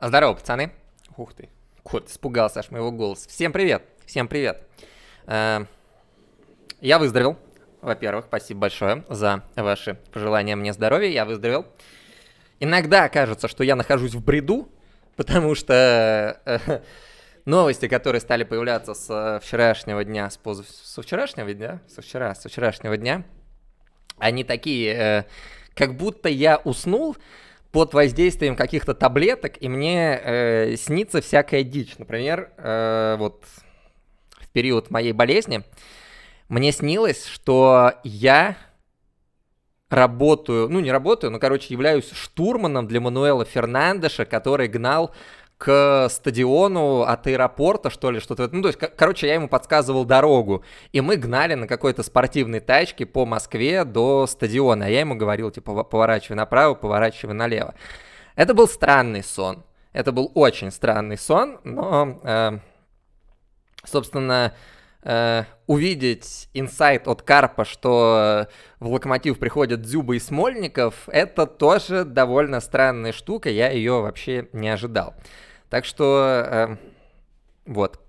А здорово, пацаны. Ух ты. Кот испугался аж моего голоса. Всем привет. Всем привет. Э, я выздоровел. Во-первых, спасибо большое за ваши пожелания мне здоровья. Я выздоровел. Иногда кажется, что я нахожусь в бреду, потому что э, новости, которые стали появляться с вчерашнего дня, с, позу... с вчерашнего дня, со вчера, с вчерашнего дня, они такие, э, как будто я уснул, под воздействием каких-то таблеток, и мне э, снится всякая дичь. Например, э, вот в период моей болезни мне снилось, что я работаю, ну не работаю, но, короче, являюсь штурманом для Мануэла Фернандеша, который гнал к стадиону от аэропорта, что ли, что-то. Ну, то есть, короче, я ему подсказывал дорогу. И мы гнали на какой-то спортивной тачке по Москве до стадиона. А я ему говорил, типа, поворачивай направо, поворачивай налево. Это был странный сон. Это был очень странный сон, но, э, собственно, э, увидеть инсайт от Карпа, что в Локомотив приходят Дзюба и Смольников, это тоже довольно странная штука, я ее вообще не ожидал. Так что э, вот.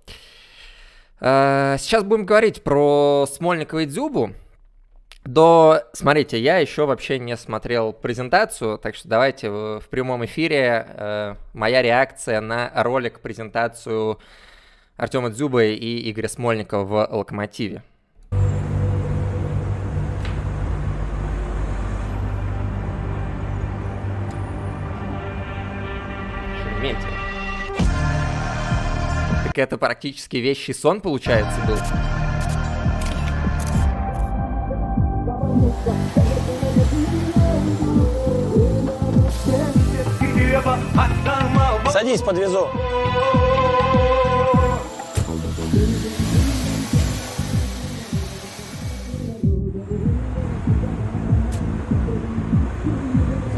Э, сейчас будем говорить про Смольникова и Дзюбу. До, смотрите, я еще вообще не смотрел презентацию, так что давайте в, в прямом эфире э, моя реакция на ролик, презентацию Артема Дзюбы и Игоря Смольникова в «Локомотиве». Это практически вещий сон, получается, был. Садись, подвезу.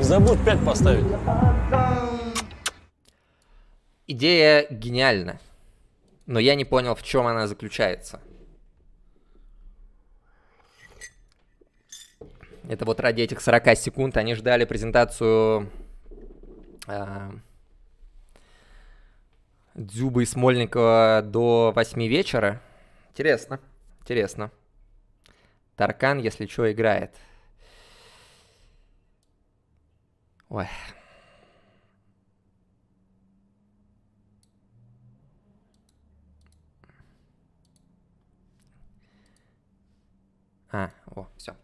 Забудь пять поставить. Идея гениальна но я не понял, в чем она заключается. Это вот ради этих 40 секунд они ждали презентацию э, а, Дзюба и Смольникова до 8 вечера. Интересно, интересно. Таркан, если что, играет. Ой. О, все.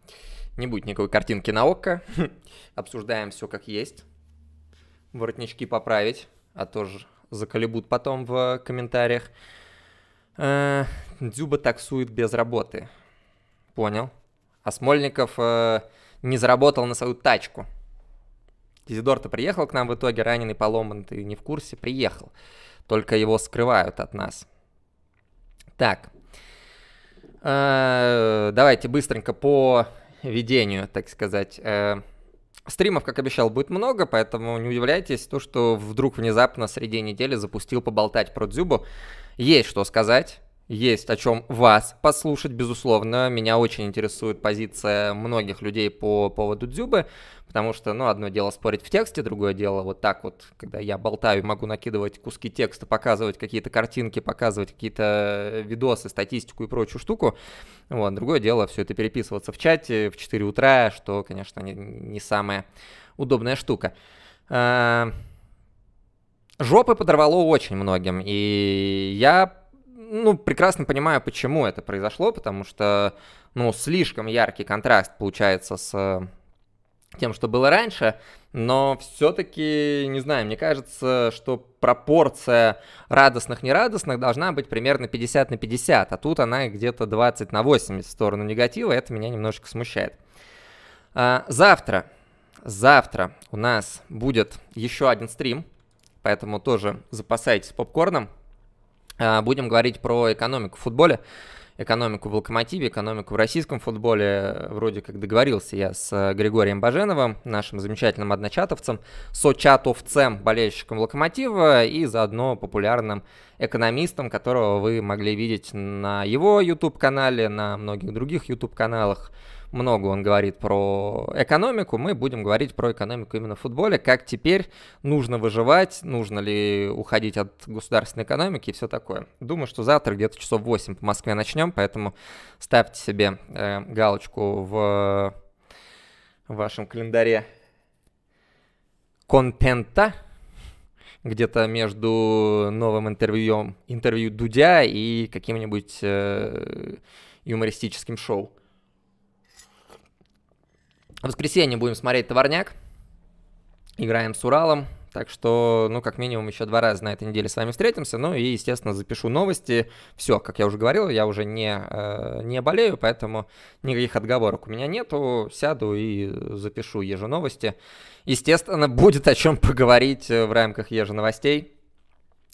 Не будет никакой картинки на ОККО. Обсуждаем все как есть. Воротнички поправить, а тоже заколебут потом в комментариях. Э, Дзюба таксует без работы. Понял. А Смольников э, не заработал на свою тачку. Тизидор-то приехал к нам в итоге, раненый, поломан, ты не в курсе, приехал. Только его скрывают от нас. Так, Э, давайте быстренько по ведению, так сказать. Э, стримов, как обещал, будет много, поэтому не удивляйтесь, то, что вдруг внезапно среди недели запустил поболтать про Дзюбу. Есть что сказать есть о чем вас послушать, безусловно. Меня очень интересует позиция многих людей по поводу Дзюбы, потому что, ну, одно дело спорить в тексте, другое дело вот так вот, когда я болтаю, могу накидывать куски текста, показывать какие-то картинки, показывать какие-то э, видосы, статистику и прочую штуку. Вот, другое дело все это переписываться в чате в 4 утра, что, конечно, не, не самая удобная штука. Э, жопы подорвало очень многим, и я ну, прекрасно понимаю, почему это произошло, потому что, ну, слишком яркий контраст получается с тем, что было раньше, но все-таки, не знаю, мне кажется, что пропорция радостных-нерадостных должна быть примерно 50 на 50, а тут она где-то 20 на 80 в сторону негатива, это меня немножечко смущает. А, завтра, завтра у нас будет еще один стрим, поэтому тоже запасайтесь попкорном. А, будем говорить про экономику в футболе, экономику в «Локомотиве», экономику в российском футболе. Вроде как договорился я с э, Григорием Баженовым, нашим замечательным одночатовцем, сочатовцем, болельщиком «Локомотива» и заодно популярным экономистом, которого вы могли видеть на его YouTube-канале, на многих других YouTube-каналах много он говорит про экономику, мы будем говорить про экономику именно в футболе, как теперь нужно выживать, нужно ли уходить от государственной экономики и все такое. Думаю, что завтра где-то часов 8 по Москве начнем, поэтому ставьте себе э, галочку в, в вашем календаре контента, где-то между новым интервьюем, интервью Дудя и каким-нибудь э, юмористическим шоу. В воскресенье будем смотреть «Товарняк». Играем с Уралом. Так что, ну, как минимум, еще два раза на этой неделе с вами встретимся. Ну и, естественно, запишу новости. Все, как я уже говорил, я уже не, э, не болею, поэтому никаких отговорок у меня нету. Сяду и запишу ежи новости. Естественно, будет о чем поговорить э, в рамках ежи новостей.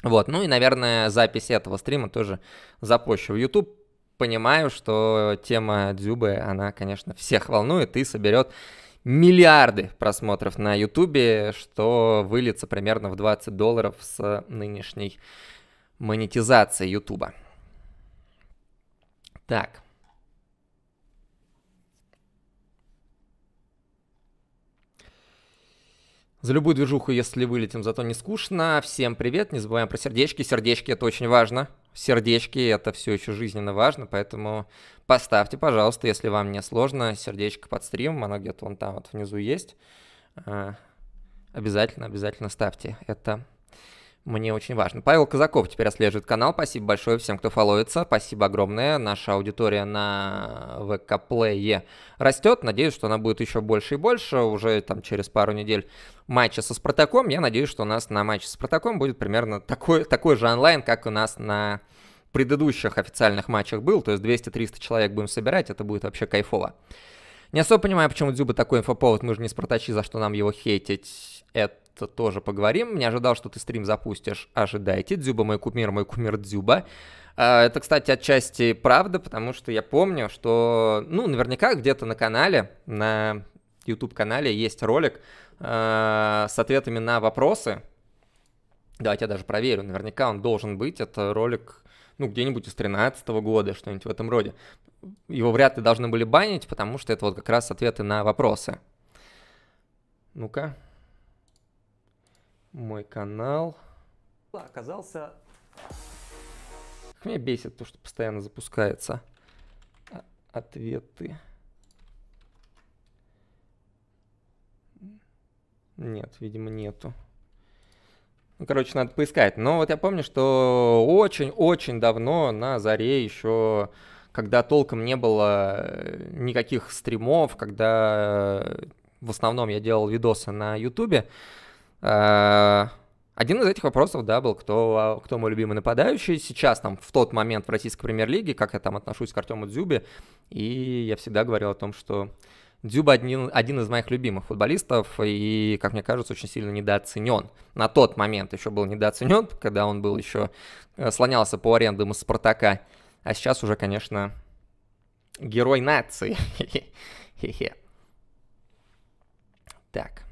Вот, ну и, наверное, запись этого стрима тоже запущу в YouTube понимаю, что тема Дзюбы, она, конечно, всех волнует и соберет миллиарды просмотров на Ютубе, что выльется примерно в 20 долларов с нынешней монетизации Ютуба. Так, за любую движуху, если вылетим, зато не скучно. Всем привет, не забываем про сердечки. Сердечки — это очень важно. Сердечки — это все еще жизненно важно, поэтому поставьте, пожалуйста, если вам не сложно, сердечко под стримом, оно где-то вон там вот внизу есть. А, обязательно, обязательно ставьте. Это мне очень важно. Павел Казаков теперь отслеживает канал. Спасибо большое всем, кто фоловится. Спасибо огромное. Наша аудитория на ВК Плее растет. Надеюсь, что она будет еще больше и больше. Уже там через пару недель матча со Спартаком. Я надеюсь, что у нас на матче со Спартаком будет примерно такой, такой же онлайн, как у нас на предыдущих официальных матчах был. То есть 200-300 человек будем собирать. Это будет вообще кайфово. Не особо понимаю, почему Дзюба такой инфоповод. Мы же не спартачи, за что нам его хейтить это тоже поговорим. Не ожидал, что ты стрим запустишь. Ожидайте. Дзюба мой кумир, мой кумир Дзюба. А, это, кстати, отчасти правда, потому что я помню, что, ну, наверняка где-то на канале, на YouTube-канале есть ролик э, с ответами на вопросы. Давайте я даже проверю, наверняка он должен быть. Это ролик, ну, где-нибудь из 13 года, что-нибудь в этом роде. Его вряд ли должны были банить, потому что это вот как раз ответы на вопросы. Ну-ка, мой канал. Оказался... Меня бесит то, что постоянно запускается. А, ответы. Нет, видимо, нету. Ну, короче, надо поискать. Но вот я помню, что очень-очень давно на заре еще когда толком не было э, никаких стримов, когда э, в основном я делал видосы на Ютубе, Э, один из этих вопросов, да, был, кто, а, кто мой любимый нападающий. Сейчас там в тот момент в российской премьер-лиге, как я там отношусь к Артему Дзюбе. И я всегда говорил о том, что Дзюба один, один из моих любимых футболистов и, как мне кажется, очень сильно недооценен. На тот момент еще был недооценен, когда он был еще э, слонялся по арендам из Спартака. А сейчас уже, конечно, герой нации. Так.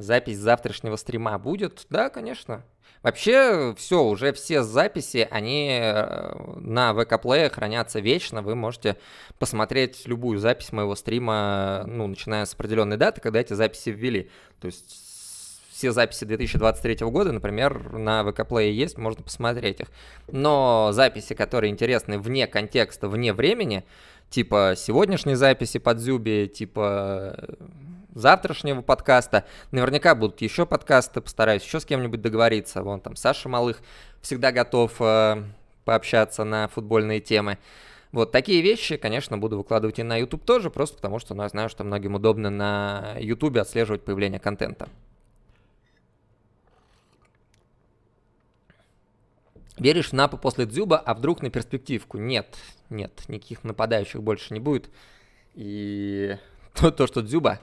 Запись завтрашнего стрима будет? Да, конечно. Вообще, все, уже все записи, они э, на ВК Плее хранятся вечно. Вы можете посмотреть любую запись моего стрима, ну, начиная с определенной даты, когда эти записи ввели. То есть все записи 2023 года, например, на ВК Плее есть, можно посмотреть их. Но записи, которые интересны вне контекста, вне времени, типа сегодняшней записи под Зюби, типа завтрашнего подкаста. Наверняка будут еще подкасты, постараюсь еще с кем-нибудь договориться. Вон там Саша Малых всегда готов э, пообщаться на футбольные темы. Вот такие вещи, конечно, буду выкладывать и на YouTube тоже, просто потому что ну, я знаю, что многим удобно на YouTube отслеживать появление контента. Веришь в напа после Дзюба, а вдруг на перспективку? Нет, нет, никаких нападающих больше не будет. И то, то что Дзюба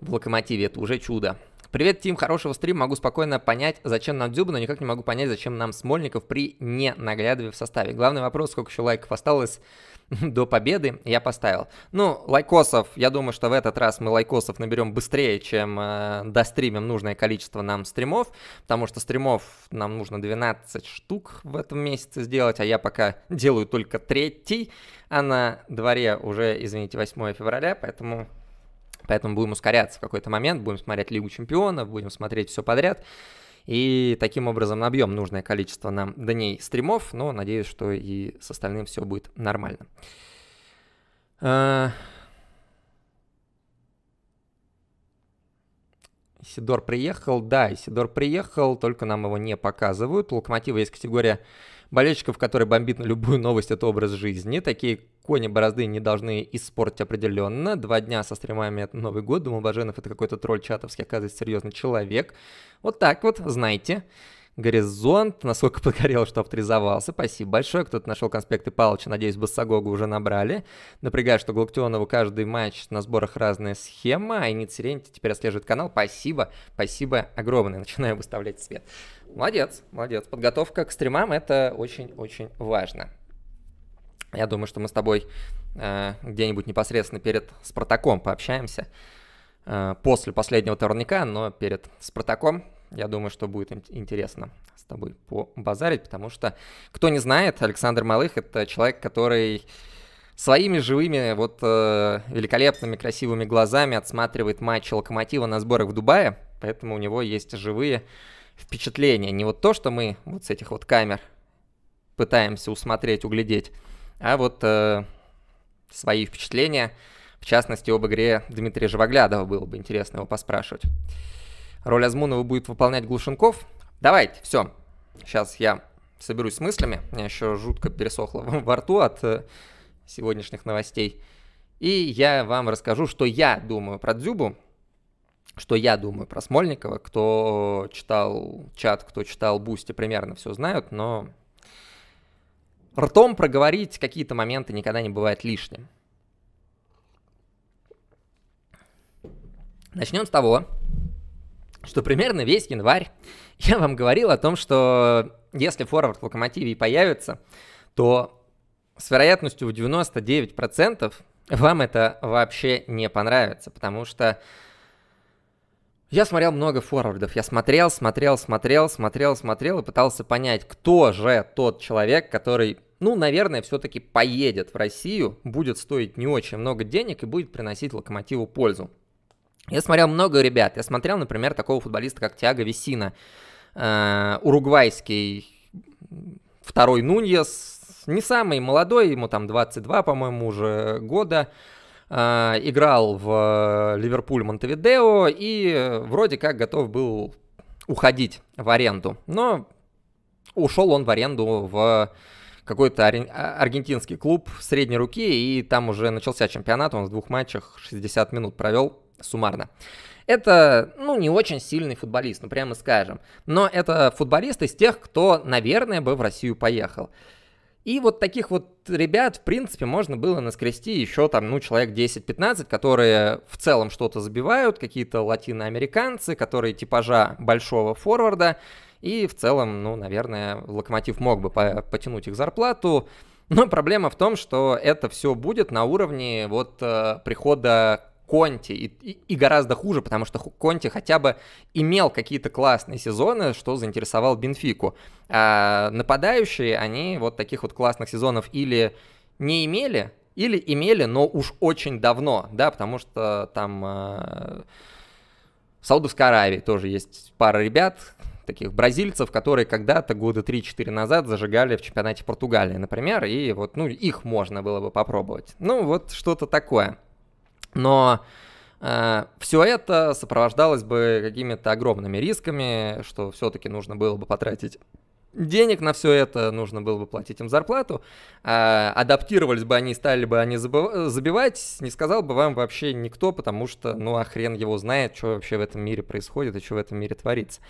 в локомотиве, это уже чудо. Привет, Тим, хорошего стрима, могу спокойно понять, зачем нам Дзюба, но никак не могу понять, зачем нам Смольников при ненаглядове в составе. Главный вопрос, сколько еще лайков осталось до победы, я поставил. Ну, лайкосов, я думаю, что в этот раз мы лайкосов наберем быстрее, чем э, достримим нужное количество нам стримов, потому что стримов нам нужно 12 штук в этом месяце сделать, а я пока делаю только третий, а на дворе уже, извините, 8 февраля, поэтому Поэтому будем ускоряться в какой-то момент, будем смотреть Лигу Чемпионов, будем смотреть все подряд. И таким образом набьем нужное количество нам дней стримов, но надеюсь, что и с остальным все будет нормально. А, Сидор приехал, да, Сидор приехал, только нам его не показывают. У Локомотива есть категория болельщиков, которые бомбит на любую новость, это образ жизни. Такие Кони борозды не должны испортить определенно. Два дня со стримами это Новый год. Думаю, Баженов это какой-то тролль чатовский, оказывается, серьезный человек. Вот так вот, знаете. Горизонт, насколько подгорел, что авторизовался. Спасибо большое, кто-то нашел конспекты Палыча, надеюсь, Бассагогу уже набрали. Напрягаю, что Галактионову каждый матч на сборах разная схема, а Инит Сиренти теперь отслеживает канал. Спасибо, спасибо огромное. Начинаю выставлять свет. Молодец, молодец. Подготовка к стримам — это очень-очень важно. Я думаю, что мы с тобой э, где-нибудь непосредственно перед Спартаком пообщаемся э, после последнего турника, но перед Спартаком, я думаю, что будет интересно с тобой побазарить, потому что, кто не знает, Александр Малых — это человек, который своими живыми, вот э, великолепными, красивыми глазами отсматривает матч Локомотива на сборах в Дубае, поэтому у него есть живые впечатления, не вот то, что мы вот с этих вот камер пытаемся усмотреть, углядеть, а вот э, свои впечатления, в частности, об игре Дмитрия Живоглядова, было бы интересно его поспрашивать. Роль Азмунова будет выполнять Глушенков. Давайте, все. Сейчас я соберусь с мыслями. У меня еще жутко пересохло во рту от э, сегодняшних новостей. И я вам расскажу, что я думаю про Дзюбу, что я думаю про Смольникова. Кто э, читал чат, кто читал Бусти, примерно все знают, но ртом проговорить какие-то моменты никогда не бывает лишним. Начнем с того, что примерно весь январь я вам говорил о том, что если форвард в локомотиве и появится, то с вероятностью в 99% вам это вообще не понравится, потому что я смотрел много форвардов. Я смотрел, смотрел, смотрел, смотрел, смотрел и пытался понять, кто же тот человек, который, ну, наверное, все-таки поедет в Россию, будет стоить не очень много денег и будет приносить локомотиву пользу. Я смотрел много ребят. Я смотрел, например, такого футболиста, как Тиаго Весина, э, уругвайский второй Нуньес, не самый молодой, ему там 22, по-моему, уже года. А, играл в э, Ливерпуль Монтевидео и э, вроде как готов был уходить в аренду. Но ушел он в аренду в какой-то а, аргентинский клуб средней руки, и там уже начался чемпионат, он в двух матчах 60 минут провел суммарно. Это, ну, не очень сильный футболист, ну, прямо скажем. Но это футболист из тех, кто, наверное, бы в Россию поехал. И вот таких вот ребят, в принципе, можно было наскрести еще там, ну, человек 10-15, которые в целом что-то забивают, какие-то латиноамериканцы, которые типажа большого форварда, и в целом, ну, наверное, Локомотив мог бы по потянуть их зарплату, но проблема в том, что это все будет на уровне вот э, прихода Конте. И, и, и гораздо хуже, потому что Конте хотя бы имел какие-то классные сезоны, что заинтересовал Бенфику. А нападающие, они вот таких вот классных сезонов или не имели, или имели, но уж очень давно, да, потому что там э, в Саудовской Аравии тоже есть пара ребят, таких бразильцев, которые когда-то года 3-4 назад зажигали в чемпионате Португалии, например, и вот, ну, их можно было бы попробовать. Ну, вот что-то такое. Но э, все это сопровождалось бы какими-то огромными рисками, что все-таки нужно было бы потратить денег на все это, нужно было бы платить им зарплату, а, адаптировались бы они, стали бы они забивать, не сказал бы вам вообще никто, потому что, ну, а хрен его знает, что вообще в этом мире происходит и что в этом мире творится.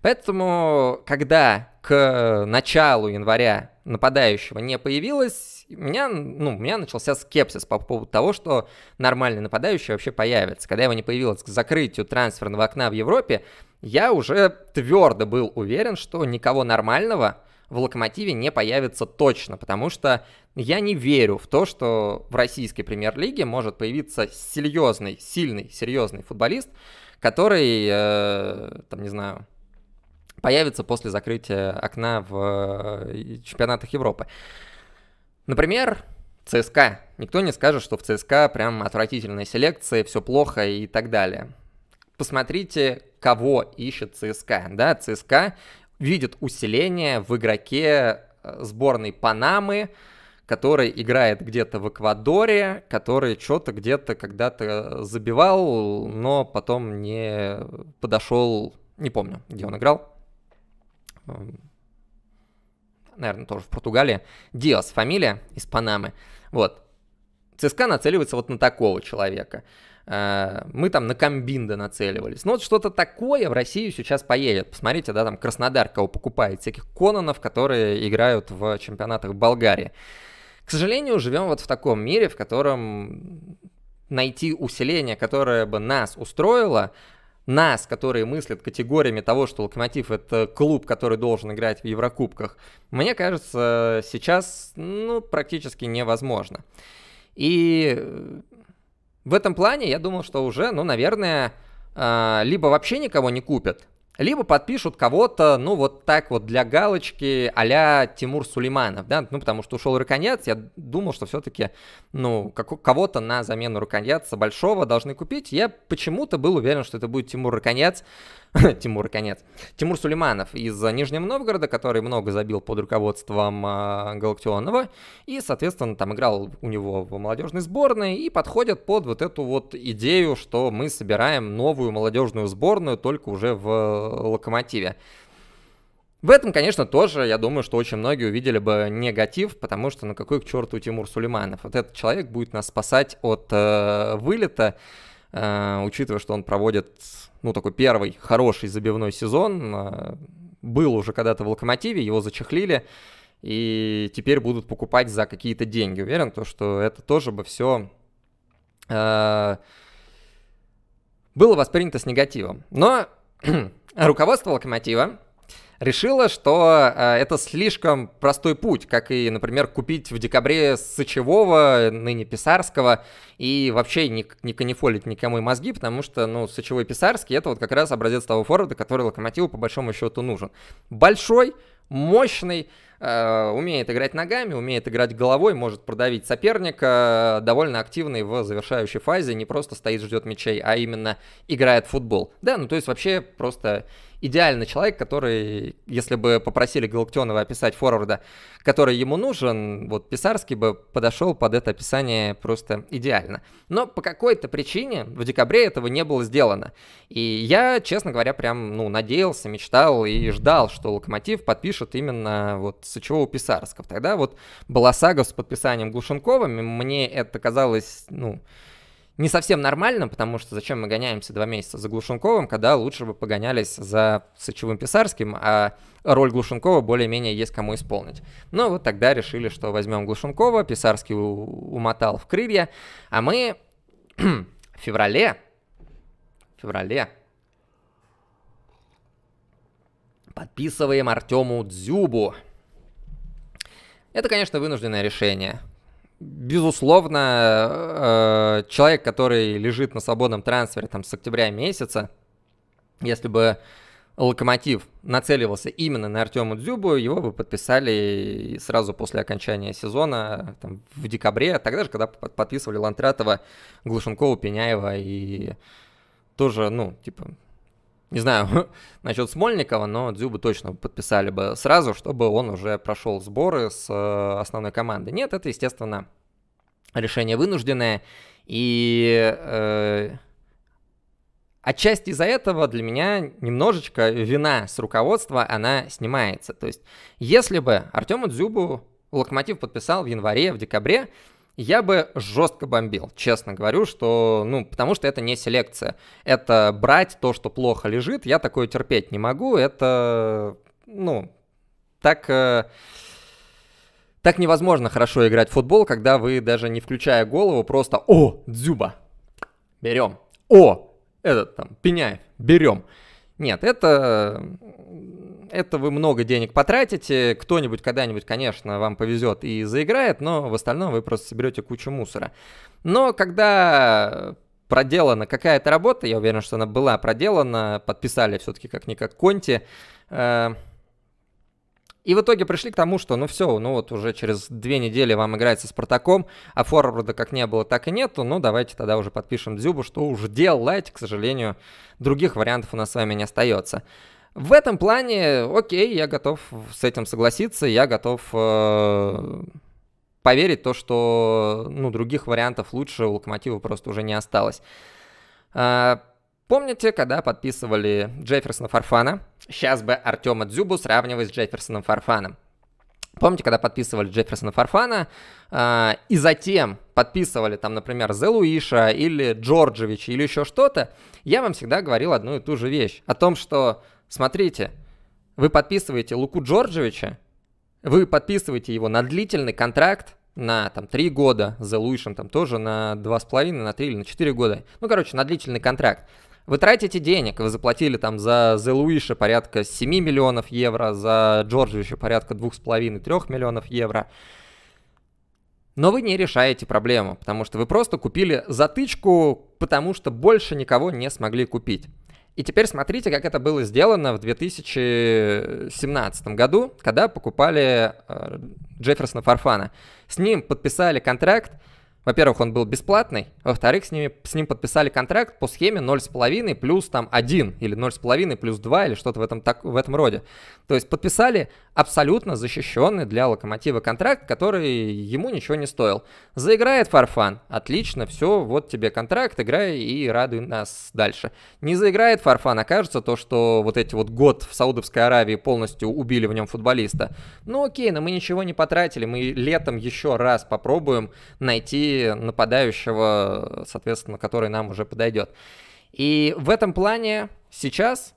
Поэтому, когда к э, началу января нападающего не появилось, у меня, ну, у меня начался скепсис по поводу того, что нормальный нападающий вообще появится. Когда его не появилось к закрытию трансферного окна в Европе, я уже твердо был уверен, что никого нормального в «Локомотиве» не появится точно, потому что я не верю в то, что в российской премьер-лиге может появиться серьезный, сильный, серьезный футболист, который, э, там, не знаю, появится после закрытия окна в э, чемпионатах Европы. Например, ЦСКА. Никто не скажет, что в ЦСКА прям отвратительная селекция, все плохо и так далее. Посмотрите, кого ищет ЦСКА. Да, ЦСКА видит усиление в игроке э, сборной Панамы, который играет где-то в Эквадоре, который что-то где-то когда-то забивал, но потом не подошел, не помню, где он играл, Эм, наверное, тоже в Португалии, Диас фамилия из Панамы, вот. ЦСКА нацеливается вот на такого человека. Э, мы там на комбинда нацеливались. Ну вот что-то такое в Россию сейчас поедет. Посмотрите, да, там Краснодар кого покупает, всяких Кононов, которые играют в чемпионатах Болгарии. К сожалению, живем вот в таком мире, в котором найти усиление, которое бы нас устроило, нас, которые мыслят категориями того, что Локомотив — это клуб, который должен играть в Еврокубках, мне кажется, сейчас ну, практически невозможно. И э, в этом плане я думал, что уже, ну, наверное, э, либо вообще никого не купят, либо подпишут кого-то, ну, вот так вот для галочки а Тимур Сулейманов, да, ну, потому что ушел Руконец, я думал, что все-таки, ну, кого-то на замену Руконеца большого должны купить, я почему-то был уверен, что это будет Тимур Руконец, Тимур, конец. Тимур Сулейманов из Нижнего Новгорода, который много забил под руководством а, Галактионова, и, соответственно, там играл у него в молодежной сборной, и подходят под вот эту вот идею, что мы собираем новую молодежную сборную только уже в э, Локомотиве. В этом, конечно, тоже, я думаю, что очень многие увидели бы негатив, потому что ну какой к черту Тимур Сулейманов? Вот этот человек будет нас спасать от э, вылета. Э, учитывая, что он проводит, ну, такой первый хороший забивной сезон, э, был уже когда-то в «Локомотиве», его зачехлили, и теперь будут покупать за какие-то деньги. Уверен, то, что это тоже бы все э, было воспринято с негативом. Но руководство «Локомотива» решила, что э, это слишком простой путь, как и, например, купить в декабре Сычевого, ныне Писарского, и вообще не, не канифолить никому и мозги, потому что, ну, Сычевой Писарский — это вот как раз образец того форварда, который Локомотиву по большому счету нужен. Большой — мощный, э, умеет играть ногами, умеет играть головой, может продавить соперника, э, довольно активный в завершающей фазе, не просто стоит, ждет мячей, а именно играет в футбол. Да, ну то есть вообще просто идеальный человек, который, если бы попросили Галактионова описать форварда, который ему нужен, вот Писарский бы подошел под это описание просто идеально. Но по какой-то причине в декабре этого не было сделано. И я, честно говоря, прям, ну, надеялся, мечтал и ждал, что Локомотив подпишет пишет именно вот Сычева Писарсков. Тогда вот была сага с подписанием Глушенкова, мне это казалось, ну, не совсем нормально, потому что зачем мы гоняемся два месяца за Глушенковым, когда лучше бы погонялись за Сычевым Писарским, а роль Глушенкова более-менее есть кому исполнить. Но вот тогда решили, что возьмем Глушенкова, Писарский умотал в крылья, а мы в феврале, в феврале Подписываем Артему Дзюбу. Это, конечно, вынужденное решение. Безусловно, э, человек, который лежит на свободном трансфере там, с октября месяца, если бы Локомотив нацеливался именно на Артема Дзюбу, его бы подписали сразу после окончания сезона, там, в декабре, а тогда же, когда подписывали Лантратова, Глушенкова, Пеняева и тоже, ну, типа, не знаю насчет Смольникова, но Дзюбу точно подписали бы сразу, чтобы он уже прошел сборы с э, основной команды. Нет, это, естественно, решение вынужденное. И э, отчасти из-за этого для меня немножечко вина с руководства, она снимается. То есть, если бы Артему Дзюбу Локомотив подписал в январе, в декабре, я бы жестко бомбил, честно говорю, что, ну, потому что это не селекция. Это брать то, что плохо лежит, я такое терпеть не могу, это, ну, так... Э, так невозможно хорошо играть в футбол, когда вы даже не включая голову, просто «О, Дзюба! Берем! О, этот там, Пеняев! Берем!» Нет, это это вы много денег потратите, кто-нибудь когда-нибудь, конечно, вам повезет и заиграет, но в остальном вы просто соберете кучу мусора. Но когда проделана какая-то работа, я уверен, что она была проделана, подписали все-таки как-никак Конти, э и в итоге пришли к тому, что ну все, ну вот уже через две недели вам играть со Спартаком, а форварда как не было, так и нету, ну давайте тогда уже подпишем Дзюбу, что уж делать, к сожалению, других вариантов у нас с вами не остается. В этом плане, окей, я готов с этим согласиться, я готов э, поверить то, что ну, других вариантов лучше у Локомотива просто уже не осталось. Э, помните, когда подписывали Джефферсона Фарфана? Сейчас бы Артема Дзюбу сравнивать с Джефферсоном Фарфаном. Помните, когда подписывали Джефферсона Фарфана, э, и затем подписывали там, например, Зелуиша или Джорджевича или еще что-то, я вам всегда говорил одну и ту же вещь о том, что Смотрите, вы подписываете Луку Джорджевича, вы подписываете его на длительный контракт, на там 3 года, The Lucian там тоже на 2,5, на 3 или на 4 года. Ну, короче, на длительный контракт. Вы тратите денег, вы заплатили там за The Luisha порядка 7 миллионов евро, за Джорджевича порядка 2,5-3 миллионов евро. Но вы не решаете проблему, потому что вы просто купили затычку, потому что больше никого не смогли купить. И теперь смотрите, как это было сделано в 2017 году, когда покупали э, Джефферсона Фарфана. С ним подписали контракт, во-первых, он был бесплатный, во-вторых, с, ними, с ним подписали контракт по схеме 0,5 плюс там 1, или 0,5 плюс 2, или что-то в этом, так, в этом роде. То есть подписали абсолютно защищенный для Локомотива контракт, который ему ничего не стоил. Заиграет Фарфан, отлично, все, вот тебе контракт, играй и радуй нас дальше. Не заиграет Фарфан, окажется то, что вот эти вот год в Саудовской Аравии полностью убили в нем футболиста. Ну окей, но мы ничего не потратили, мы летом еще раз попробуем найти нападающего, соответственно, который нам уже подойдет. И в этом плане сейчас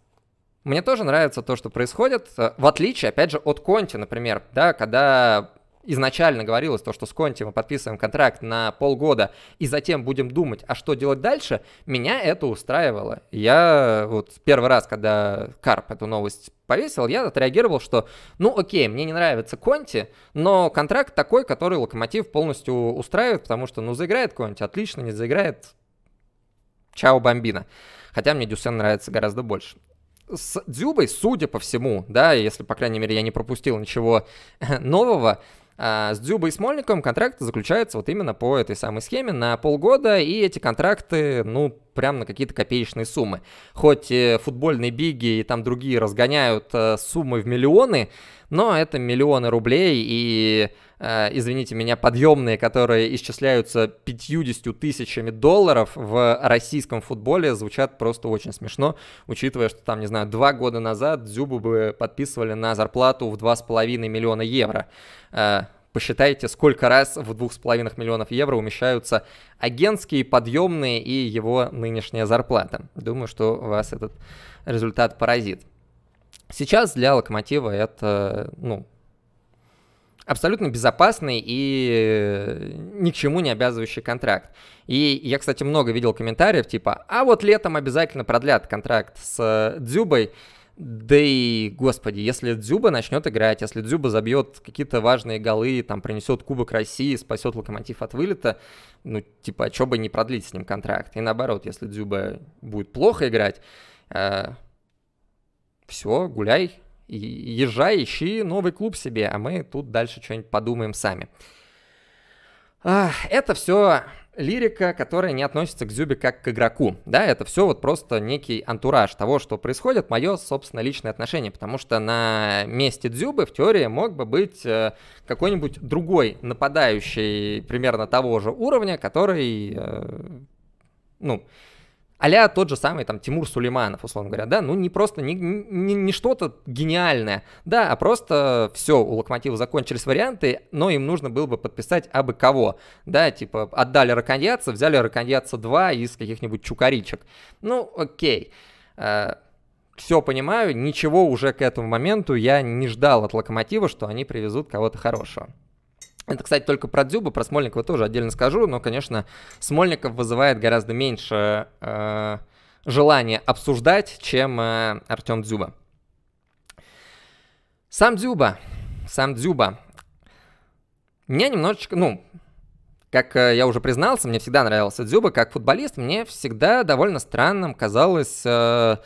мне тоже нравится то, что происходит, э, в отличие, опять же, от Конти, например, да, когда изначально говорилось то, что с Конти мы подписываем контракт на полгода и затем будем думать, а что делать дальше, меня это устраивало. Я вот первый раз, когда Карп эту новость повесил, я отреагировал, что ну окей, мне не нравится Конти, но контракт такой, который Локомотив полностью устраивает, потому что ну заиграет Конти, отлично, не заиграет, чао бомбина. Хотя мне Дюсен нравится гораздо больше с Дзюбой, судя по всему, да, если, по крайней мере, я не пропустил ничего э, нового, а, с Дзюбой и Смольником контракты заключаются вот именно по этой самой схеме на полгода, и эти контракты, ну, прям на какие-то копеечные суммы. Хоть э, футбольные биги и там другие разгоняют э, суммы в миллионы, но это миллионы рублей и, э, извините меня, подъемные, которые исчисляются 50 тысячами долларов в российском футболе, звучат просто очень смешно, учитывая, что там, не знаю, два года назад Дзюбу бы подписывали на зарплату в 2,5 миллиона евро. Посчитайте, сколько раз в двух с половиной миллионов евро умещаются агентские, подъемные и его нынешняя зарплата. Думаю, что вас этот результат поразит. Сейчас для Локомотива это, ну, абсолютно безопасный и э, ни к чему не обязывающий контракт. И я, кстати, много видел комментариев типа, а вот летом обязательно продлят контракт с э, Дзюбой, да и, господи, если Дзюба начнет играть, если Дзюба забьет какие-то важные голы, там, принесет Кубок России, спасет Локомотив от вылета, ну, типа, а что бы не продлить с ним контракт? И наоборот, если Дзюба будет плохо играть, э, все, гуляй, и езжай, ищи новый клуб себе, а мы тут дальше что-нибудь подумаем сами. Это все лирика, которая не относится к Зюбе как к игроку. Да, это все вот просто некий антураж того, что происходит, мое, собственно, личное отношение, потому что на месте Дзюбы в теории мог бы быть э, какой-нибудь другой нападающий примерно того же уровня, который, э, ну, а тот же самый там Тимур Сулейманов, условно говоря, да, ну не просто, не, не, не что-то гениальное, да, а просто все, у Локомотива закончились варианты, но им нужно было бы подписать абы кого, да, типа отдали Раконьяца, взяли Раконьяца 2 из каких-нибудь чукаричек, ну окей, э, все понимаю, ничего уже к этому моменту я не ждал от Локомотива, что они привезут кого-то хорошего. Это, кстати, только про Дзюба, про Смольникова тоже отдельно скажу, но, конечно, Смольников вызывает гораздо меньше э, желания обсуждать, чем э, Артем Дзюба. Сам Дзюба, сам Дзюба. Меня немножечко, ну, как э, я уже признался, мне всегда нравился Дзюба как футболист, мне всегда довольно странным казалось... Э,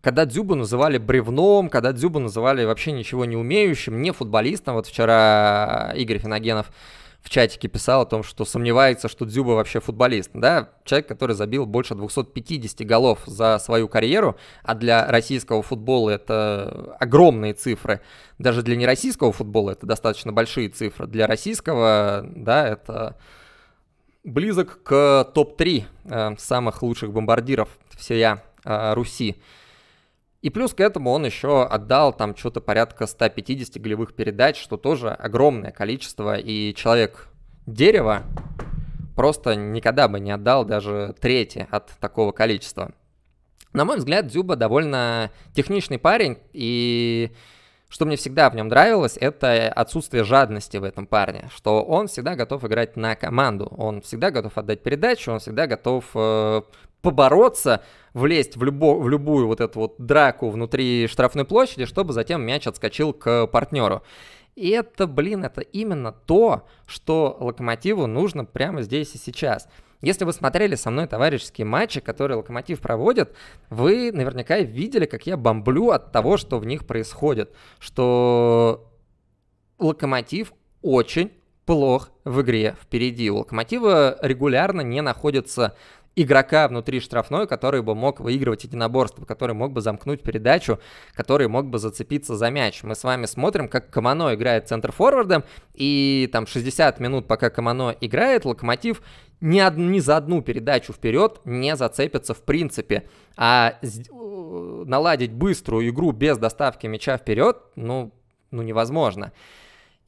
когда Дзюбу называли бревном, когда Дзюбу называли вообще ничего не умеющим, не футболистом. Вот вчера Игорь Финогенов в чатике писал о том, что сомневается, что Дзюба вообще футболист. Да, человек, который забил больше 250 голов за свою карьеру, а для российского футбола это огромные цифры. Даже для нероссийского футбола это достаточно большие цифры. Для российского, да, это близок к топ-3 э, самых лучших бомбардиров всея э, Руси. И плюс к этому он еще отдал там что-то порядка 150 голевых передач, что тоже огромное количество, и человек дерева просто никогда бы не отдал даже трети от такого количества. На мой взгляд, Дзюба довольно техничный парень, и что мне всегда в нем нравилось, это отсутствие жадности в этом парне, что он всегда готов играть на команду, он всегда готов отдать передачу, он всегда готов э, побороться, влезть в, любо, в любую вот эту вот драку внутри штрафной площади, чтобы затем мяч отскочил к партнеру. И это, блин, это именно то, что Локомотиву нужно прямо здесь и сейчас. Если вы смотрели со мной товарищеские матчи, которые Локомотив проводит, вы наверняка видели, как я бомблю от того, что в них происходит. Что Локомотив очень плох в игре впереди. У Локомотива регулярно не находится игрока внутри штрафной, который бы мог выигрывать единоборство, который мог бы замкнуть передачу, который мог бы зацепиться за мяч. Мы с вами смотрим, как Камано играет центр форвардом, и там 60 минут, пока Камано играет, Локомотив ни, од... ни за одну передачу вперед не зацепится в принципе. А э, наладить быструю игру без доставки мяча вперед, ну, ну невозможно.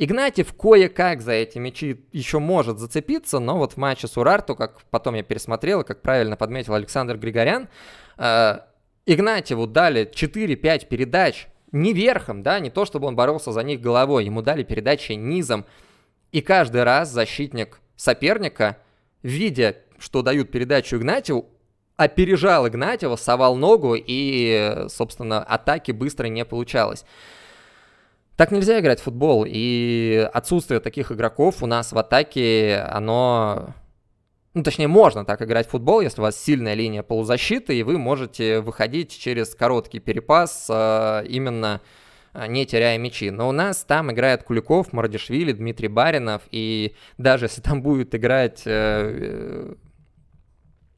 Игнатьев кое-как за эти мячи еще может зацепиться, но вот в матче с Урарту, как потом я пересмотрел, как правильно подметил Александр Григорян, э, Игнатьеву дали 4-5 передач, не верхом, да, не то чтобы он боролся за них головой, ему дали передачи низом. И каждый раз защитник соперника, видя, что дают передачу Игнатьеву, опережал Игнатьева, совал ногу, и, собственно, атаки быстро не получалось. Так нельзя играть в футбол, и отсутствие таких игроков у нас в атаке, оно... Ну, точнее, можно так играть в футбол, если у вас сильная линия полузащиты, и вы можете выходить через короткий перепас, э, именно э, не теряя мячи. Но у нас там играет Куликов, Мардишвили, Дмитрий Баринов, и даже если там будет играть э,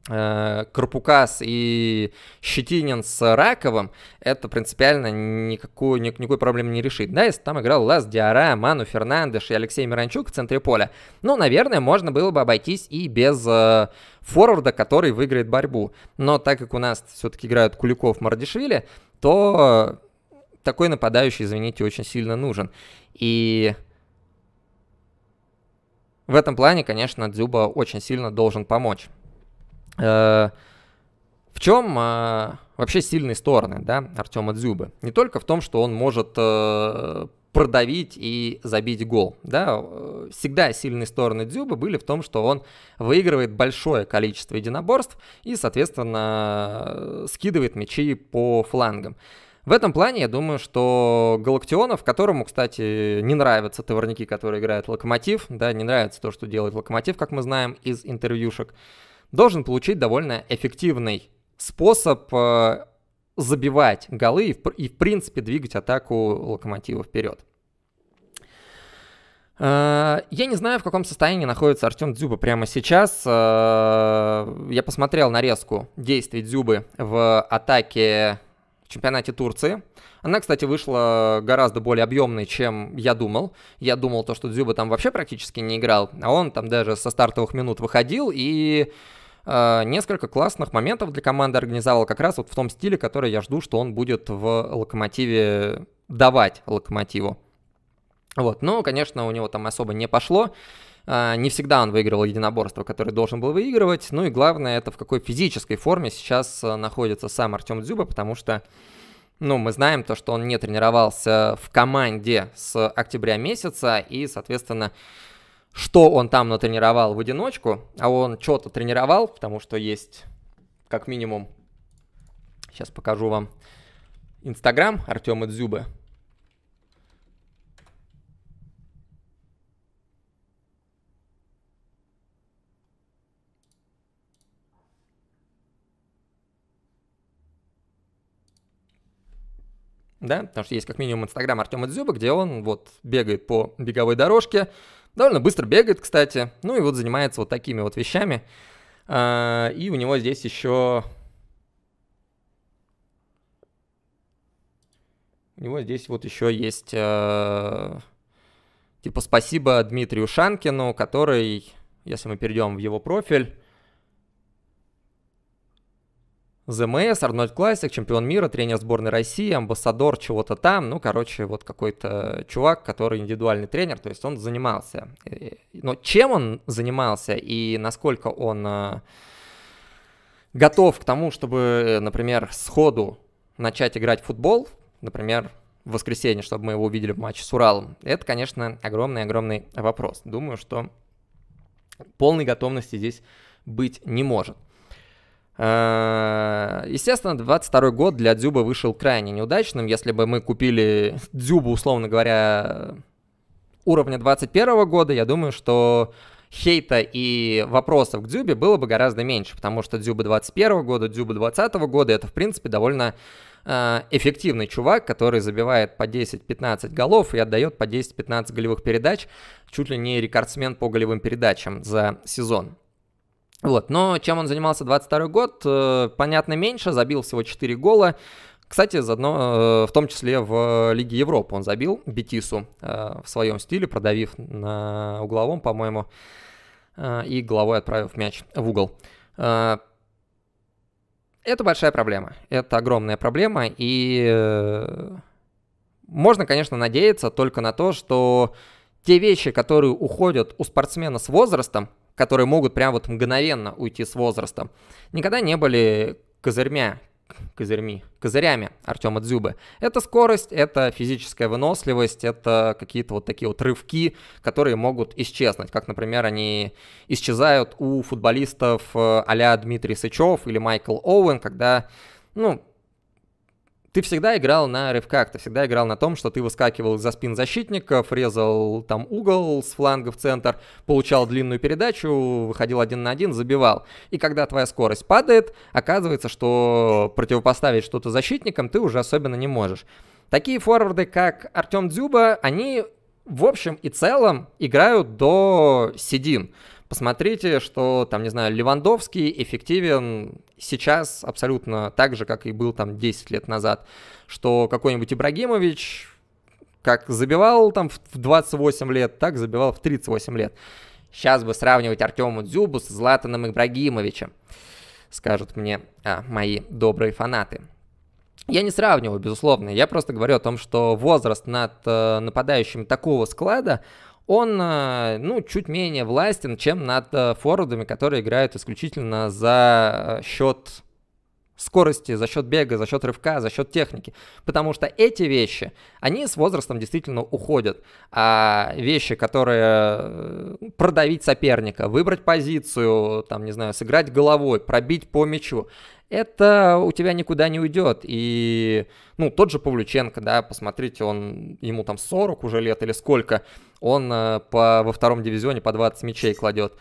Э, Карпукас и Щетинин с Раковым, это принципиально никакую, никакой проблемы не решит. Да, если там играл Лас Диара, Ману Фернандеш и Алексей Миранчук в центре поля, ну, наверное, можно было бы обойтись и без э, форварда, который выиграет борьбу. Но так как у нас все-таки играют Куликов, Мардишвили, то такой нападающий, извините, очень сильно нужен. И в этом плане, конечно, Дзюба очень сильно должен помочь. Э, в чем э, вообще сильные стороны да, Артема Дзюбы? Не только в том, что он может э, продавить и забить гол. Да? Всегда сильные стороны Дзюбы были в том, что он выигрывает большое количество единоборств и, соответственно, скидывает мячи по флангам. В этом плане, я думаю, что Галактионов, которому, кстати, не нравятся товарники, которые играют Локомотив, да, не нравится то, что делает Локомотив, как мы знаем из интервьюшек, должен получить довольно эффективный способ э, забивать голы и, в, принципе двигать атаку локомотива вперед. Э, я не знаю, в каком состоянии находится Артем Дзюба прямо сейчас. Э, я посмотрел нарезку действий Дзюбы в атаке в чемпионате Турции. Она, кстати, вышла гораздо более объемной, чем я думал. Я думал то, что Дзюба там вообще практически не играл, а он там даже со стартовых минут выходил и Э, несколько классных моментов для команды организовал как раз вот в том стиле, который я жду, что он будет в локомотиве давать локомотиву. Вот, но, конечно, у него там особо не пошло. Э, не всегда он выигрывал единоборство, которое должен был выигрывать. Ну и главное, это в какой физической форме сейчас э, находится сам Артем Дзюба, потому что, ну, мы знаем то, что он не тренировался в команде с октября месяца, и, соответственно, что он там натренировал в одиночку, а он что-то тренировал, потому что есть как минимум, сейчас покажу вам, Инстаграм Артема Дзюбы, да, потому что есть как минимум Инстаграм Артема Дзюба, где он вот бегает по беговой дорожке, довольно быстро бегает, кстати, ну и вот занимается вот такими вот вещами. А, и у него здесь еще... У него здесь вот еще есть... Э, типа спасибо Дмитрию Шанкину, который, если мы перейдем в его профиль, ЗМС, Арнольд Классик, чемпион мира, тренер сборной России, амбассадор чего-то там, ну, короче, вот какой-то чувак, который индивидуальный тренер, то есть он занимался. Но чем он занимался и насколько он а, готов к тому, чтобы, например, сходу начать играть в футбол, например, в воскресенье, чтобы мы его увидели в матче с Уралом, это, конечно, огромный-огромный вопрос. Думаю, что полной готовности здесь быть не может. Э, естественно, 22 год для Дзюба вышел крайне неудачным. Если бы мы купили Дзюбу, условно говоря, уровня 21 года, я думаю, что хейта и вопросов к Дзюбе было бы гораздо меньше, потому что Дзюба 21 года, Дзюба 20 года, это, в принципе, довольно э, эффективный чувак, который забивает по 10-15 голов и отдает по 10-15 голевых передач, чуть ли не рекордсмен по голевым передачам за сезон. Вот, но чем он занимался 22 год, э, понятно, меньше, забил всего 4 гола. Кстати, заодно, э, в том числе в Лиге Европы он забил Бетису э, в своем стиле, продавив на угловом, по-моему, и головой отправив мяч в угол. Это большая проблема. Это огромная проблема. И можно, конечно, надеяться только на то, что те вещи, которые уходят у спортсмена с возрастом, которые могут прям вот мгновенно уйти с возрастом никогда не были козырьмя, козырьми, козырями Артема Дзюбы. Это скорость, это физическая выносливость, это какие-то вот такие вот рывки, которые могут исчезнуть. Как, например, они исчезают у футболистов э, а-ля Дмитрий Сычев или Майкл Оуэн, когда, ну, ты всегда играл на рывках, ты всегда играл на том, что ты выскакивал за спин защитников, резал там угол с фланга в центр, получал длинную передачу, выходил один на один, забивал. И когда твоя скорость падает, оказывается, что противопоставить что-то защитникам ты уже особенно не можешь. Такие форварды, как Артем Дзюба, они в общем и целом играют до седин. Посмотрите, что там, не знаю, Левандовский эффективен сейчас абсолютно так же, как и был там 10 лет назад, что какой-нибудь Ибрагимович как забивал там в 28 лет, так забивал в 38 лет. Сейчас бы сравнивать Артему Дзюбу с Златаном Ибрагимовичем, скажут мне а, мои добрые фанаты. Я не сравниваю, безусловно, я просто говорю о том, что возраст над э, нападающим такого склада, он, э, ну, чуть менее властен, чем над э, форвардами, которые играют исключительно за э, счет скорости, за счет бега, за счет рывка, за счет техники. Потому что эти вещи, они с возрастом действительно уходят. А вещи, которые э, продавить соперника, выбрать позицию, там, не знаю, сыграть головой, пробить по мячу, это у тебя никуда не уйдет. И, ну, тот же Павлюченко, да, посмотрите, он, ему там 40 уже лет или сколько, он э, по, во втором дивизионе по 20 мячей кладет.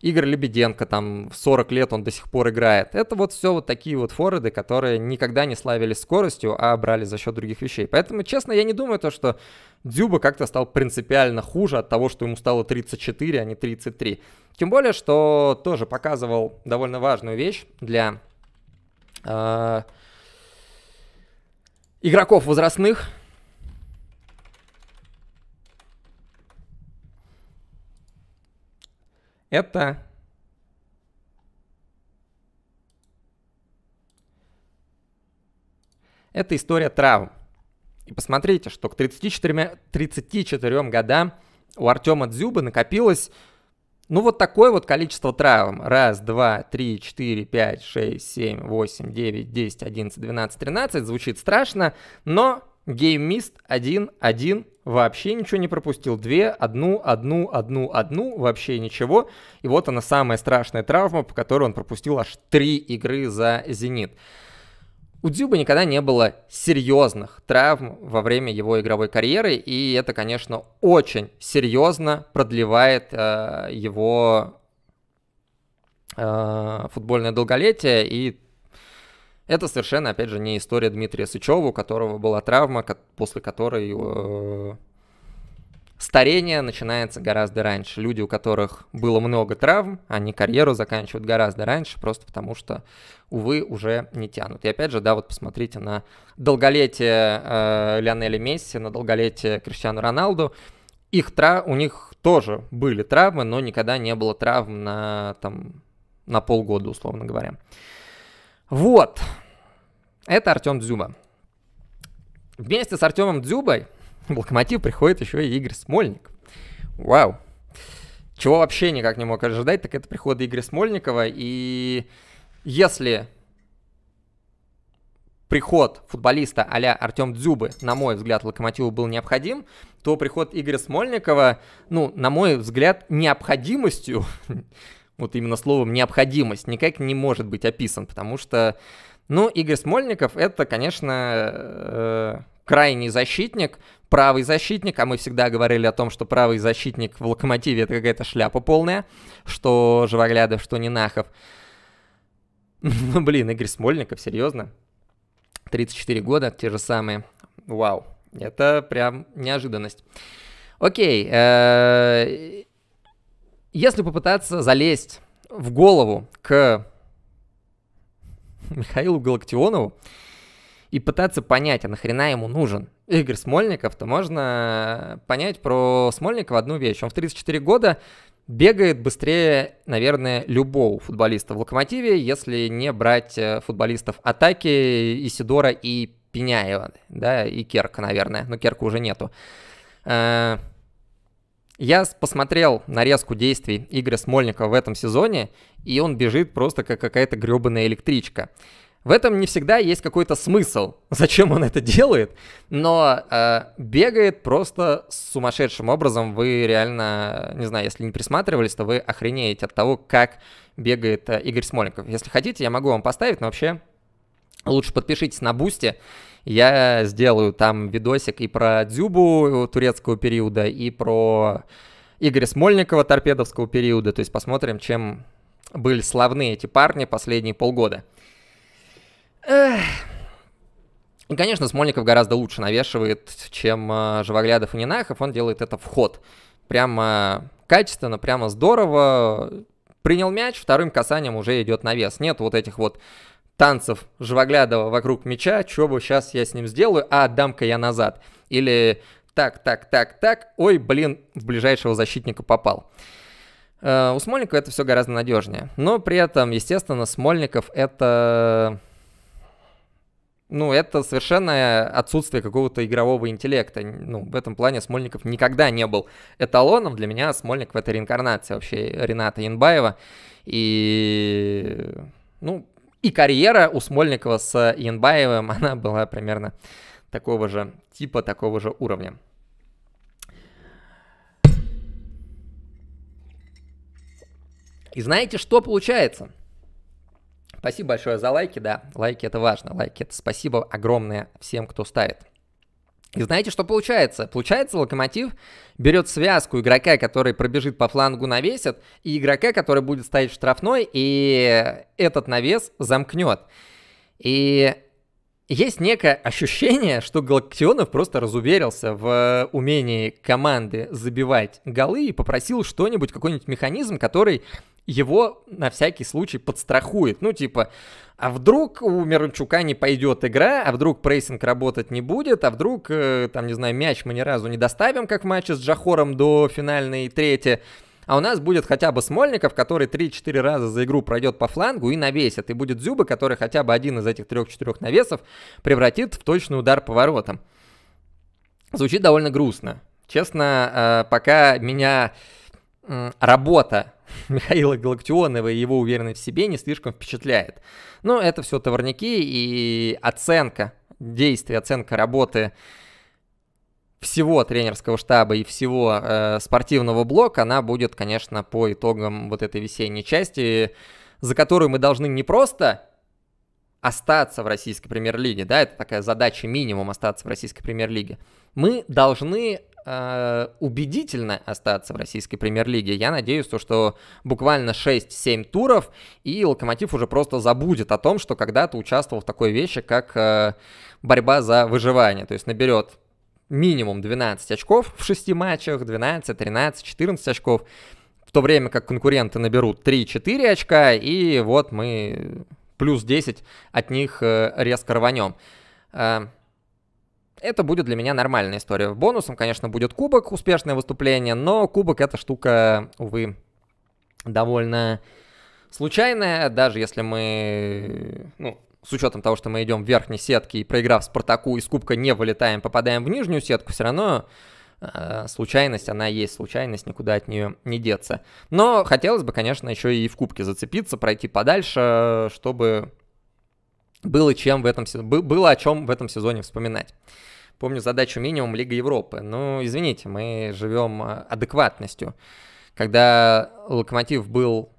Игорь Лебеденко, там, в 40 лет он до сих пор играет. Это вот все вот такие вот форварды, которые никогда не славились скоростью, а брали за счет других вещей. Поэтому, честно, я не думаю то, что Дзюба как-то стал принципиально хуже от того, что ему стало 34, а не 33. Тем более, что тоже показывал довольно важную вещь для э, игроков возрастных, это это история травм. И посмотрите, что к 34, 34 годам у Артема Дзюбы накопилось ну вот такое вот количество травм. Раз, два, три, четыре, пять, шесть, семь, восемь, девять, десять, одиннадцать, двенадцать, тринадцать. Звучит страшно, но GameMist 1, 1, вообще ничего не пропустил. 2, 1, 1, 1, 1, вообще ничего. И вот она самая страшная травма, по которой он пропустил аж 3 игры за «Зенит». У Дзюба никогда не было серьезных травм во время его игровой карьеры, и это, конечно, очень серьезно продлевает э, его э, футбольное долголетие и это совершенно, опять же, не история Дмитрия Сычева, у которого была травма, после которой э, старение начинается гораздо раньше. Люди, у которых было много травм, они карьеру заканчивают гораздо раньше, просто потому что, увы, уже не тянут. И опять же, да, вот посмотрите на долголетие э, Лионеля Месси, на долголетие Криштиану Роналду. Их тра... У них тоже были травмы, но никогда не было травм на, там, на полгода, условно говоря. Вот. Это Артем Дзюба. Вместе с Артемом Дзюбой в Локомотив приходит еще и Игорь Смольник. Вау. Чего вообще никак не мог ожидать, так это приход Игоря Смольникова. И если приход футболиста а-ля Артем Дзюбы, на мой взгляд, Локомотиву был необходим, то приход Игоря Смольникова, ну, на мой взгляд, необходимостью вот именно словом необходимость никак не может быть описан, потому что, ну, Игорь Смольников это, конечно, э, крайний защитник, правый защитник, а мы всегда говорили о том, что правый защитник в Локомотиве это какая-то шляпа полная, что Живоглядов, что Нинахов. Ну, блин, Игорь Смольников, серьезно? 34 года, те же самые. Вау, это прям неожиданность. Окей, э, если попытаться залезть в голову к Михаилу Галактионову и пытаться понять, а нахрена ему нужен Игорь Смольников, то можно понять про Смольникова одну вещь. Он в 34 года бегает быстрее, наверное, любого футболиста в «Локомотиве», если не брать э, футболистов атаки Исидора и Пеняева, да, и Керка, наверное, но Керка уже нету. Э, я посмотрел нарезку действий Игоря Смольникова в этом сезоне, и он бежит просто как какая-то гребаная электричка. В этом не всегда есть какой-то смысл, зачем он это делает, но э, бегает просто сумасшедшим образом. Вы реально, не знаю, если не присматривались, то вы охренеете от того, как бегает э, Игорь Смольников. Если хотите, я могу вам поставить, но вообще лучше подпишитесь на Бусти я сделаю там видосик и про Дзюбу турецкого периода, и про Игоря Смольникова торпедовского периода. То есть посмотрим, чем были славны эти парни последние полгода. Эх. И, конечно, Смольников гораздо лучше навешивает, чем а, Живоглядов и Нинахов. Он делает это вход Прямо качественно, прямо здорово. Принял мяч, вторым касанием уже идет навес. Нет вот этих вот танцев Живоглядова вокруг мяча, что бы сейчас я с ним сделаю, а отдам-ка я назад. Или так, так, так, так, ой, блин, в ближайшего защитника попал. Э, у смольников это все гораздо надежнее. Но при этом, естественно, Смольников это... Ну, это совершенно отсутствие какого-то игрового интеллекта. Ну, в этом плане Смольников никогда не был эталоном. Для меня Смольников — это реинкарнация вообще Рената Янбаева. И, ну, и карьера у Смольникова с Янбаевым, она была примерно такого же типа, такого же уровня. И знаете, что получается? Спасибо большое за лайки, да, лайки это важно, лайки это спасибо огромное всем, кто ставит. И знаете, что получается? Получается, Локомотив берет связку игрока, который пробежит по флангу, навесит, и игрока, который будет стоять в штрафной, и этот навес замкнет. И есть некое ощущение, что Галактионов просто разуверился в э, умении команды забивать голы и попросил что-нибудь, какой-нибудь механизм, который его на всякий случай подстрахует. Ну, типа, а вдруг у Мирончука не пойдет игра, а вдруг прессинг работать не будет, а вдруг, э, там, не знаю, мяч мы ни разу не доставим, как в матче с Джахором до финальной трети. А у нас будет хотя бы Смольников, который 3-4 раза за игру пройдет по флангу и навесит. И будет Зюба, который хотя бы один из этих 3-4 навесов превратит в точный удар по воротам. Звучит довольно грустно. Честно, э, пока меня работа Михаила Галактионова и его уверенность в себе не слишком впечатляет. Но это все товарники и оценка действий, оценка работы всего тренерского штаба и всего э, спортивного блока, она будет, конечно, по итогам вот этой весенней части, за которую мы должны не просто остаться в российской премьер-лиге, да, это такая задача минимум остаться в российской премьер-лиге, мы должны э, убедительно остаться в российской премьер-лиге. Я надеюсь, то, что буквально 6-7 туров, и Локомотив уже просто забудет о том, что когда-то участвовал в такой вещи, как э, борьба за выживание. То есть наберет минимум 12 очков в 6 матчах, 12, 13, 14 очков, в то время как конкуренты наберут 3-4 очка, и вот мы плюс 10 от них э, резко рванем. Э, это будет для меня нормальная история. Бонусом, конечно, будет кубок, успешное выступление, но кубок эта штука, увы, довольно случайная, даже если мы, ну, с учетом того, что мы идем в верхней сетке и проиграв Спартаку из кубка не вылетаем, попадаем в нижнюю сетку, все равно э, случайность, она есть случайность, никуда от нее не деться. Но хотелось бы, конечно, еще и в кубке зацепиться, пройти подальше, чтобы было, чем в этом, было о чем в этом сезоне вспоминать. Помню задачу минимум Лига Европы. Ну, извините, мы живем э, адекватностью. Когда Локомотив был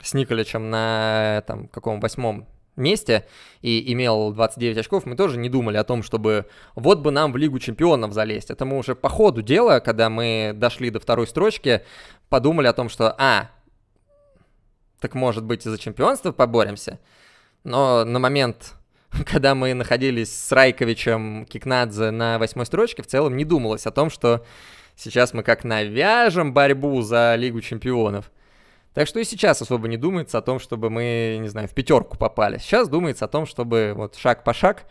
с Николичем на там, каком восьмом месте и имел 29 очков, мы тоже не думали о том, чтобы вот бы нам в Лигу Чемпионов залезть. Это мы уже по ходу дела, когда мы дошли до второй строчки, подумали о том, что, а, так может быть и за чемпионство поборемся. Но на момент, когда мы находились с Райковичем Кикнадзе на восьмой строчке, в целом не думалось о том, что сейчас мы как навяжем борьбу за Лигу Чемпионов. Так что и сейчас особо не думается о том, чтобы мы, не знаю, в пятерку попали. Сейчас думается о том, чтобы вот шаг по шаг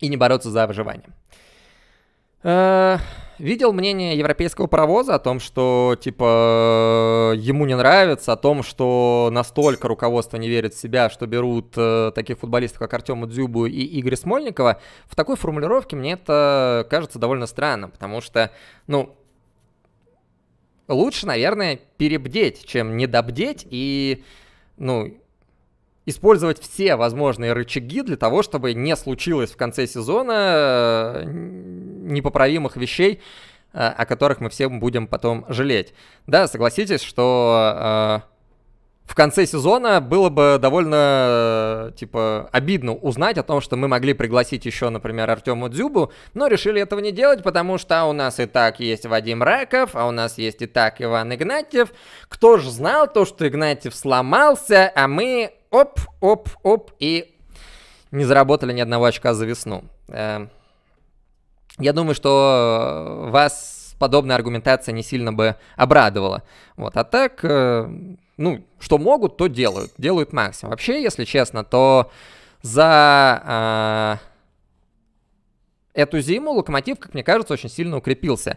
и не бороться за выживание. Э, видел мнение европейского паровоза о том, что, типа, ему не нравится, о том, что настолько руководство не верит в себя, что берут э таких футболистов, как Артема Дзюбу и Игоря Смольникова. В такой формулировке мне это кажется довольно странным, потому что, ну, лучше, наверное, перебдеть, чем недобдеть и, ну, использовать все возможные рычаги для того, чтобы не случилось в конце сезона э, непоправимых вещей, э, о которых мы всем будем потом жалеть. Да, согласитесь, что э, в конце сезона было бы довольно, типа, обидно узнать о том, что мы могли пригласить еще, например, Артему Дзюбу, но решили этого не делать, потому что у нас и так есть Вадим Раков, а у нас есть и так Иван Игнатьев. Кто же знал то, что Игнатьев сломался, а мы оп, оп, оп и не заработали ни одного очка за весну. Э, я думаю, что вас подобная аргументация не сильно бы обрадовала. Вот, а так э, ну, что могут, то делают, делают максимум. Вообще, если честно, то за э, эту зиму Локомотив, как мне кажется, очень сильно укрепился.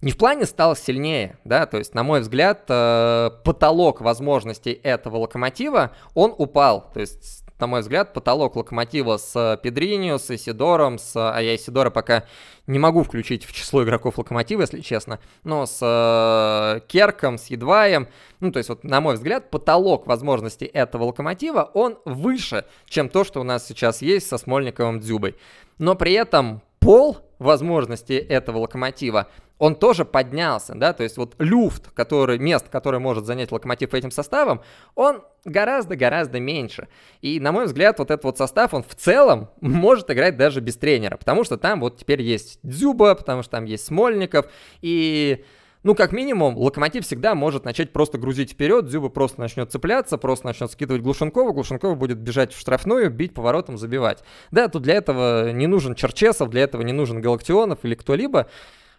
Не в плане стал сильнее, да, то есть, на мой взгляд, э, потолок возможностей этого локомотива, он упал, то есть на мой взгляд, потолок Локомотива с э, Педринью, с Исидором, с... Э, а я Исидора пока не могу включить в число игроков Локомотива, если честно, но с э, Керком, с Едваем, ну, то есть, вот, на мой взгляд, потолок возможностей этого Локомотива, он выше, чем то, что у нас сейчас есть со Смольниковым Дзюбой. Но при этом пол возможности этого локомотива, он тоже поднялся, да, то есть вот люфт, который, мест, которое может занять локомотив этим составом, он гораздо-гораздо меньше. И, на мой взгляд, вот этот вот состав, он в целом может играть даже без тренера, потому что там вот теперь есть Дзюба, потому что там есть Смольников, и ну, как минимум, Локомотив всегда может начать просто грузить вперед, Дзюба просто начнет цепляться, просто начнет скидывать Глушенкова, Глушенкова будет бежать в штрафную, бить поворотом, забивать. Да, тут для этого не нужен Черчесов, для этого не нужен Галактионов или кто-либо.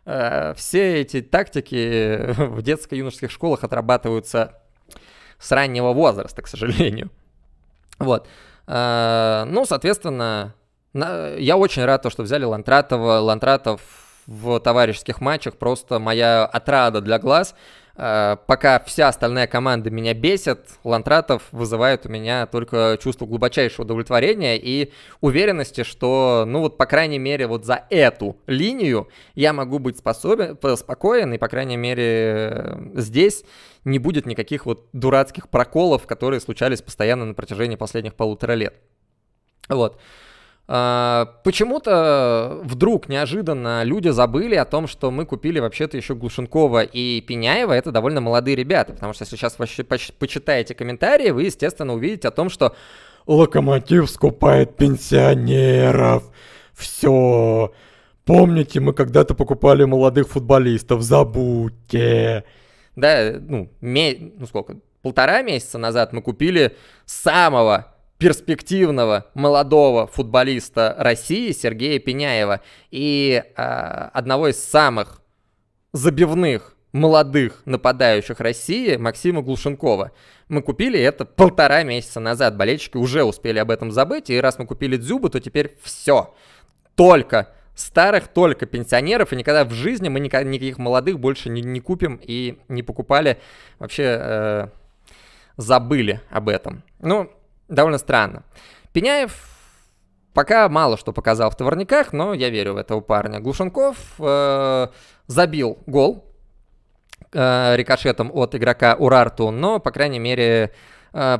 Э, все эти тактики в детско-юношеских школах отрабатываются с раннего возраста, к сожалению. Вот. Э, ну, соответственно, я очень рад, то, что взяли Лантратова. Лантратов в товарищеских матчах просто моя отрада для глаз. Э, пока вся остальная команда меня бесит, Лантратов вызывает у меня только чувство глубочайшего удовлетворения и уверенности, что, ну вот, по крайней мере, вот за эту линию я могу быть способен, спокоен, и, по крайней мере, э, здесь не будет никаких вот дурацких проколов, которые случались постоянно на протяжении последних полутора лет. Вот. А, почему-то вдруг неожиданно люди забыли о том, что мы купили вообще-то еще Глушенкова и Пеняева. Это довольно молодые ребята, потому что если сейчас почитаете комментарии, вы, естественно, увидите о том, что «Локомотив скупает пенсионеров». Все. Помните, мы когда-то покупали молодых футболистов. Забудьте. Да, ну, ме... ну сколько, полтора месяца назад мы купили самого перспективного молодого футболиста России Сергея Пеняева и э, одного из самых забивных молодых нападающих России Максима Глушенкова. Мы купили это полтора месяца назад. Болельщики уже успели об этом забыть. И раз мы купили Дзюбу, то теперь все. Только старых, только пенсионеров. И никогда в жизни мы никак, никаких молодых больше не, не купим и не покупали. Вообще э, забыли об этом. Ну, довольно странно. Пеняев пока мало что показал в товарниках, но я верю в этого парня. Глушенков э, забил гол э, рикошетом от игрока Урарту, но, по крайней мере, э,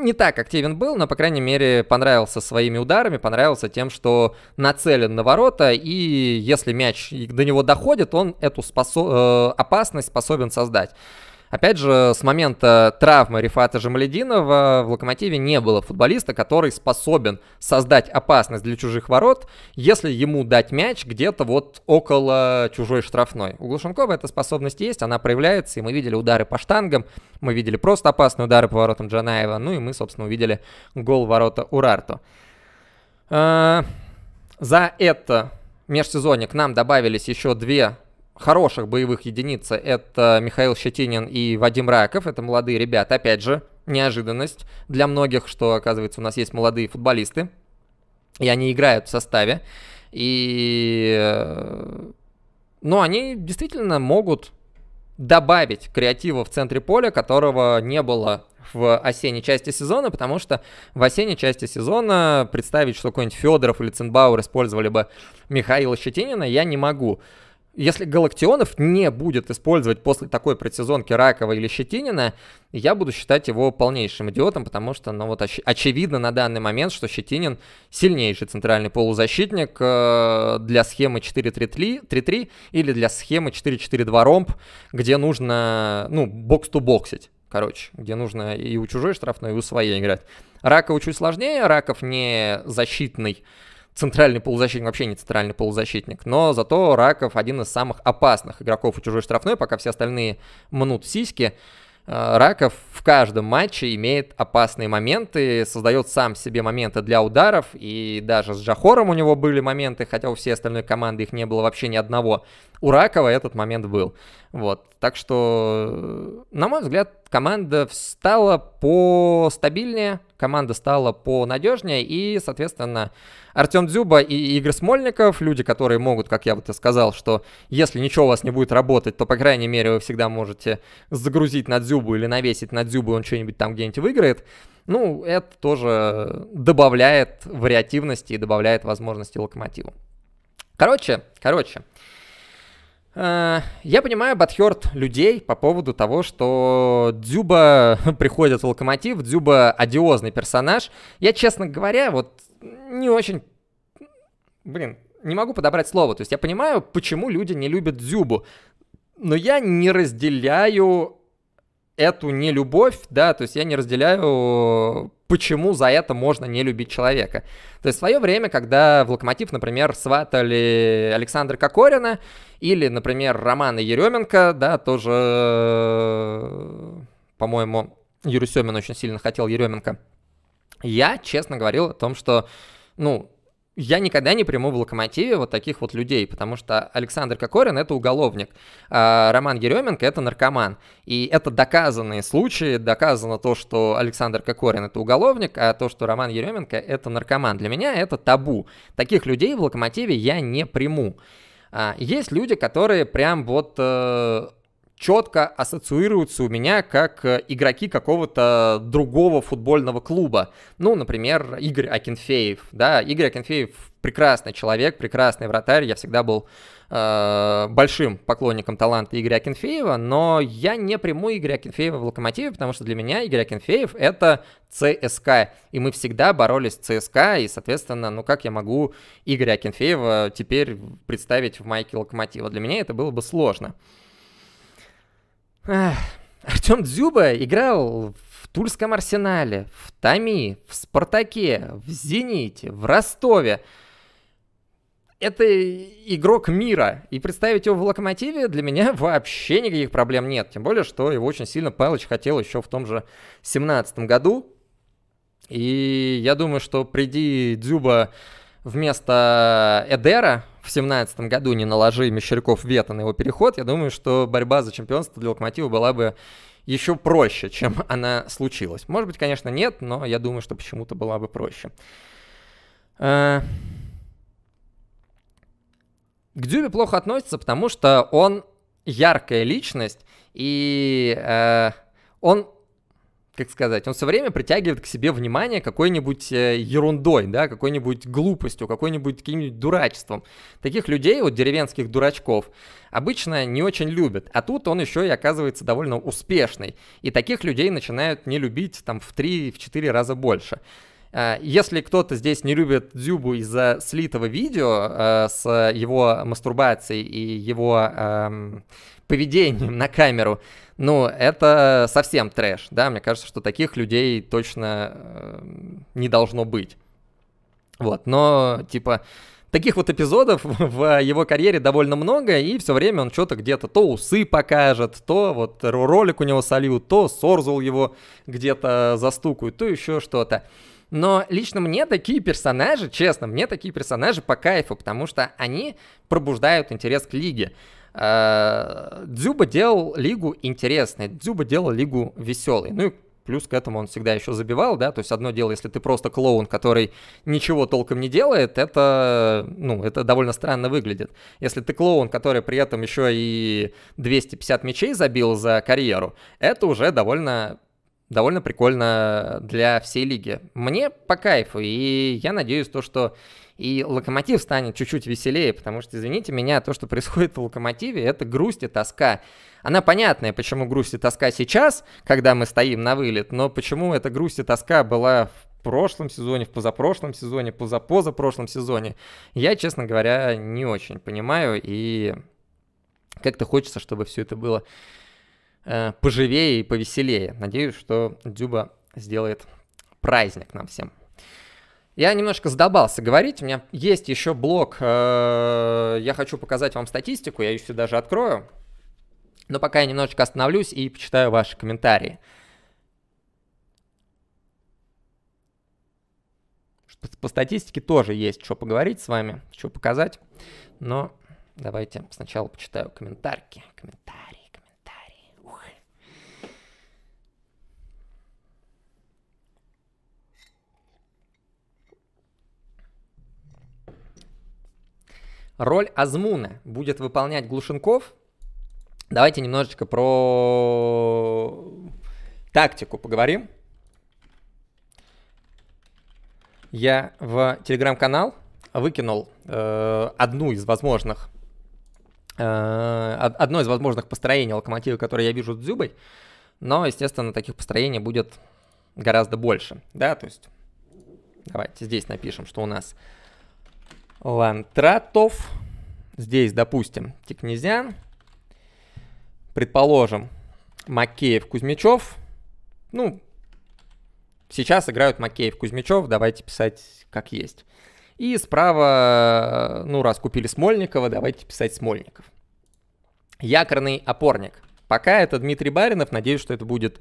не так активен был, но, по крайней мере, понравился своими ударами, понравился тем, что нацелен на ворота, и если мяч до него доходит, он эту спосо- э, опасность способен создать. Опять же, с момента травмы Рифата Жамалединова в «Локомотиве» не было футболиста, который способен создать опасность для чужих ворот, если ему дать мяч где-то вот около чужой штрафной. У Глушенкова эта способность есть, она проявляется, и мы видели удары по штангам, мы видели просто опасные удары по воротам Джанаева, ну и мы, собственно, увидели гол ворота Урарту. Э, за это межсезонье к нам добавились еще две хороших боевых единиц это Михаил Щетинин и Вадим Раков. Это молодые ребята, опять же, неожиданность для многих, что, оказывается, у нас есть молодые футболисты, и они играют в составе. И... Э, Но ну, они действительно могут добавить креатива в центре поля, которого не было в осенней части сезона, потому что в осенней части сезона представить, что какой-нибудь Федоров или Цинбауэр использовали бы Михаила Щетинина, я не могу если Галактионов не будет использовать после такой предсезонки Ракова или Щетинина, я буду считать его полнейшим идиотом, потому что, ну вот, оч- очевидно на данный момент, что Щетинин сильнейший центральный полузащитник э- для схемы 4-3-3 или для схемы 4-4-2 ромб, где нужно, ну, бокс-ту-боксить, короче, где нужно и у чужой штрафной, и у своей играть. Раков чуть сложнее, Раков не защитный центральный полузащитник, вообще не центральный полузащитник. Но зато Раков один из самых опасных игроков у чужой штрафной, пока все остальные мнут сиськи. Э, Раков в каждом матче имеет опасные моменты, создает сам себе моменты для ударов, и даже с Джахором у него были моменты, хотя у всей остальной команды их не было вообще ни одного. У Ракова этот момент был. Вот. Так что, э, на мой взгляд, команда стала постабильнее, команда стала понадежнее, и, соответственно, Артем Дзюба и Игорь Смольников, люди, которые могут, как я вот и сказал, что если ничего у вас не будет работать, то, по крайней мере, вы всегда можете загрузить на Дзюбу или навесить на Дзюбу, он что-нибудь там где-нибудь выиграет. Ну, это тоже добавляет вариативности и добавляет возможности локомотиву. Короче, короче, Э, я понимаю бадхерт людей по поводу того, что Дзюба приходит в Локомотив, Дзюба одиозный персонаж. Я, честно говоря, вот не очень... Блин, не могу подобрать слово. То есть я понимаю, почему люди не любят Дзюбу. Но я не разделяю эту нелюбовь, да, то есть я не разделяю почему за это можно не любить человека. То есть в свое время, когда в «Локомотив», например, сватали Александра Кокорина, или, например, Романа Еременко, да, тоже, э, по-моему, Юрий Семин очень сильно хотел Еременко. Я честно говорил о том, что, ну, я никогда не приму в «Локомотиве» вот таких вот людей, потому что Александр Кокорин — это уголовник, а Роман Еременко — это наркоман. И это доказанные случаи, доказано то, что Александр Кокорин — это уголовник, а то, что Роман Еременко — это наркоман. Для меня это табу. Таких людей в «Локомотиве» я не приму. А, есть люди, которые прям вот э, четко ассоциируются у меня как э, игроки какого-то другого футбольного клуба. Ну, например, Игорь Акинфеев. Да, Игорь Акинфеев прекрасный человек, прекрасный вратарь. Я всегда был э, большим поклонником таланта Игоря Акинфеева, но я не приму Игоря Акинфеева в «Локомотиве», потому что для меня Игорь Акинфеев — это ЦСК, и мы всегда боролись с ЦСКА, и, соответственно, ну как я могу Игоря Акинфеева теперь представить в майке «Локомотива»? Для меня это было бы сложно. Эх, Артем Дзюба играл в Тульском Арсенале, в Томи, в Спартаке, в Зените, в Ростове. Это игрок мира, и представить его в Локомотиве для меня вообще никаких проблем нет. Тем более, что его очень сильно Палыч хотел еще в том же 17 году. И я думаю, что приди Дзюба вместо Эдера, в семнадцатом году не наложи Мещеряков вето на его переход, я думаю, что борьба за чемпионство для Локомотива была бы еще проще, чем она случилась. Может быть, конечно, нет, но я думаю, что почему-то была бы проще. Э, к Дюбе плохо относится, потому что он яркая личность, и э, он как сказать, он все время притягивает к себе внимание какой-нибудь э, ерундой, да, какой-нибудь глупостью, какой-нибудь каким-нибудь дурачеством. Таких людей, вот деревенских дурачков, обычно не очень любят, а тут он еще и оказывается довольно успешный, и таких людей начинают не любить там в 3-4 раза больше. Э, если кто-то здесь не любит Дзюбу из-за слитого видео э, с его мастурбацией и его эм, поведением на камеру, ну, это совсем трэш, да, мне кажется, что таких людей точно эм, не должно быть. Вот, но, типа, таких вот эпизодов в его карьере довольно много, и все время он что-то где-то то усы покажет, то вот ролик у него сольют, то Сорзул его где-то застукают, то еще что-то. Но лично мне такие персонажи, честно, мне такие персонажи по кайфу, потому что они пробуждают интерес к лиге. Э, Дзюба делал лигу интересной, Дзюба делал лигу веселой. Ну и плюс к этому он всегда еще забивал, да, то есть одно дело, если ты просто клоун, который ничего толком не делает, это, ну, это довольно странно выглядит. Если ты клоун, который при этом еще и 250 мячей забил за карьеру, это уже довольно довольно прикольно для всей лиги. Мне по кайфу, и я надеюсь то, что и Локомотив станет чуть-чуть веселее, потому что, извините меня, то, что происходит в Локомотиве, это грусть и тоска. Она понятная, почему грусть и тоска сейчас, когда мы стоим на вылет, но почему эта грусть и тоска была в прошлом сезоне, в позапрошлом сезоне, позапозапрошлом сезоне, я, честно говоря, не очень понимаю, и как-то хочется, чтобы все это было Э, поживее и повеселее. Надеюсь, что Дюба сделает праздник нам всем. Я немножко задобался говорить, у меня есть еще блок, э, я хочу показать вам статистику, я ее все даже открою, но пока я немножечко остановлюсь и почитаю ваши комментарии. По, по статистике тоже есть что поговорить с вами, что показать, но давайте сначала почитаю комментарки. комментарии. Роль Азмуна будет выполнять Глушенков. Давайте немножечко про тактику поговорим. Я в телеграм-канал выкинул э, одну из возможных э, одно из возможных построений локомотива, которое я вижу с Дзюбой. Но, естественно, таких построений будет гораздо больше. Да, то есть давайте здесь напишем, что у нас лантратов. Здесь, допустим, Тикнезян, Предположим, Макеев, Кузьмичев. Ну, сейчас играют Макеев, Кузьмичев. Давайте писать как есть. И справа, ну, раз купили Смольникова, давайте писать Смольников. Якорный опорник. Пока это Дмитрий Баринов. Надеюсь, что это будет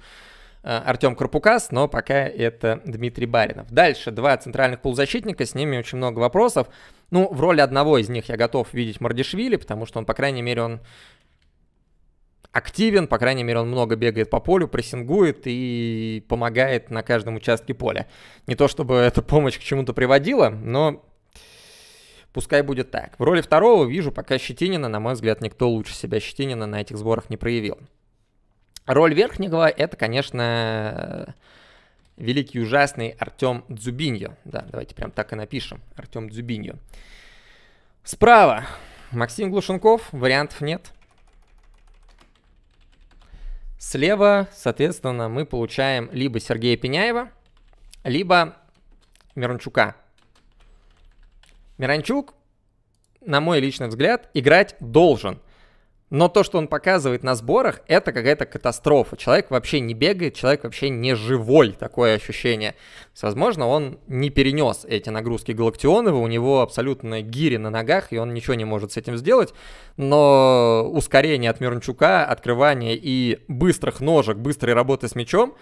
э, Артем Крупукас, но пока это Дмитрий Баринов. Дальше два центральных полузащитника, с ними очень много вопросов. Ну, в роли одного из них я готов видеть Мардишвили, потому что он, по крайней мере, он активен, по крайней мере, он много бегает по полю, прессингует и помогает на каждом участке поля. Не то чтобы эта помощь к чему-то приводила, но пускай будет так. В роли второго вижу пока Щетинина, на мой взгляд, никто лучше себя Щетинина на этих сборах не проявил. Роль верхнего — это, конечно, великий ужасный Артем Дзубиньо. Да, давайте прям так и напишем. Артем Дзубиньо. Справа Максим Глушенков, вариантов нет. Слева, соответственно, мы получаем либо Сергея Пеняева, либо Мирончука. Миранчук, на мой личный взгляд, играть должен – но то, что он показывает на сборах, это какая-то катастрофа. Человек вообще не бегает, человек вообще не живой, такое ощущение. возможно, он не перенес эти нагрузки Галактионова, у него абсолютно гири на ногах, и он ничего не может с этим сделать. Но ускорение от Мирончука, открывание и быстрых ножек, быстрой работы с мячом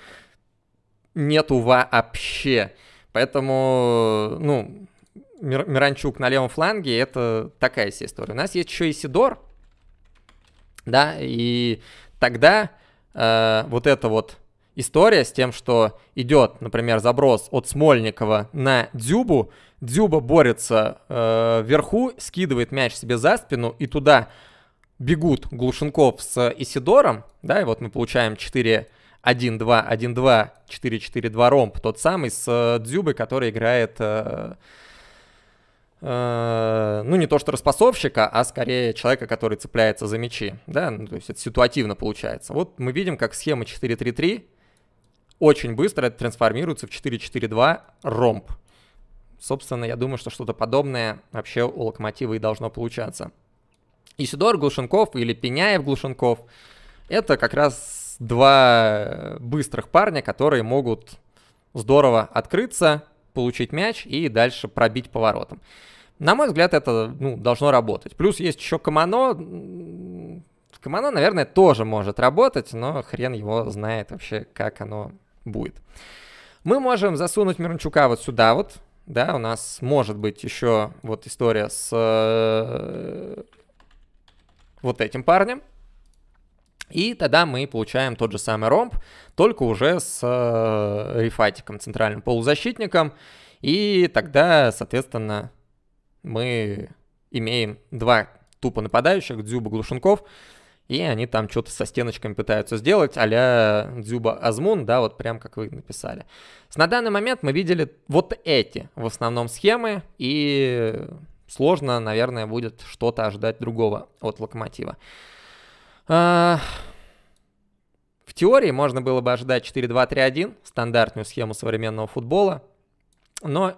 нету вообще. Поэтому, ну, Миранчук на левом фланге, это такая себе история. У нас есть еще и Сидор, да, и тогда э, вот эта вот история с тем, что идет, например, заброс от Смольникова на Дзюбу, Дзюба борется э, вверху, скидывает мяч себе за спину, и туда бегут Глушенков с Исидором, да, и вот мы получаем 4 1-2, 1-2, 4-4-2 ромб, тот самый с э, Дзюбой, который играет э, э ну, не то что распасовщика, а скорее человека, который цепляется за мячи, да, ну, то есть это ситуативно получается. Вот мы видим, как схема 4-3-3 очень быстро трансформируется в 4-4-2 ромб. Собственно, я думаю, что что-то подобное вообще у Локомотива и должно получаться. Исидор Глушенков или Пеняев Глушенков — это как раз два быстрых парня, которые могут здорово открыться, получить мяч и дальше пробить поворотом. На мой взгляд, это ну, должно работать. Плюс есть еще Камано. Камано, наверное, тоже может работать, но хрен его знает вообще, как оно будет. Мы можем засунуть Мирончука вот сюда вот, да, у нас может быть еще вот история с э, вот этим парнем. И тогда мы получаем тот же самый ромб, только уже с э, рефатиком, центральным полузащитником. И тогда, соответственно, мы имеем два тупо нападающих, Дзюба, Глушенков, и они там что-то со стеночками пытаются сделать, а-ля Дзюба Азмун, да, вот прям как вы написали. На данный момент мы видели вот эти в основном схемы, и сложно, наверное, будет что-то ожидать другого от Локомотива. А, в теории можно было бы ожидать 4-2-3-1, стандартную схему современного футбола, но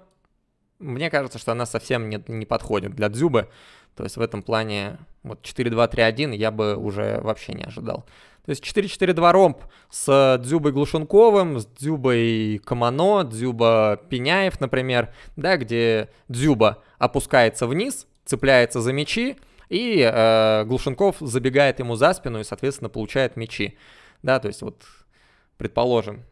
мне кажется, что она совсем не, не подходит для Дзюбы. То есть в этом плане вот 4-2-3-1 я бы уже вообще не ожидал. То есть 4-4-2 ромб с Дзюбой Глушенковым, с Дзюбой Камано, Дзюба Пеняев, например, да, где Дзюба опускается вниз, цепляется за мячи, и э, Глушенков забегает ему за спину и, соответственно, получает мячи. Да, то есть вот, предположим,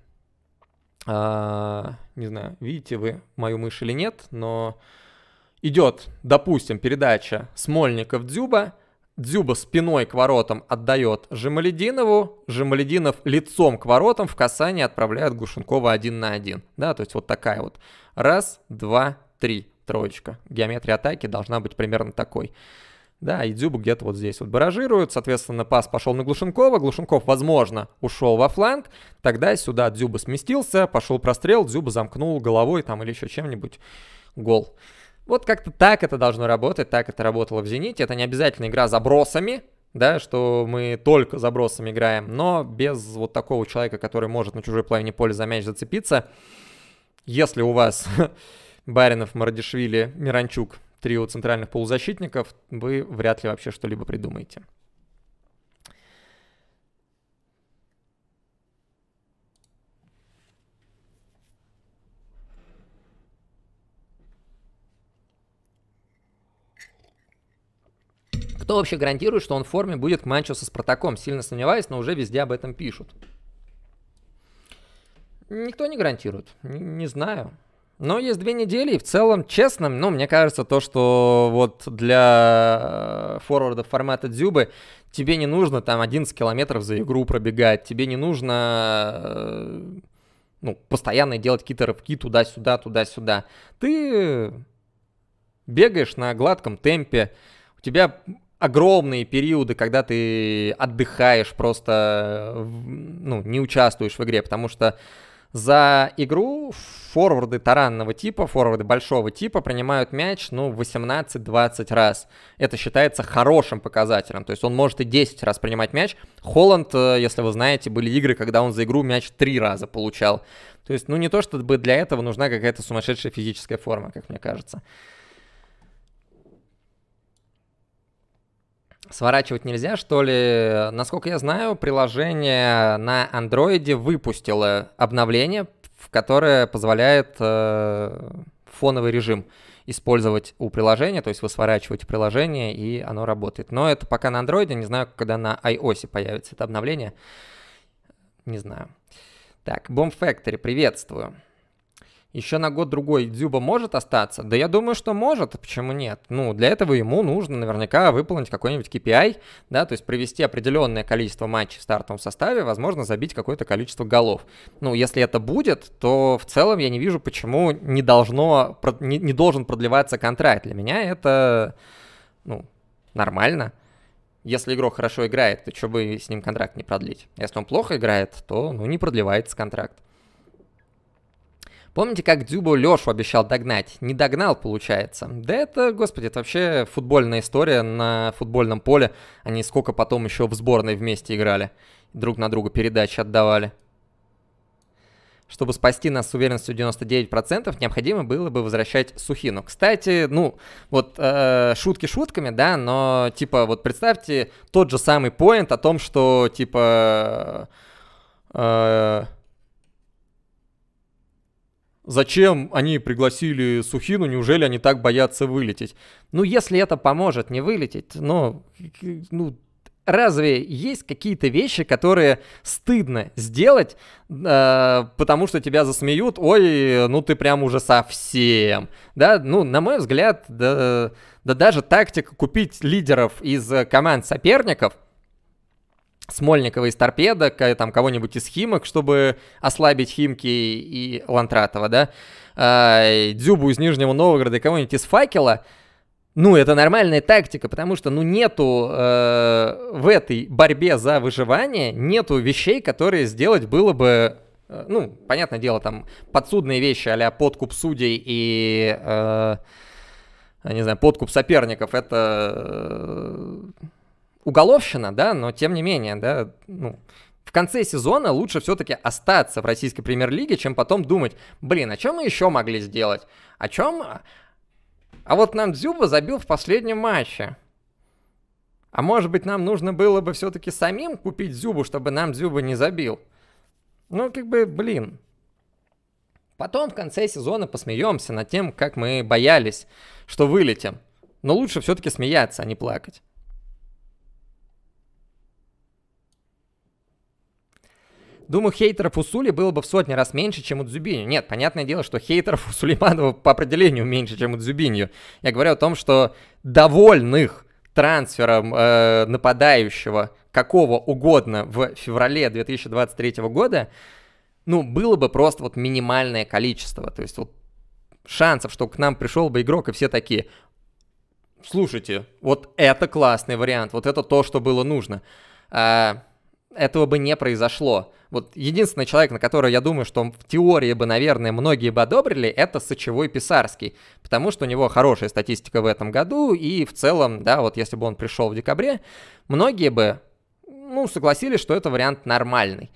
а, не знаю, видите вы мою мышь или нет, но идет, допустим, передача Смольников-Дзюба, Дзюба спиной к воротам отдает Жемалединову, Жемалединов лицом к воротам в касание отправляет Глушенкова один на один. Да, то есть вот такая вот. Раз, два, три. Троечка. Геометрия атаки должна быть примерно такой. Да, и Дзюба где-то вот здесь вот баражирует, соответственно, пас пошел на Глушенкова, Глушенков, возможно, ушел во фланг, тогда сюда Дзюба сместился, пошел прострел, Дзюба замкнул головой там или еще чем-нибудь, гол. Вот как-то так это должно работать, так это работало в «Зените». Это не обязательно игра забросами, да, что мы только забросами играем, но без вот такого человека, который может на чужой половине поля за мяч зацепиться, если у вас Баринов, Мардишвили, Миранчук трио центральных полузащитников, вы вряд ли вообще что-либо придумаете. Кто вообще гарантирует, что он в форме будет к матчу со Спартаком? Сильно сомневаюсь, но уже везде об этом пишут. Никто не гарантирует. Не, не знаю. Ну, есть две недели, и в целом, честно, ну, мне кажется, то, что вот для э, форварда формата Дзюбы тебе не нужно там 11 километров за игру пробегать, тебе не нужно э, ну, постоянно делать какие-то рывки туда-сюда, туда-сюда. Ты бегаешь на гладком темпе, у тебя огромные периоды, когда ты отдыхаешь, просто э, ну, не участвуешь в игре, потому что за игру форварды таранного типа, форварды большого типа принимают мяч, ну, 18-20 раз. Это считается хорошим показателем. То есть он может и 10 раз принимать мяч. Холланд, э, если вы знаете, были игры, когда он за игру мяч 3 раза получал. То есть, ну, не то чтобы для этого нужна какая-то сумасшедшая физическая форма, как мне кажется. сворачивать нельзя, что ли? Насколько я знаю, приложение на Андроиде выпустило обновление, в которое позволяет э, фоновый режим использовать у приложения, то есть вы сворачиваете приложение, и оно работает. Но это пока на Андроиде, не знаю, когда на iOS появится это обновление. Не знаю. Так, Bomb Factory, приветствую еще на год-другой Дзюба может остаться? Да я думаю, что может, почему нет? Ну, для этого ему нужно наверняка выполнить какой-нибудь KPI, да, то есть провести определенное количество матчей в стартовом составе, возможно, забить какое-то количество голов. Ну, если это будет, то в целом я не вижу, почему не должно, не, не должен продлеваться контракт. Для меня это, ну, нормально. Если игрок хорошо играет, то что бы с ним контракт не продлить? Если он плохо играет, то, ну, не продлевается контракт. Помните, как Дюбу Лешу обещал догнать? Не догнал, получается. Да это, господи, это вообще футбольная история на футбольном поле. Они сколько потом еще в сборной вместе играли. Друг на друга передачи отдавали. Чтобы спасти нас с уверенностью 99%, необходимо было бы возвращать Сухину. Кстати, ну, вот э, шутки шутками, да, но, типа, вот представьте тот же самый поинт о том, что, типа, э, Зачем они пригласили Сухину, неужели они так боятся вылететь? Ну, если это поможет не вылететь, но, ну, разве есть какие-то вещи, которые стыдно сделать, э, потому что тебя засмеют, ой, ну ты прям уже совсем, да, ну, на мой взгляд, да, да даже тактика купить лидеров из э, команд соперников – Смольникова из Торпеда, э, там кого-нибудь из Химок, чтобы ослабить Химки и Лантратова, да, э, Дзюбу из Нижнего Новгорода и кого-нибудь из Факела, ну, это нормальная тактика, потому что, ну, нету э, в этой борьбе за выживание, нету вещей, которые сделать было бы, э, ну, понятное дело, там, подсудные вещи а подкуп судей и, э, не знаю, подкуп соперников, это... Э, уголовщина, да, но тем не менее, да, ну, в конце сезона лучше все-таки остаться в российской премьер-лиге, чем потом думать, блин, а чем мы еще могли сделать? О а чем? А, а вот нам Дзюба забил в последнем матче. А может быть, нам нужно было бы все-таки самим купить Зюбу, чтобы нам Зюба не забил? Ну, как бы, блин. Потом в конце сезона посмеемся над тем, как мы боялись, что вылетим. Но лучше все-таки смеяться, а не плакать. Думаю, хейтеров у Сули было бы в сотни раз меньше, чем у Дзюбини. Нет, понятное дело, что хейтеров у Сулейманова по определению меньше, чем у Дзюбини. Я говорю о том, что довольных трансфером э, нападающего какого угодно в феврале 2023 года, ну, было бы просто вот минимальное количество. То есть вот шансов, что к нам пришел бы игрок, и все такие, слушайте, вот это классный вариант, вот это то, что было нужно. А, этого бы не произошло. Вот единственный человек, на которого я думаю, что в теории бы, наверное, многие бы одобрили, это Сочевой Писарский, потому что у него хорошая статистика в этом году, и в целом, да, вот если бы он пришел в декабре, многие бы, ну, согласились, что это вариант нормальный.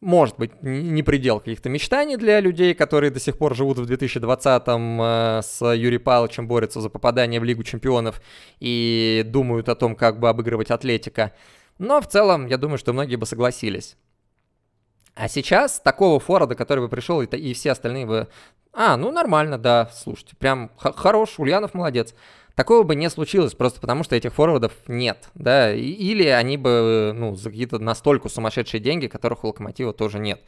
Может быть, не предел каких-то мечтаний для людей, которые до сих пор живут в 2020-м, э, с Юрием Павловичем борются за попадание в Лигу Чемпионов и думают о том, как бы обыгрывать Атлетика. Но в целом, я думаю, что многие бы согласились. А сейчас такого Форда, который бы пришел, и, и все остальные бы... А, ну нормально, да, слушайте, прям хорош, Ульянов молодец. Такого бы не случилось, просто потому что этих форвардов нет, да, или они бы, ну, за какие-то настолько сумасшедшие деньги, которых у Локомотива тоже нет.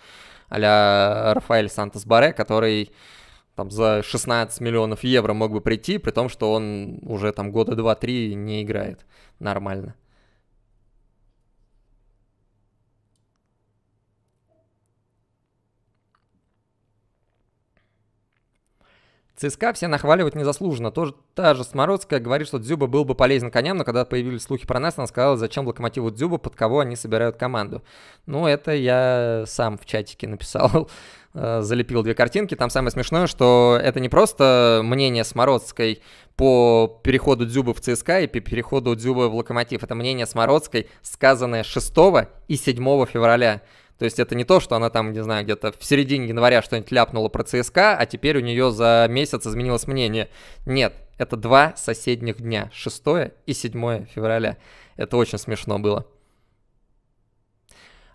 а Рафаэль Сантос-Баре, который там за 16 миллионов евро мог бы прийти, при том, что он уже там года 2-3 не играет нормально. ЦСКА все нахваливают незаслуженно. Тоже, та же Смородская говорит, что Дзюба был бы полезен коням, но когда появились слухи про нас, она сказала, зачем Локомотиву Дзюба, под кого они собирают команду. Ну, это я сам в чатике написал, э, залепил две картинки. Там самое смешное, что это не просто мнение Смородской по переходу Дзюбы в ЦСКА и по переходу Дзюбы в Локомотив. Это мнение Смородской, сказанное 6 и 7 февраля. То есть это не то, что она там, не знаю, где-то в середине января что-нибудь ляпнула про ЦСКА, а теперь у нее за месяц изменилось мнение. Нет, это два соседних дня, 6 и 7 февраля. Это очень смешно было.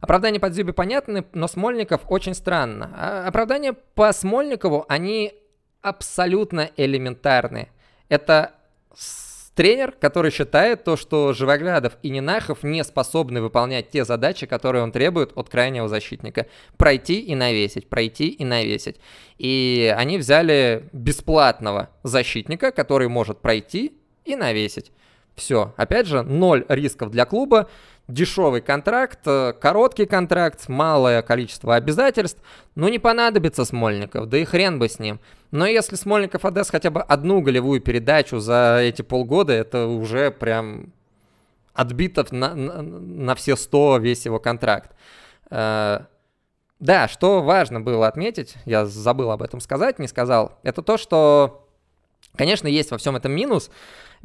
Оправдания по Дзюбе понятны, но Смольников очень странно. А оправдания по Смольникову, они абсолютно элементарны. Это Тренер, который считает то, что Живоглядов и Нинахов не способны выполнять те задачи, которые он требует от крайнего защитника. Пройти и навесить, пройти и навесить. И они взяли бесплатного защитника, который может пройти и навесить. Все. Опять же, ноль рисков для клуба дешевый контракт, э, короткий контракт, малое количество обязательств. Ну, не понадобится Смольников, да и хрен бы с ним. Но если Смольников отдаст хотя бы одну голевую передачу за эти полгода, это уже прям отбитов на, на, на все 100 весь его контракт. Э, да, что важно было отметить, я забыл об этом сказать, не сказал, это то, что, конечно, есть во всем этом минус,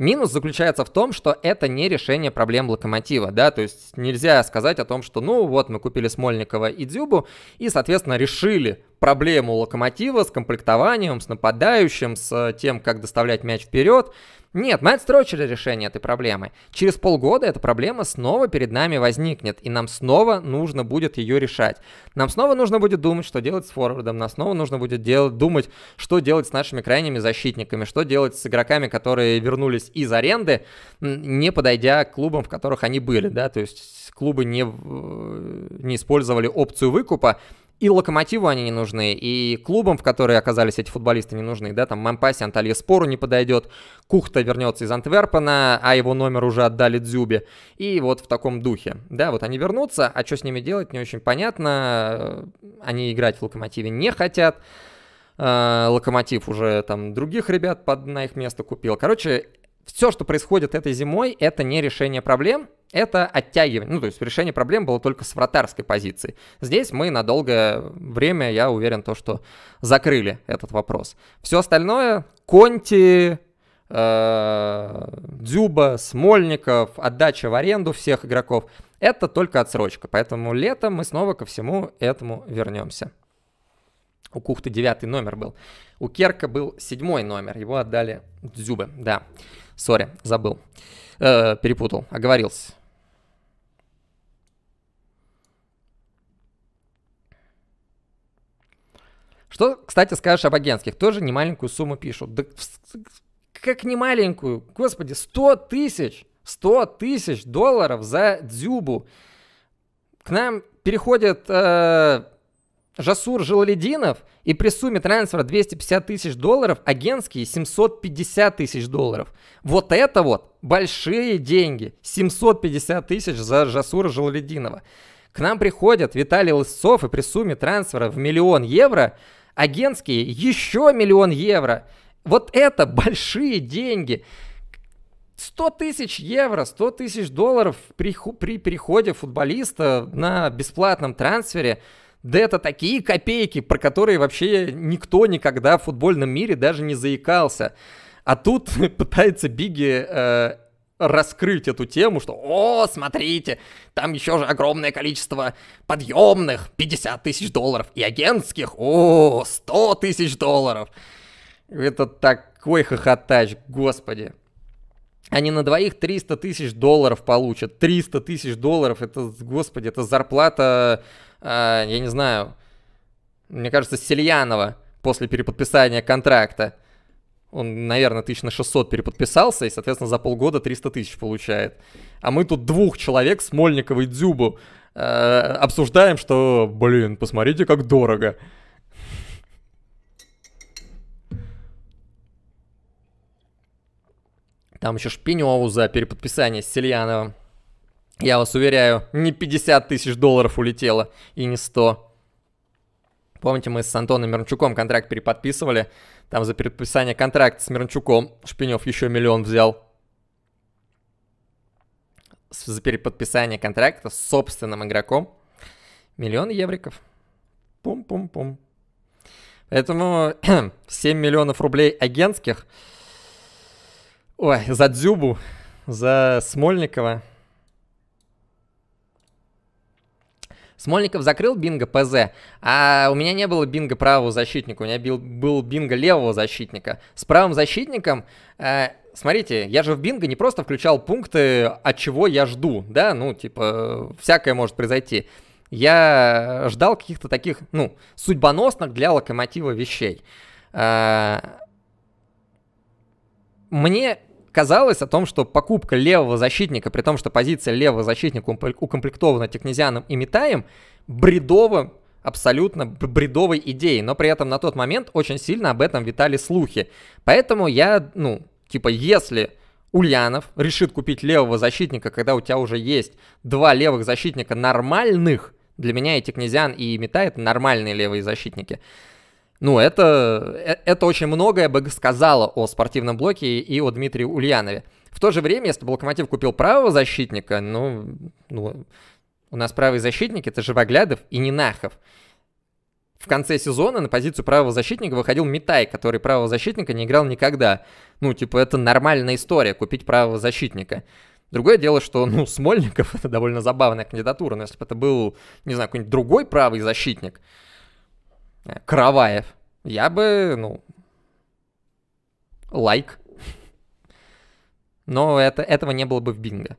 Минус заключается в том, что это не решение проблем локомотива, да, то есть нельзя сказать о том, что ну вот мы купили Смольникова и Дзюбу и, соответственно, решили проблему Локомотива с комплектованием, с нападающим, с э, тем, как доставлять мяч вперед. Нет, мы отстрочили решение этой проблемы. Через полгода эта проблема снова перед нами возникнет, и нам снова нужно будет ее решать. Нам снова нужно будет думать, что делать с форвардом, нам снова нужно будет делать, думать, что делать с нашими крайними защитниками, что делать с игроками, которые вернулись из аренды, не подойдя к клубам, в которых они были, да, то есть клубы не, э, не использовали опцию выкупа, и Локомотиву они не нужны, и клубам, в которые оказались эти футболисты, не нужны, да, там Мампаси, Анталья Спору не подойдет, Кухта вернется из Антверпена, а его номер уже отдали Дзюбе, и вот в таком духе, да, вот они вернутся, а что с ними делать, не очень понятно, они играть в Локомотиве не хотят, э, Локомотив уже там других ребят под, на их место купил. Короче, все, что происходит этой зимой, это не решение проблем, это оттягивание. Ну, то есть решение проблем было только с вратарской позиции. Здесь мы на долгое время, я уверен, то, что закрыли этот вопрос. Все остальное, Конти, э, Дзюба, Смольников, отдача в аренду всех игроков, это только отсрочка. Поэтому летом мы снова ко всему этому вернемся. У Кухты девятый номер был. У Керка был седьмой номер. Его отдали Дзюбе, да. Сори, забыл. Э, перепутал, оговорился. Что, кстати, скажешь об агентских? Тоже немаленькую сумму пишут. Да как немаленькую? Господи, 100 тысяч! 100 тысяч долларов за дзюбу. К нам переходят э, Жасур Жилалединов и при сумме трансфера 250 тысяч долларов агентские 750 тысяч долларов. Вот это вот большие деньги. 750 тысяч за Жасура Жилалединова. К нам приходят Виталий Лысцов и при сумме трансфера в миллион евро агентские еще миллион евро. Вот это большие деньги. 100 тысяч евро, 100 тысяч долларов при, при переходе футболиста на бесплатном трансфере – да это такие копейки, про которые вообще никто никогда в футбольном мире даже не заикался. А тут пытается Биги э, раскрыть эту тему, что «О, смотрите, там еще же огромное количество подъемных, 50 тысяч долларов, и агентских, о, 100 тысяч долларов». Это такой хохотач, господи. Они на двоих 300 тысяч долларов получат. 300 тысяч долларов, это, господи, это зарплата э, я не знаю, мне кажется, Сельянова после переподписания контракта. Он, наверное, тысяч на 1600 переподписался и, соответственно, за полгода 300 тысяч получает. А мы тут двух человек, Смольникова и Дзюбу, э, обсуждаем, что, блин, посмотрите, как дорого. Там еще Шпиневу за переподписание с Сельяновым. Я вас уверяю, не 50 тысяч долларов улетело и не 100. Помните, мы с Антоном Мирончуком контракт переподписывали. Там за переподписание контракта с Мирончуком Шпинев еще миллион взял. За переподписание контракта с собственным игроком. Миллион евриков. Пум-пум-пум. Поэтому 7 миллионов рублей агентских. Ой, за Дзюбу, за Смольникова, Смольников закрыл бинго ПЗ, а у меня не было бинго правого защитника, у меня был, был бинго левого защитника. С правым защитником... Э, смотрите, я же в бинго не просто включал пункты, от чего я жду, да, ну, типа, всякое может произойти. Я ждал каких-то таких, ну, судьбоносных для локомотива вещей. Э, мне казалось о том, что покупка левого защитника, при том, что позиция левого защитника укомплектована Текнезианом и Митаем, бредово абсолютно бредовой идеей, но при этом на тот момент очень сильно об этом витали слухи. Поэтому я, ну, типа, если Ульянов решит купить левого защитника, когда у тебя уже есть два левых защитника нормальных, для меня и Текнезиан, и Мита это нормальные левые защитники, ну, это, э, это очень многое бы сказала о спортивном блоке и о Дмитрии Ульянове. В то же время, если бы Локомотив купил правого защитника, ну, ну у нас правый защитник это Живоглядов и Нинахов. В конце сезона на позицию правого защитника выходил Митай, который правого защитника не играл никогда. Ну, типа, это нормальная история, купить правого защитника. Другое дело, что, ну, Смольников — это довольно забавная кандидатура, но если бы это был, не знаю, какой-нибудь другой правый защитник — знаю, я бы, ну, лайк. Но это, этого не было бы в бинго.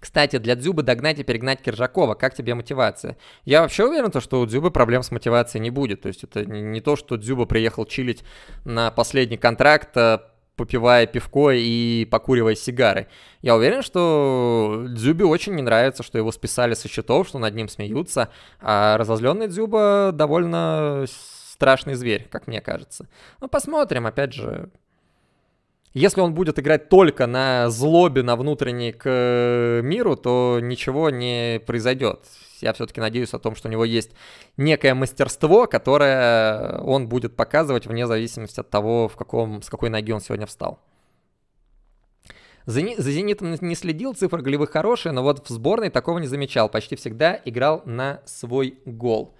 Кстати, для Дзюбы догнать и перегнать Киржакова, как тебе мотивация? Я вообще уверен, что у Дзюбы проблем с мотивацией не будет. То есть это не то, что Дзюба приехал чилить на последний контракт, а попивая пивко и покуривая сигары. Я уверен, что Дзюбе очень не нравится, что его списали со счетов, что над ним смеются, а разозленный Дзюба довольно страшный зверь, как мне кажется. Ну, посмотрим, опять же. Если он будет играть только на злобе, на внутренней к э, миру, то ничего не произойдет я все-таки надеюсь о том, что у него есть некое мастерство, которое он будет показывать вне зависимости от того, в каком, с какой ноги он сегодня встал. За, за «Зенитом» не следил, цифры голевых хорошие, но вот в сборной такого не замечал. Почти всегда играл на свой гол.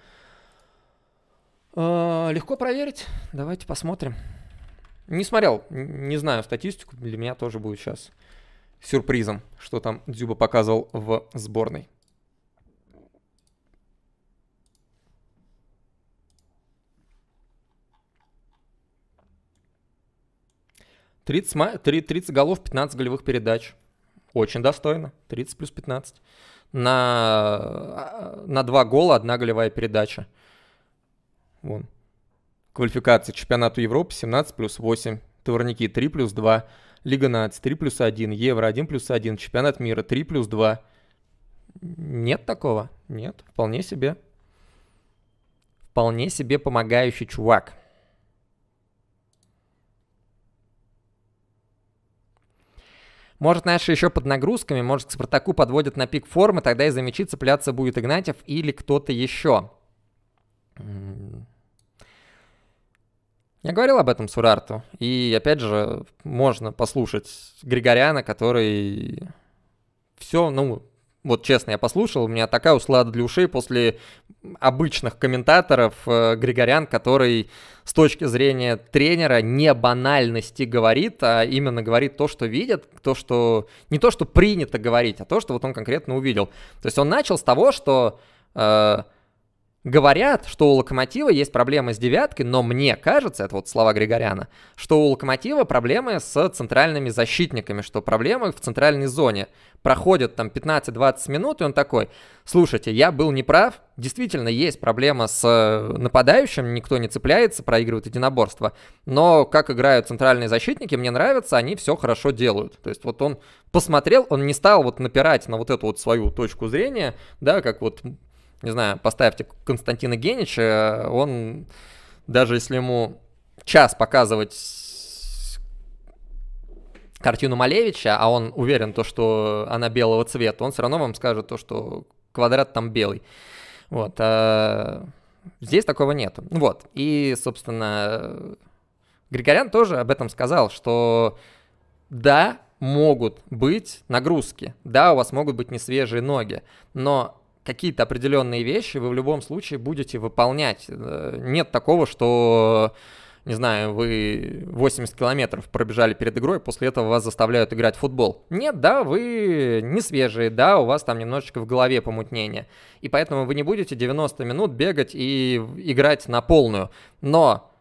Э, легко проверить. Давайте посмотрим. Не смотрел, не знаю статистику, для меня тоже будет сейчас сюрпризом, что там Дзюба показывал в сборной. 30, 30 голов, 15 голевых передач. Очень достойно. 30 плюс 15. На, а, на 2 гола одна голевая передача. Вон. Квалификация чемпионату Европы 17 плюс 8. турники 3 плюс 2. Лига нации 3 плюс 1. Евро 1 плюс 1. Чемпионат мира 3 плюс 2. Нет такого. Нет. Вполне себе. Вполне себе помогающий чувак. Может, наши еще под нагрузками, может, к Спартаку подводят на пик формы, тогда и за мячи цепляться будет Игнатьев или кто-то еще. Я говорил об этом Сурарту, и опять же, можно послушать Григоряна, который все, ну, вот честно, я послушал, у меня такая услада для ушей после обычных комментаторов э, Григорян, который с точки зрения тренера не банальности говорит, а именно говорит то, что видит, то, что не то, что принято говорить, а то, что вот он конкретно увидел. То есть он начал с того, что э, Говорят, что у Локомотива есть проблемы с девяткой, но мне кажется, это вот слова Григоряна, что у Локомотива проблемы с центральными защитниками, что проблемы в центральной зоне. Проходит там 15-20 минут, и он такой, слушайте, я был неправ, действительно есть проблема с э, нападающим, никто не цепляется, проигрывает единоборство, но как играют центральные защитники, мне нравится, они все хорошо делают. То есть вот он посмотрел, он не стал вот напирать на вот эту вот свою точку зрения, да, как вот не знаю, поставьте Константина Генича, он, даже если ему час показывать картину Малевича, а он уверен, то, что она белого цвета, он все равно вам скажет то, что квадрат там белый. Вот. А здесь такого нет. Ну вот. И, собственно, Григорян тоже об этом сказал, что да, могут быть нагрузки, да, у вас могут быть несвежие ноги, но какие-то определенные вещи вы в любом случае будете выполнять. Э, нет такого, что не знаю, вы 80 километров пробежали перед игрой, после этого вас заставляют играть в футбол. Нет, да, вы не свежие, да, у вас там немножечко в голове помутнение. И поэтому вы не будете 90 минут бегать и играть на полную. Но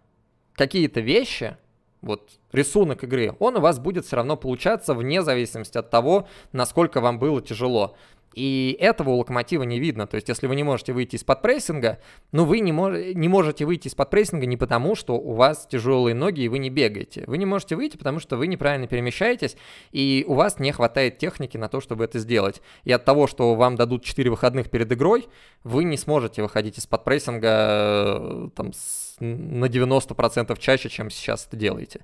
какие-то вещи, вот рисунок игры, он у вас будет все равно получаться вне зависимости от того, насколько вам было тяжело. И этого у Локомотива не видно. То есть, если вы не можете выйти из-под прессинга, ну вы не, мож не можете выйти из-под прессинга не потому, что у вас тяжелые ноги и вы не бегаете. Вы не можете выйти, потому что вы неправильно перемещаетесь, и у вас не хватает техники на то, чтобы это сделать. И от того, что вам дадут 4 выходных перед игрой, вы не сможете выходить из-под прессинга э, там, с, на 90% чаще, чем сейчас это делаете.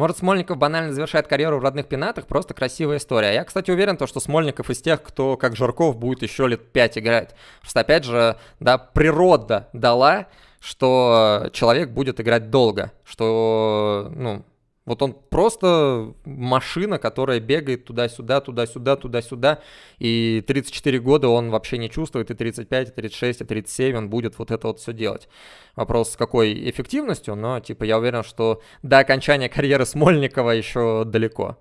Может, Смольников банально завершает карьеру в родных пенатах, просто красивая история. А я, кстати, уверен, то, что Смольников из тех, кто, как Жирков, будет еще лет 5 играть. Просто, опять же, да, природа дала, что человек будет играть долго, что, ну, вот он просто машина, которая бегает туда-сюда, туда-сюда, туда-сюда, и 34 года он вообще не чувствует, и 35, и 36, и 37 он будет вот это вот все делать. Вопрос с какой эффективностью, но типа я уверен, что до окончания карьеры Смольникова еще далеко.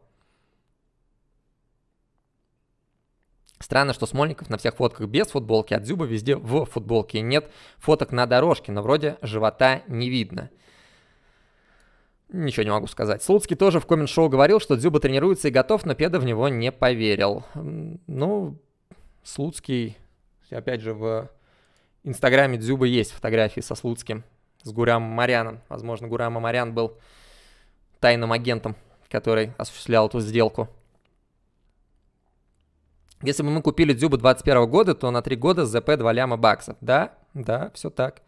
Странно, что Смольников на всех фотках без футболки, а Дзюба везде в футболке. И нет фоток на дорожке, но вроде живота не видно. Ничего не могу сказать. Слуцкий тоже в коммент-шоу говорил, что Дзюба тренируется и готов, но Педа в него не поверил. Ну, Слуцкий, опять же, в Инстаграме Дзюба есть фотографии со Слуцким, с Гурам Маряном. Возможно, Гурама Марян был тайным агентом, который осуществлял эту сделку. Если бы мы купили Дзюбу 21 года, то на 3 года ЗП 2 ляма баксов. Да, да, все так.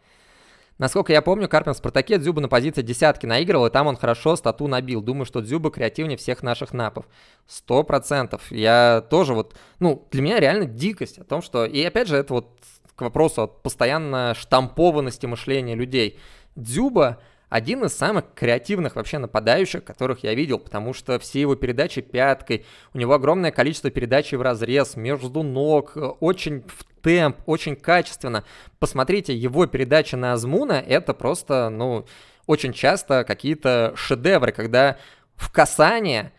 Насколько я помню, Карпин в «Спартаке» Дзюба на позиции десятки наигрывал, и там он хорошо стату набил. Думаю, что Дзюба креативнее всех наших напов. Сто процентов. Я тоже вот... Ну, для меня реально дикость о том, что... И опять же, это вот к вопросу о постоянно штампованности мышления людей. Дзюба один из самых креативных вообще нападающих, которых я видел, потому что все его передачи пяткой, у него огромное количество передачи в разрез, между ног, э, очень в темп, очень качественно. Посмотрите, его передачи на Азмуна, это просто, ну, очень часто какие-то шедевры, когда в касание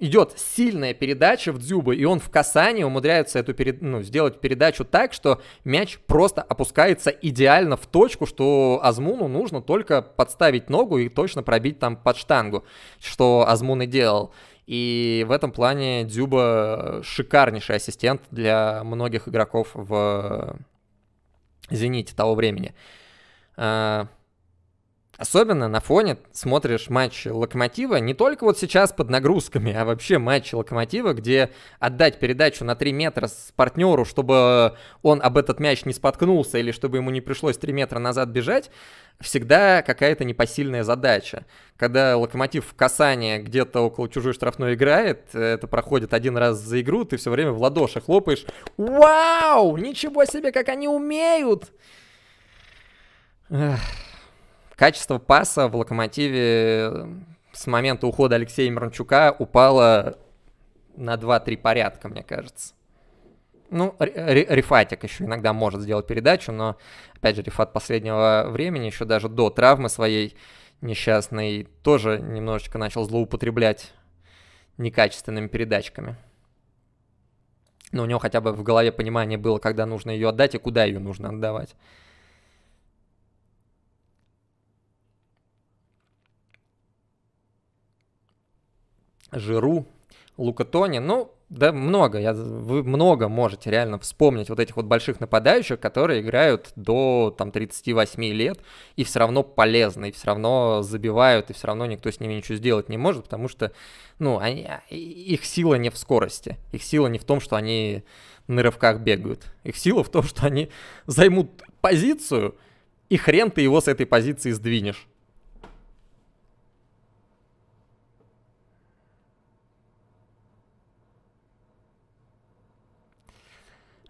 идет сильная передача в Дзюбу, и он в касании умудряется эту перед... ну, сделать передачу так, что мяч просто опускается идеально в точку, что Азмуну нужно только подставить ногу и точно пробить там под штангу, что Азмун и делал. И в этом плане Дзюба шикарнейший ассистент для многих игроков в «Зените» того времени. А, Особенно на фоне смотришь матч Локомотива не только вот сейчас под нагрузками, а вообще матч Локомотива, где отдать передачу на 3 метра с партнеру, чтобы он об этот мяч не споткнулся или чтобы ему не пришлось 3 метра назад бежать, всегда какая-то непосильная задача. Когда Локомотив в касание где-то около чужой штрафной играет, это проходит один раз за игру, ты все время в ладоши хлопаешь. Вау! Ничего себе, как они умеют! Эх. Качество паса в «Локомотиве» с момента ухода Алексея Миранчука упало на 2-3 порядка, мне кажется. Ну, Рифатик еще иногда может сделать передачу, но, опять же, Рифат последнего времени, еще даже до травмы своей несчастной, тоже немножечко начал злоупотреблять некачественными передачками. Но у него хотя бы в голове понимание было, когда нужно ее отдать и куда ее нужно отдавать. Жиру, Лукатони, Ну, да, много. Я, вы много можете реально вспомнить вот этих вот больших нападающих, которые играют до там 38 лет и все равно полезны, и все равно забивают, и все равно никто с ними ничего сделать не может, потому что, ну, они, а, их сила не в скорости, их сила не в том, что они на рывках бегают. Их сила в том, что они займут позицию, и хрен ты его с этой позиции сдвинешь.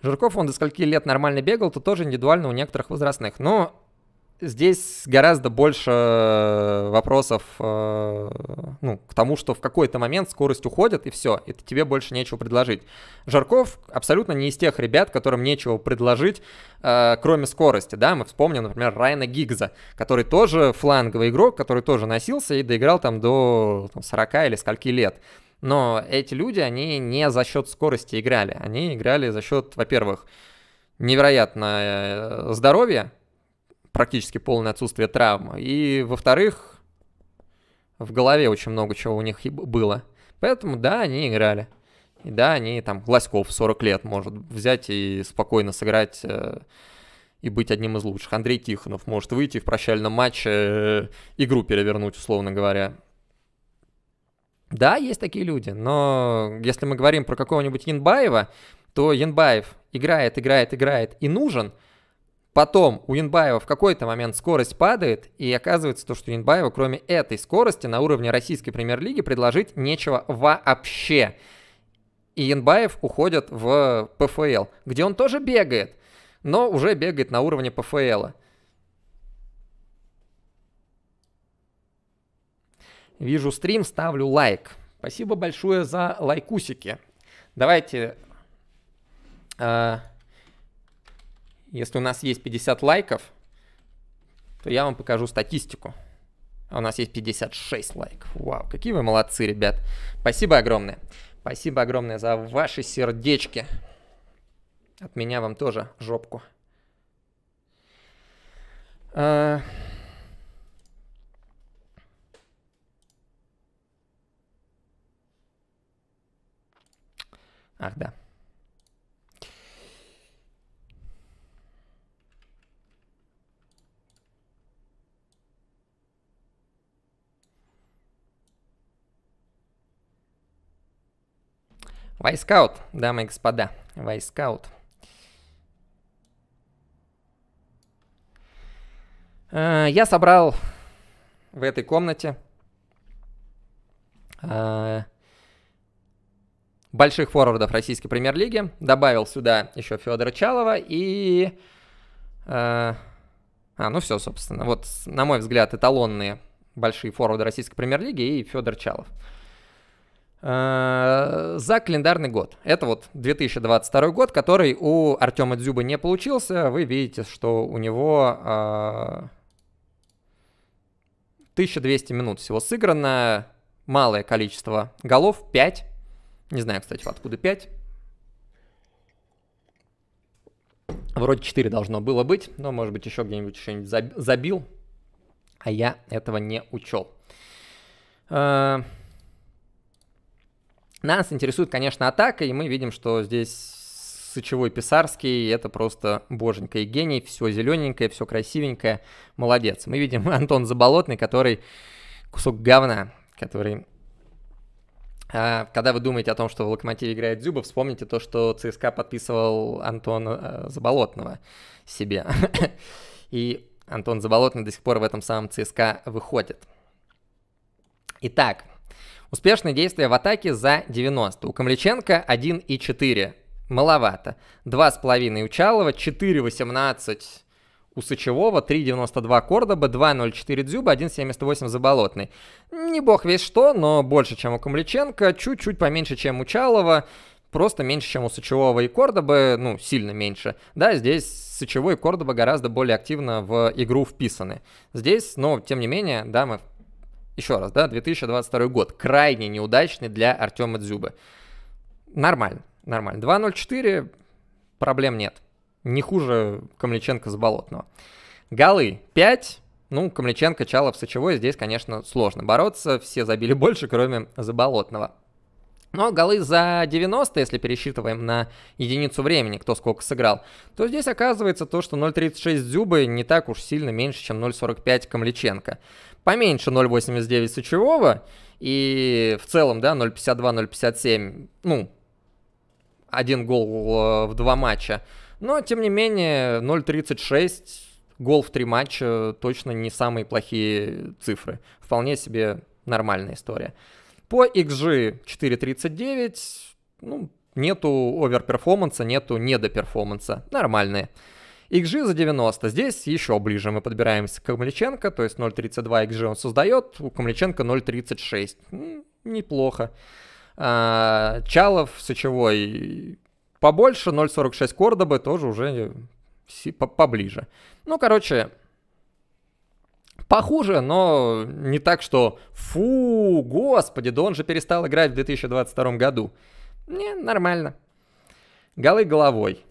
Жирков, он до скольки лет нормально бегал, то тоже индивидуально у некоторых возрастных. Но здесь гораздо больше э, вопросов э, ну, к тому, что в какой-то момент скорость уходит, и все, и тебе больше нечего предложить. Жарков абсолютно не из тех ребят, которым нечего предложить, э, кроме скорости. Да, мы вспомним, например, Райана Гигза, который тоже фланговый игрок, который тоже носился и доиграл там до там, 40 или скольки лет. Но эти люди, они не за счет скорости играли. Они играли за счет, во-первых, невероятное э, здоровье, практически полное отсутствие травм. И, во-вторых, в голове очень много чего у них было. Поэтому, да, они играли. И да, они там Глазков 40 лет может взять и спокойно сыграть э, и быть одним из лучших. Андрей Тихонов может выйти в прощальном матче, э, игру перевернуть, условно говоря. Да, есть такие люди, но если мы говорим про какого-нибудь Янбаева, то Янбаев играет, играет, играет и нужен. Потом у Янбаева в какой-то момент скорость падает, и оказывается то, что Янбаева кроме этой скорости на уровне российской премьер-лиги предложить нечего вообще. И Янбаев уходит в ПФЛ, где он тоже бегает, но уже бегает на уровне ПФЛа. Вижу стрим, ставлю лайк. Спасибо большое за лайкусики. Давайте, э, если у нас есть 50 лайков, то я вам покажу статистику. А у нас есть 56 лайков. Вау, какие вы молодцы, ребят. Спасибо огромное. Спасибо огромное за ваши сердечки. От меня вам тоже жопку. Э, Ах, да. Вайскаут, дамы и господа, Вайскаут. Э, я собрал в этой комнате э, больших форвардов российской премьер-лиги. Добавил сюда еще Федора Чалова и... Э, а, ну все, собственно. Вот, на мой взгляд, эталонные большие форварды российской премьер-лиги и Федор Чалов. Э, за календарный год. Это вот 2022 год, который у Артема Дзюба не получился. Вы видите, что у него 1200 э, минут всего сыграно, малое количество голов, 5 не знаю, кстати, откуда 5. Вроде 4 должно было быть, но, может быть, еще где-нибудь что-нибудь забил, а я этого не учел. Э, нас интересует, конечно, атака, и мы видим, что здесь Сычевой Писарский, это просто боженька и гений, все зелененькое, все красивенькое, молодец. Мы видим Антон Заболотный, который кусок говна, который а, когда вы думаете о том, что в «Локомотиве» играет Дзюба, вспомните то, что ЦСКА подписывал Антона э, Заболотного себе. И Антон Заболотный до сих пор в этом самом ЦСКА выходит. Итак, успешные действия в атаке за 90. У Камличенко 1,4. Маловато. 2,5 у Чалова, 4,18 у Сычевого 3,92 Кордоба, 2,04 Дзюба, 1,78 Заболотный. Не бог весь что, но больше, чем у Камличенко, чуть-чуть поменьше, чем у Чалова, просто меньше, чем у Сычевого и Кордобы, ну, сильно меньше. Да, здесь Сычевой и Кордоба гораздо более активно в игру вписаны. Здесь, но, тем не менее, да, мы... Еще раз, да, 2022 год, крайне неудачный для Артема Дзюбы. Нормально, нормально. 2.04, проблем нет не хуже Камличенко с Болотного. Голы 5, ну, Камличенко, Чалов, Сочевой, здесь, конечно, сложно бороться, все забили больше, кроме Заболотного. Но ну, а голы за 90, если пересчитываем на единицу времени, кто сколько сыграл, то здесь оказывается то, что 0.36 Дзюбы не так уж сильно меньше, чем 0.45 Камличенко. Поменьше 0.89 Сычевого и в целом, да, 0.52, 0.57, ну, один гол э, в два матча но, тем не менее, 0.36, гол в три матча точно не самые плохие цифры. Вполне себе нормальная история. По XG 4.39, ну, нету оверперформанса, нету недоперформанса. Нормальные. XG за 90. Здесь еще ближе мы подбираемся к Камличенко, то есть 0.32 XG он создает, у Камличенко 0.36. неплохо. А, Чалов сечевой побольше, 0.46 Кордобы тоже уже э, поближе. Ну, короче, Похуже, но не так, что «Фу, господи, да он же перестал играть в 2022 году». Не, нормально. Голы головой.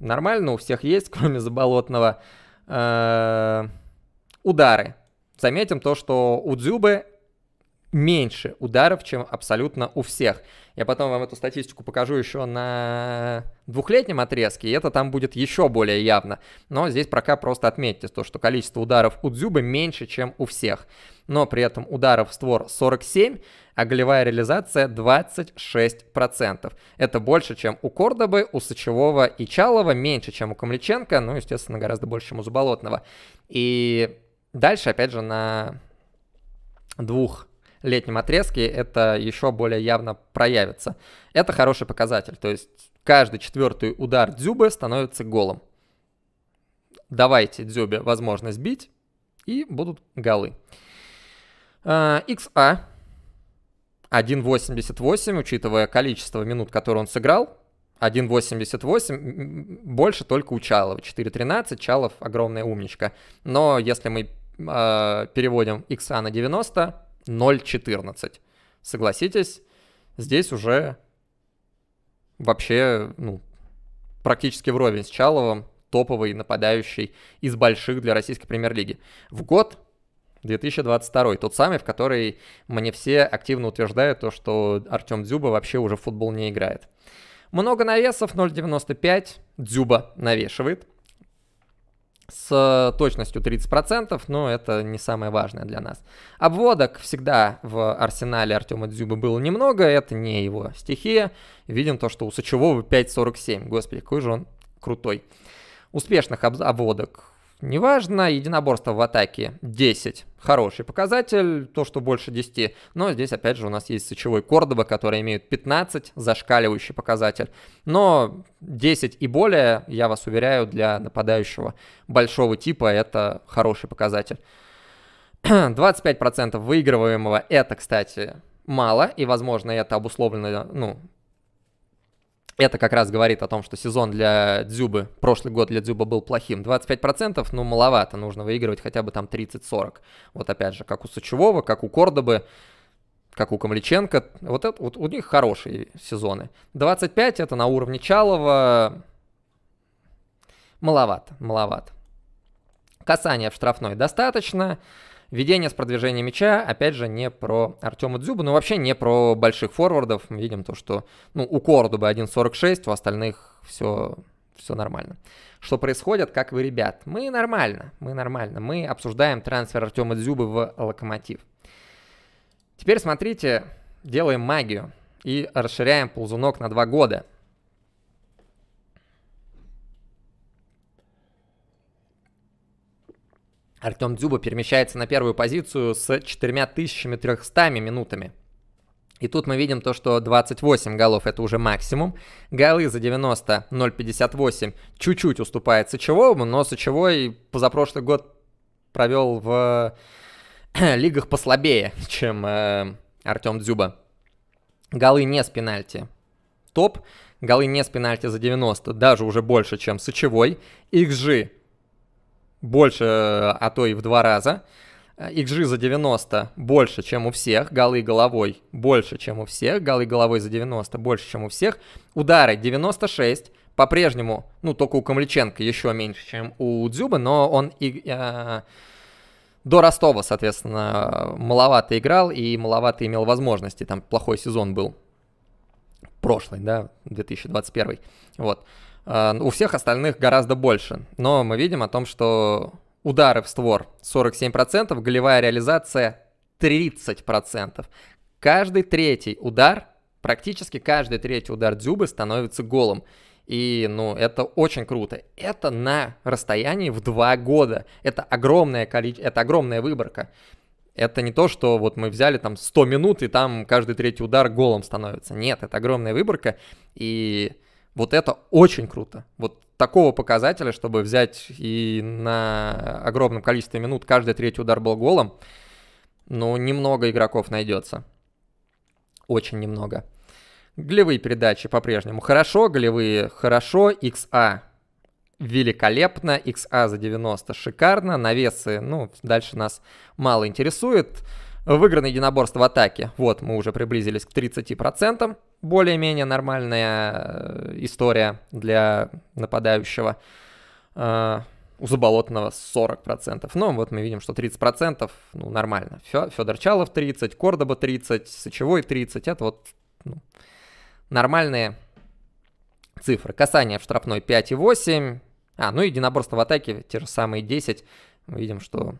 Нормально у всех есть, кроме Заболотного. Э, удары. Заметим то, что у Дзюбы меньше ударов, чем абсолютно у всех. Я потом вам эту статистику покажу еще на двухлетнем отрезке, и это там будет еще более явно. Но здесь пока просто отметьте то, что количество ударов у Дзюбы меньше, чем у всех. Но при этом ударов в створ 47, а голевая реализация 26%. Это больше, чем у Кордобы, у Сычевого и Чалова, меньше, чем у Камличенко, ну, естественно, гораздо больше, чем у Заболотного. И дальше, опять же, на двух летнем отрезке это еще более явно проявится. Это хороший показатель, то есть каждый четвертый удар дзюбы становится голом. Давайте дзюбе возможность бить, и будут голы. XA а, 1.88, а учитывая количество минут, которые он сыграл, 1.88 больше только у Чалова. 4.13, Чалов огромная умничка. Но если мы э, переводим X на 90, 0.14. Согласитесь, здесь уже вообще ну, практически вровень с Чаловым, топовый нападающий из больших для российской премьер-лиги. В год 2022, тот самый, в который мне все активно утверждают то, что Артем Дзюба вообще уже в футбол не играет. Много навесов, 0.95, Дзюба навешивает с э, точностью 30%, но это не самое важное для нас. Обводок всегда в арсенале Артема Дзюбы было немного, это не его стихия. Видим то, что у Сачевого 5.47, господи, какой же он крутой. Успешных обводок Неважно, единоборство в атаке 10. Хороший показатель, то, что больше 10. Но здесь, опять же, у нас есть сочевой Кордоба, который имеет 15, зашкаливающий показатель. Но 10 и более, я вас уверяю, для нападающего большого типа это хороший показатель. 25% выигрываемого это, кстати, мало, и, возможно, это обусловлено ну, это как раз говорит о том, что сезон для Дзюбы, прошлый год для Дзюба был плохим. 25%, ну, маловато, нужно выигрывать хотя бы там 30-40. Вот опять же, как у Сочевого, как у Кордобы, как у Камличенко. Вот, это, вот у них хорошие сезоны. 25 это на уровне Чалова. Маловато, маловато. Касание в штрафной достаточно. Ведение с продвижением мяча, опять же, не про Артема Дзюбу, но вообще не про больших форвардов. Мы видим то, что ну, у Кордубы 1.46, у остальных все, все нормально. Что происходит, как вы, ребят? Мы нормально, мы нормально. Мы обсуждаем трансфер Артема Дзюбы в Локомотив. Теперь смотрите, делаем магию и расширяем ползунок на два года. Артем Дзюба перемещается на первую позицию с 4300 минутами. И тут мы видим то, что 28 голов это уже максимум. Голы за 90 0,58 чуть-чуть уступает Сычевому, но Сычевой позапрошлый год провел в э, лигах послабее, чем э, Артем Дзюба. Голы не с пенальти. Топ. Голы не с пенальти за 90, даже уже больше, чем Сычевой. XG больше, э, а то и в два раза. XG э, за 90 больше, чем у всех, голы головой больше, чем у всех, голы головой за 90 больше, чем у всех, удары 96, по-прежнему, ну, только у Камличенко еще меньше, чем у Дзюбы, но он и, э, до Ростова, соответственно, маловато играл и маловато имел возможности, там плохой сезон был прошлый, да, 2021, вот. А, у всех остальных гораздо больше. Но мы видим о том, что удары в створ 47%, голевая реализация 30%. Каждый третий удар, практически каждый третий удар Дзюбы становится голым. И, ну, это очень круто. Это на расстоянии в два года. Это огромное количество, это огромная выборка. Это не то, что вот мы взяли там 100 минут, и там каждый третий удар голым становится. Нет, это огромная выборка. И вот это очень круто. Вот такого показателя, чтобы взять и на огромном количестве минут каждый третий удар был голом, ну, немного игроков найдется. Очень немного. Голевые передачи по-прежнему хорошо, голевые хорошо, XA а великолепно, XA а за 90 шикарно, навесы, ну, дальше нас мало интересует. Выигранное единоборство в атаке. Вот, мы уже приблизились к 30%. Более-менее нормальная э, история для нападающего. Э, у Заболотного 40%. Но ну, вот мы видим, что 30%, ну, нормально. Федор Чалов 30, Кордоба 30, Сочевой 30. Это вот ну, нормальные цифры. Касание в штрафной 5,8. А, ну и единоборство в атаке те же самые 10. Мы видим, что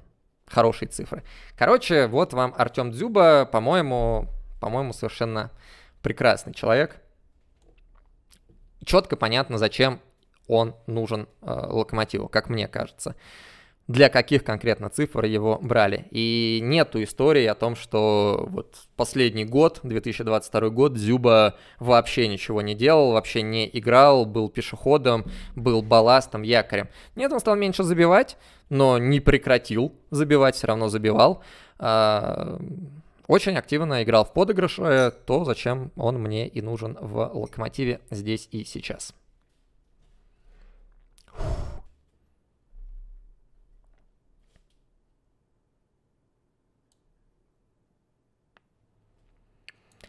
хорошие цифры. Короче, вот вам Артем Дзюба, по-моему, по-моему, совершенно прекрасный человек. Четко понятно, зачем он нужен э, локомотиву, как мне кажется. Для каких конкретно цифр его брали. И нету истории о том, что вот последний год, 2022 год, Дзюба вообще ничего не делал, вообще не играл, был пешеходом, был балластом, якорем. Нет, он стал меньше забивать, но не прекратил забивать, все равно забивал. А, очень активно играл в подыгрыше, то, зачем он мне и нужен в локомотиве здесь и сейчас.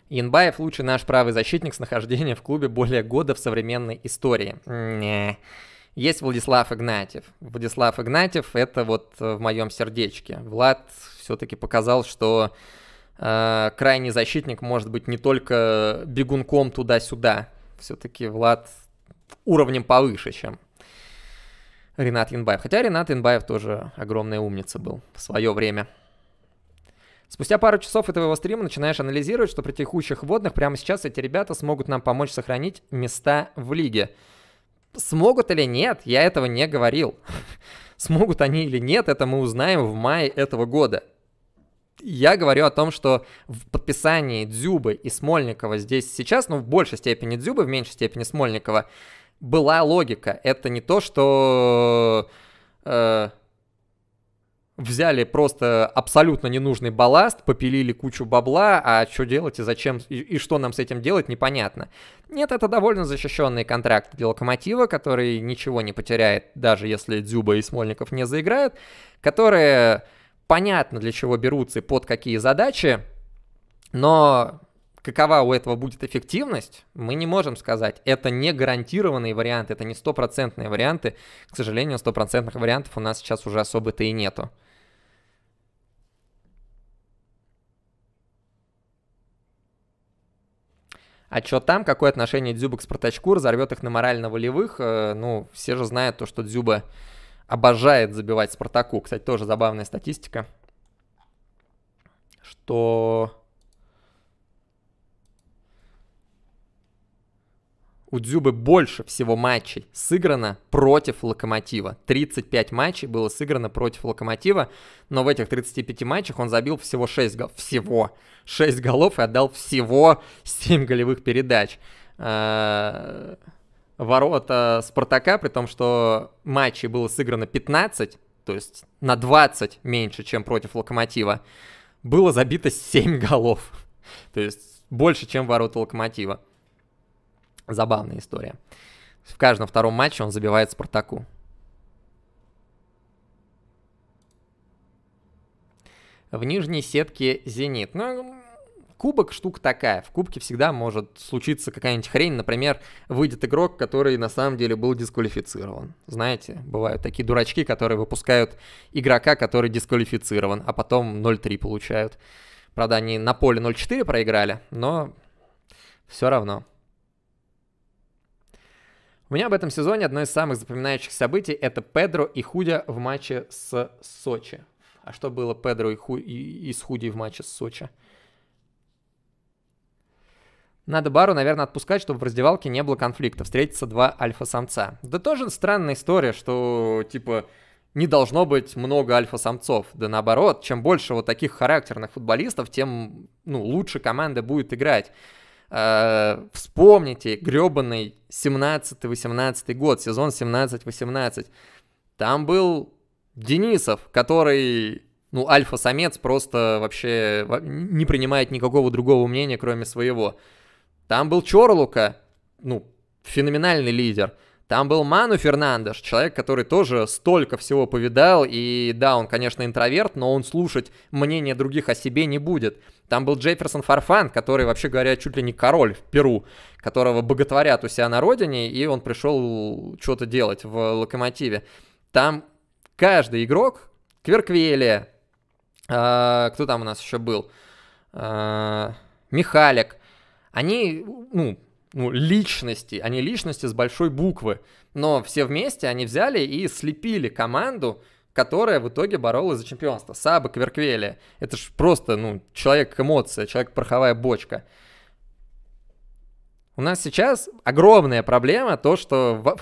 Янбаев лучший наш правый защитник с нахождения в клубе более года в современной истории. Не. Есть Владислав Игнатьев. Владислав Игнатьев — это вот э, в моем сердечке. Влад все-таки показал, что э, крайний защитник может быть не только бегунком туда-сюда. Все-таки Влад уровнем повыше, чем Ренат Янбаев. Хотя Ренат Янбаев тоже огромная умница был в свое время. Спустя пару часов этого стрима начинаешь анализировать, что при текущих водных прямо сейчас эти ребята смогут нам помочь сохранить места в лиге. Смогут или нет, я этого не говорил. Смогут они или нет, это мы узнаем в мае этого года. Я говорю о том, что в подписании Дзюбы и Смольникова здесь сейчас, ну, в большей степени Дзюбы, в меньшей степени Смольникова, была логика. Это не то, что... Э, взяли просто абсолютно ненужный балласт, попилили кучу бабла, а что делать и зачем, и, и что нам с этим делать, непонятно. Нет, это довольно защищенный контракт для Локомотива, который ничего не потеряет, даже если Дзюба и Смольников не заиграют, которые понятно для чего берутся и под какие задачи, но какова у этого будет эффективность, мы не можем сказать. Это не гарантированные варианты, это не стопроцентные варианты. К сожалению, стопроцентных вариантов у нас сейчас уже особо-то и нету. А что там, какое отношение Дзюба к Спартачку, разорвет их на морально-волевых? Э, ну, все же знают то, что Дзюба обожает забивать Спартаку. Кстати, тоже забавная статистика, что у Дзюбы больше всего матчей сыграно против Локомотива. 35 матчей было сыграно против Локомотива, но в этих 35 матчах он забил всего 6 голов. Всего 6 голов и отдал всего 7 голевых передач. Э, ворота Спартака, при том, что матчей было сыграно 15, то есть на 20 меньше, чем против Локомотива, было забито 7 голов. То есть больше, чем ворота Локомотива. Забавная история. В каждом втором матче он забивает Спартаку. В нижней сетке Зенит. Ну, кубок штука такая. В кубке всегда может случиться какая-нибудь хрень. Например, выйдет игрок, который на самом деле был дисквалифицирован. Знаете, бывают такие дурачки, которые выпускают игрока, который дисквалифицирован, а потом 0-3 получают. Правда, они на поле 0-4 проиграли, но все равно. У меня в этом сезоне одно из самых запоминающих событий – это Педро и Худя в матче с Сочи. А что было Педро и, Ху... и... с Худи в матче с Сочи? Надо Бару, наверное, отпускать, чтобы в раздевалке не было конфликта. Встретятся два альфа-самца. Да тоже странная история, что, типа, не должно быть много альфа-самцов. Да наоборот, чем больше вот таких характерных футболистов, тем, ну, лучше команда будет играть э, вспомните гребаный 17-18 год, сезон 17-18. Там был Денисов, который, ну, альфа-самец, просто вообще не принимает никакого другого мнения, кроме своего. Там был Чорлука, ну, феноменальный лидер. Там был Ману Фернандеш, человек, который тоже столько всего повидал, и да, он, конечно, интроверт, но он слушать мнение других о себе не будет. Там был Джефферсон Фарфан, который, вообще говоря, чуть ли не король в Перу, которого боготворят у себя на родине, и он пришел что-то делать в Локомотиве. Там каждый игрок, Кверквелия, э, кто там у нас еще был, э, а, Михалик, они, ну, ну, личности, они личности с большой буквы. Но все вместе они взяли и слепили команду, которая в итоге боролась за чемпионство. Саба Кверквели. Это же просто, ну, человек-эмоция, человек-пороховая бочка. У нас сейчас огромная проблема то, что в,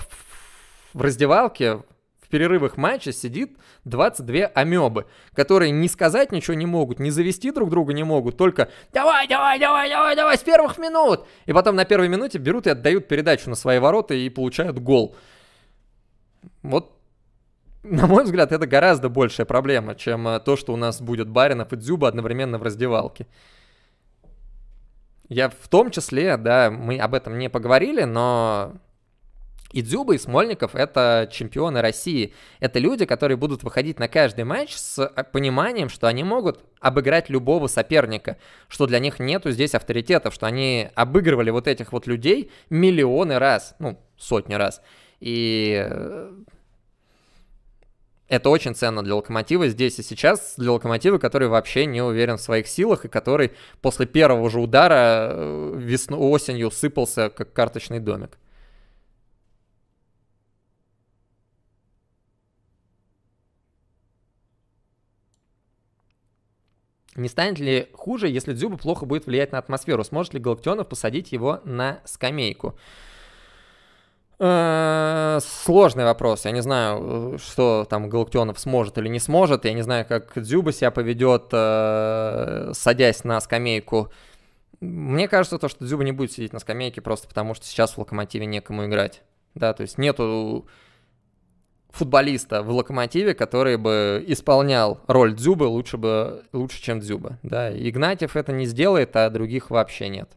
в раздевалке в перерывах матча сидит 22 амебы, которые не сказать ничего не могут, не завести друг друга не могут, только «давай, давай, давай, давай, давай» с первых минут. И потом на первой минуте берут и отдают передачу на свои ворота и получают гол. Вот на мой взгляд, это гораздо большая проблема, чем э, то, что у нас будет Баринов и Дзюба одновременно в раздевалке. Я в том числе, да, мы об этом не поговорили, но и Дзюба, и Смольников — это чемпионы России. Это люди, которые будут выходить на каждый матч с э, пониманием, что они могут обыграть любого соперника, что для них нету здесь авторитетов, что они обыгрывали вот этих вот людей миллионы раз, ну, сотни раз. И э, это очень ценно для локомотива здесь и сейчас, для локомотива, который вообще не уверен в своих силах и который после первого же удара э, весну, осенью сыпался как карточный домик. Не станет ли хуже, если Дзюба плохо будет влиять на атмосферу? Сможет ли Галактионов посадить его на скамейку? Э, сложный вопрос. Я не знаю, э, что там Галактионов сможет или не сможет. Я не знаю, как Дзюба себя поведет, э, садясь на скамейку. Мне кажется, то, что Дзюба не будет сидеть на скамейке просто потому, что сейчас в Локомотиве некому играть. Да, то есть нету футболиста в Локомотиве, который бы исполнял роль Дзюбы лучше, бы, лучше чем Дзюба. Да, Игнатьев это не сделает, а других вообще нет.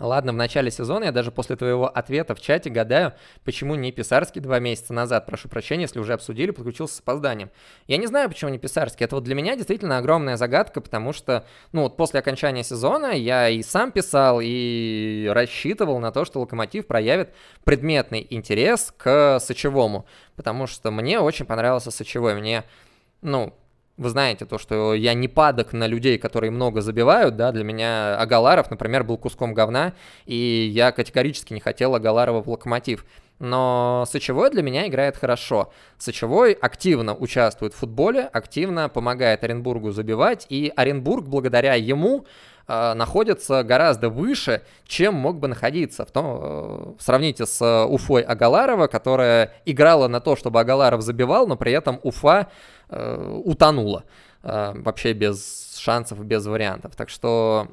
Ладно, в начале сезона я даже после твоего ответа в чате гадаю, почему не Писарский два месяца назад, прошу прощения, если уже обсудили, подключился с опозданием. Я не знаю, почему не Писарский, это вот для меня действительно огромная загадка, потому что, ну вот после окончания сезона я и сам писал, и рассчитывал на то, что Локомотив проявит предметный интерес к Сочевому, потому что мне очень понравился Сочевой, мне, ну, вы знаете то, что я не падок на людей, которые много забивают, да, для меня Агаларов, например, был куском говна, и я категорически не хотел Агаларова в «Локомотив». Но Сочевой для меня играет хорошо. Сочевой активно участвует в футболе, активно помогает Оренбургу забивать, и Оренбург благодаря ему Э, находится гораздо выше, чем мог бы находиться. В том, э, сравните с э, Уфой Агаларова, которая играла на то, чтобы Агаларов забивал, но при этом Уфа утонула вообще без шансов, без вариантов. Так что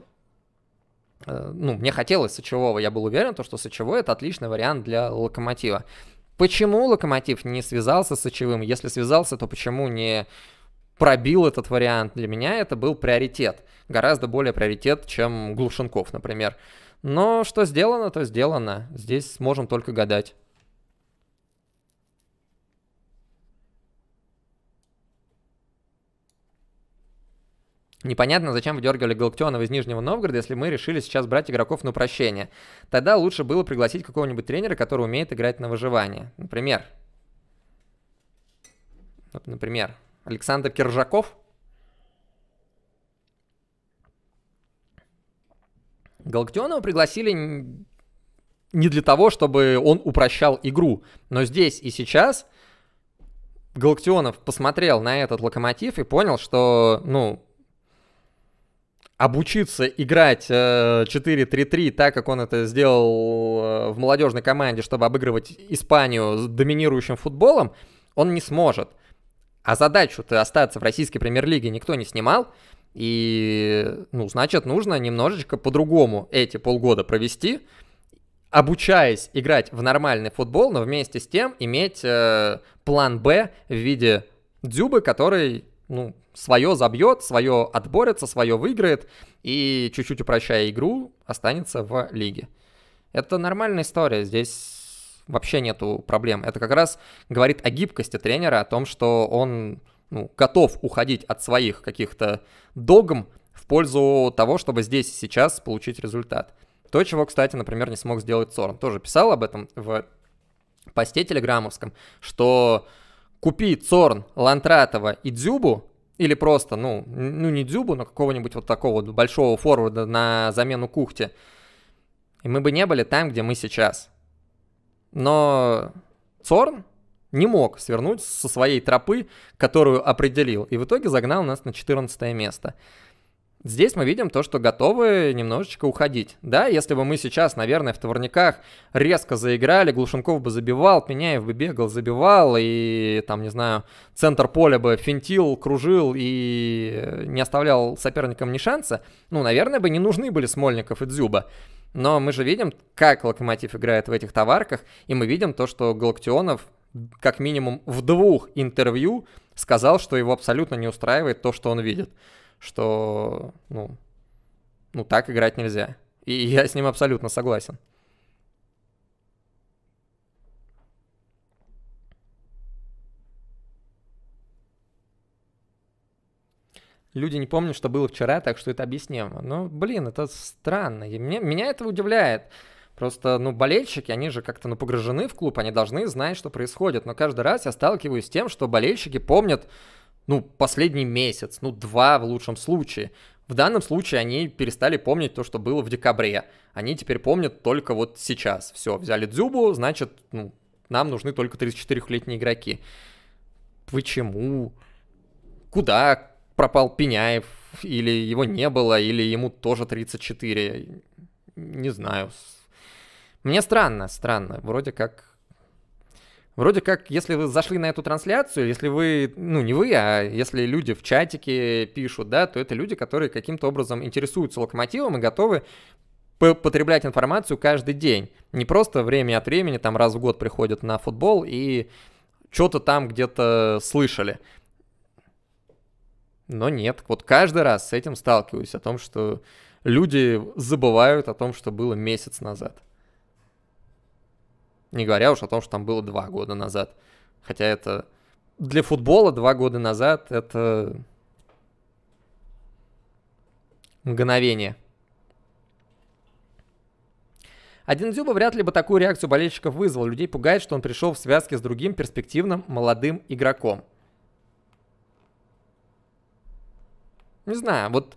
ну, мне хотелось Сочевого, я был уверен, то, что Сочевой это отличный вариант для Локомотива. Почему Локомотив не связался с Сочевым? Если связался, то почему не пробил этот вариант. Для меня это был приоритет. Гораздо более приоритет, чем Глушенков, например. Но что сделано, то сделано. Здесь можем только гадать. Непонятно, зачем выдергивали Галактионова из Нижнего Новгорода, если мы решили сейчас брать игроков на упрощение. Тогда лучше было пригласить какого-нибудь тренера, который умеет играть на выживание. Например. Например. Александр Киржаков. Галактионова пригласили не для того, чтобы он упрощал игру, но здесь и сейчас Галактионов посмотрел на этот локомотив и понял, что, ну, обучиться играть 4-3-3 э, так, как он это сделал э, в молодежной команде, чтобы обыгрывать Испанию с доминирующим футболом, он не сможет – а задачу-то остаться в российской премьер-лиге никто не снимал. И, ну, значит, нужно немножечко по-другому эти полгода провести, обучаясь играть в нормальный футбол, но вместе с тем иметь э, план Б в виде Дзюбы, который, ну, свое забьет, свое отборется, свое выиграет и, чуть-чуть упрощая игру, останется в лиге. Это нормальная история. Здесь вообще нету проблем. Это как раз говорит о гибкости тренера, о том, что он ну, готов уходить от своих каких-то догм в пользу того, чтобы здесь и сейчас получить результат. То, чего, кстати, например, не смог сделать Сорн. Тоже писал об этом в посте телеграммовском, что купи Цорн, Лантратова и Дзюбу, или просто, ну, ну не Дзюбу, но какого-нибудь вот такого большого форварда на замену Кухте, и мы бы не были там, где мы сейчас. Но Цорн не мог свернуть со своей тропы, которую определил, и в итоге загнал нас на 14 место. Здесь мы видим то, что готовы немножечко уходить. Да, если бы мы сейчас, наверное, в товарниках резко заиграли, Глушенков бы забивал, Пеняев бы бегал, забивал, и там, не знаю, центр поля бы финтил, кружил и не оставлял соперникам ни шанса, ну, наверное, бы не нужны были Смольников и Дзюба. Но мы же видим, как Локомотив играет в этих товарках, и мы видим то, что Галактионов как минимум в двух интервью сказал, что его абсолютно не устраивает то, что он видит. Что, ну, ну так играть нельзя. И я с ним абсолютно согласен. люди не помнят, что было вчера, так что это объяснимо. Ну, блин, это странно. И мне, меня это удивляет. Просто, ну, болельщики, они же как-то, ну, погружены в клуб, они должны знать, что происходит. Но каждый раз я сталкиваюсь с тем, что болельщики помнят, ну, последний месяц, ну, два в лучшем случае. В данном случае они перестали помнить то, что было в декабре. Они теперь помнят только вот сейчас. Все, взяли Дзюбу, значит, ну, нам нужны только 34-летние игроки. Почему? Куда? пропал Пеняев, или его не было, или ему тоже 34. Не знаю. Мне странно, странно. Вроде как... Вроде как, если вы зашли на эту трансляцию, если вы, ну не вы, а если люди в чатике пишут, да, то это люди, которые каким-то образом интересуются локомотивом и готовы потреблять информацию каждый день. Не просто время от времени, там раз в год приходят на футбол и что-то там где-то слышали. Но нет, вот каждый раз с этим сталкиваюсь, о том, что люди забывают о том, что было месяц назад. Не говоря уж о том, что там было два года назад. Хотя это для футбола два года назад это мгновение. Один Дзюба вряд ли бы такую реакцию болельщиков вызвал. Людей пугает, что он пришел в связке с другим перспективным молодым игроком – Не знаю, вот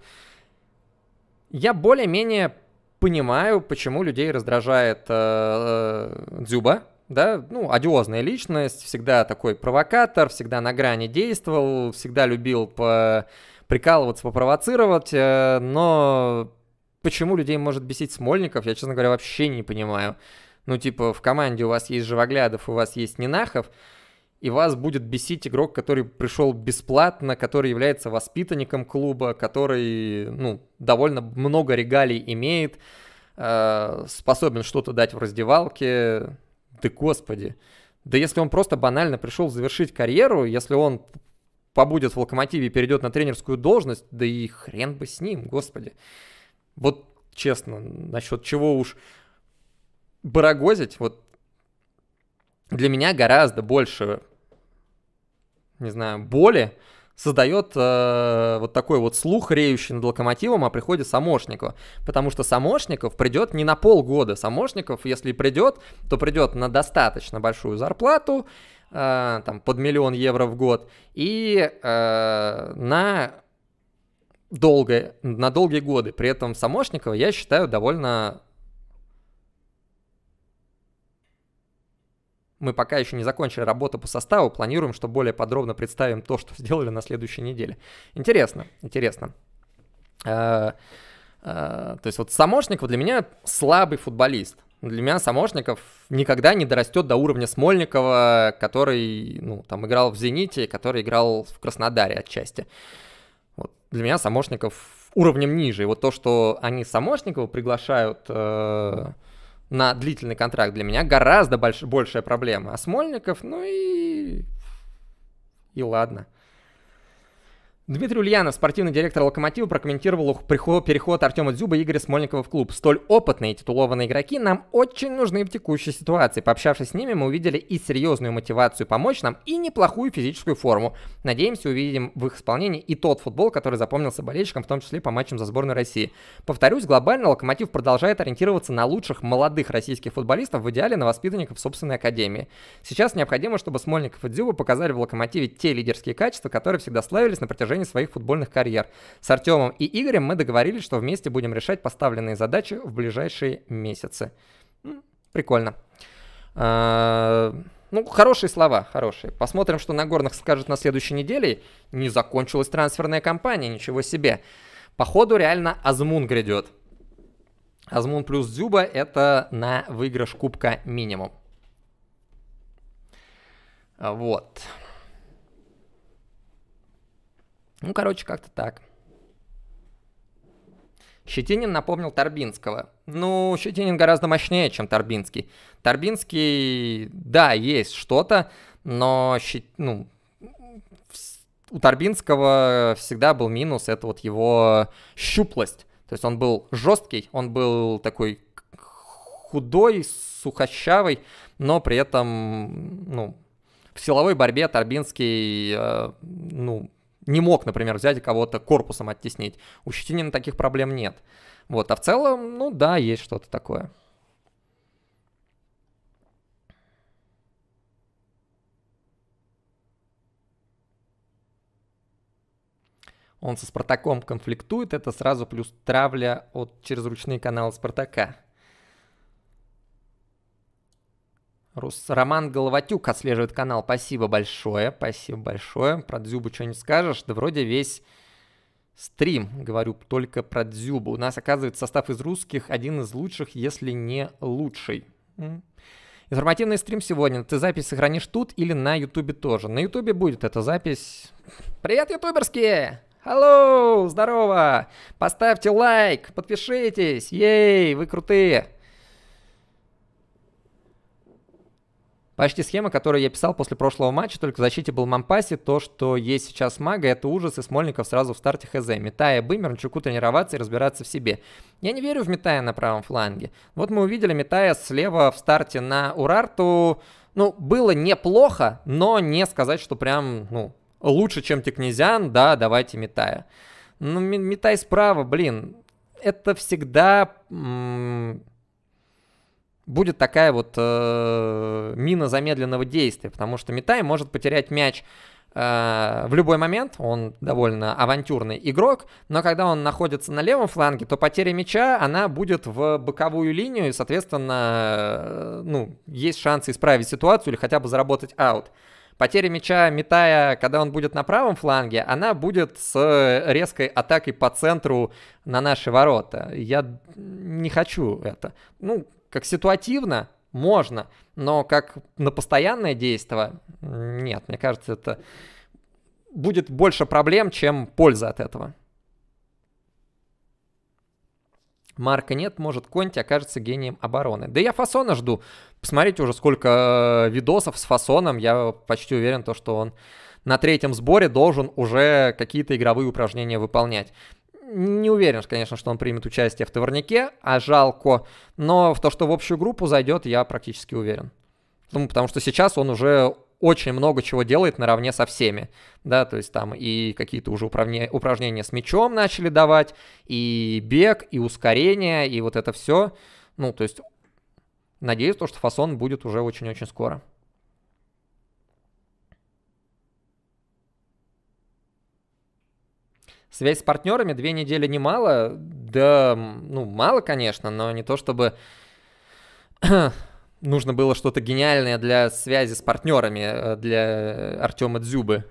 я более-менее понимаю, почему людей раздражает э, э, Дзюба, да, ну, одиозная личность, всегда такой провокатор, всегда на грани действовал, всегда любил по прикалываться, попровоцировать, э, но почему людей может бесить Смольников, я, честно говоря, вообще не понимаю. Ну, типа, в команде у вас есть Живоглядов, у вас есть Нинахов, и вас будет бесить игрок, который пришел бесплатно, который является воспитанником клуба, который, ну, довольно много регалий имеет, э, способен что-то дать в раздевалке. Да господи. Да если он просто банально пришел завершить карьеру, если он побудет в локомотиве и перейдет на тренерскую должность, да и хрен бы с ним, господи. Вот честно, насчет чего уж барагозить, вот для меня гораздо больше не знаю, боли, создает э, вот такой вот слух, реющий над локомотивом о приходе Самошникова. Потому что Самошников придет не на полгода. Самошников, если придет, то придет на достаточно большую зарплату, э, там, под миллион евро в год, и э, на долгое, на долгие годы. При этом Самошникова я считаю довольно Мы пока еще не закончили работу по составу, планируем, что более подробно представим то, что сделали на следующей неделе. Интересно, интересно. Э, э, то есть вот Самошников для меня слабый футболист. Для меня Самошников никогда не дорастет до уровня Смольникова, который ну, там играл в «Зените», который играл в Краснодаре отчасти. Вот для меня Самошников уровнем ниже. И вот то, что они Самошникова приглашают... Э- на длительный контракт для меня гораздо больш большая проблема. А Смольников, ну и... И ладно. Дмитрий Ульянов, спортивный директор «Локомотива», прокомментировал переход Артема Дзюба и Игоря Смольникова в клуб. Столь опытные и титулованные игроки нам очень нужны в текущей ситуации. Пообщавшись с ними, мы увидели и серьезную мотивацию помочь нам, и неплохую физическую форму. Надеемся, увидим в их исполнении и тот футбол, который запомнился болельщикам, в том числе по матчам за сборную России. Повторюсь, глобально «Локомотив» продолжает ориентироваться на лучших молодых российских футболистов, в идеале на воспитанников собственной академии. Сейчас необходимо, чтобы Смольников и Дзюба показали в «Локомотиве» те лидерские качества, которые всегда славились на протяжении протяжении своих футбольных карьер. С Артемом и Игорем мы договорились, что вместе будем решать поставленные задачи в ближайшие месяцы. Прикольно. А, ну, хорошие слова, хорошие. Посмотрим, что Нагорных скажет на следующей неделе. Не закончилась трансферная кампания, ничего себе. Походу, реально Азмун грядет. Азмун плюс Дзюба – это на выигрыш кубка минимум. Вот. Ну, короче, как-то так. Щетинин напомнил Торбинского. Ну, Щетинин гораздо мощнее, чем Торбинский. Торбинский, да, есть что-то, но Щет... ну, у Торбинского всегда был минус, это вот его щуплость. То есть он был жесткий, он был такой худой, сухощавый, но при этом, ну, в силовой борьбе Торбинский, э, ну, не мог, например, взять и кого-то корпусом оттеснить. У Щетинина таких проблем нет. Вот, а в целом, ну да, есть что-то такое. Он со Спартаком конфликтует, это сразу плюс травля от через ручные каналы Спартака. Рус... Роман Головатюк отслеживает канал. Спасибо большое, спасибо большое. Про Дзюбу что не скажешь? Да вроде весь стрим, говорю только про Дзюбу. У нас, оказывается, состав из русских один из лучших, если не лучший. Информативный стрим сегодня. Ты запись сохранишь тут или на ютубе тоже? На ютубе будет эта запись. Привет, ютуберские! Hello, здорово! Поставьте лайк, подпишитесь, ей, вы крутые! Почти схема, которую я писал после прошлого матча, только в защите был Мампаси. То, что есть сейчас мага, это ужас, и Смольников сразу в старте ХЗ. Метая Бымернчуку тренироваться и разбираться в себе. Я не верю в Метая на правом фланге. Вот мы увидели Метая слева в старте на Урарту. Ну, было неплохо, но не сказать, что прям, ну, лучше, чем Текнезиан, да, давайте Метая. Ну, Метай справа, блин, это всегда... М- будет такая вот э, мина замедленного действия, потому что Митай может потерять мяч э, в любой момент, он довольно авантюрный игрок, но когда он находится на левом фланге, то потеря мяча, она будет в боковую линию, и, соответственно, э, ну, есть шанс исправить ситуацию или хотя бы заработать аут. Потеря мяча Митая, когда он будет на правом фланге, она будет с резкой атакой по центру на наши ворота. Я не хочу это. Ну, как ситуативно можно, но как на постоянное действие нет, мне кажется, это будет больше проблем, чем польза от этого. Марка нет, может, Конти окажется гением обороны. Да я фасона жду. Посмотрите уже сколько э, видосов с фасоном. Я почти уверен, то, что он на третьем сборе должен уже какие-то игровые упражнения выполнять. Не уверен, конечно, что он примет участие в товарнике, а жалко. Но в то, что в общую группу зайдет, я практически уверен. Ну, потому что сейчас он уже очень много чего делает наравне со всеми, да, то есть там и какие-то уже управне... упражнения с мячом начали давать, и бег, и ускорение, и вот это все, ну, то есть надеюсь, то, что фасон будет уже очень-очень скоро. Связь с партнерами две недели немало, да, ну, мало, конечно, но не то чтобы нужно было что-то гениальное для связи с партнерами э, для Артема Дзюбы.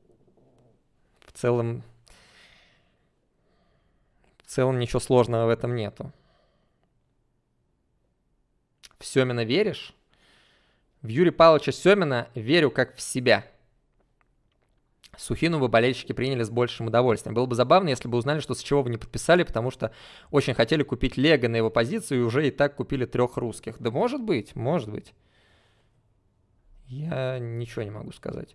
В целом, в целом ничего сложного в этом нету. В Семина веришь? В Юрия Павловича Семина верю как в себя – Сухину бы болельщики приняли с большим удовольствием. Было бы забавно, если бы узнали, что с чего вы не подписали, потому что очень хотели купить Лего на его позицию и уже и так купили трех русских. Да может быть, может быть. Я ничего не могу сказать.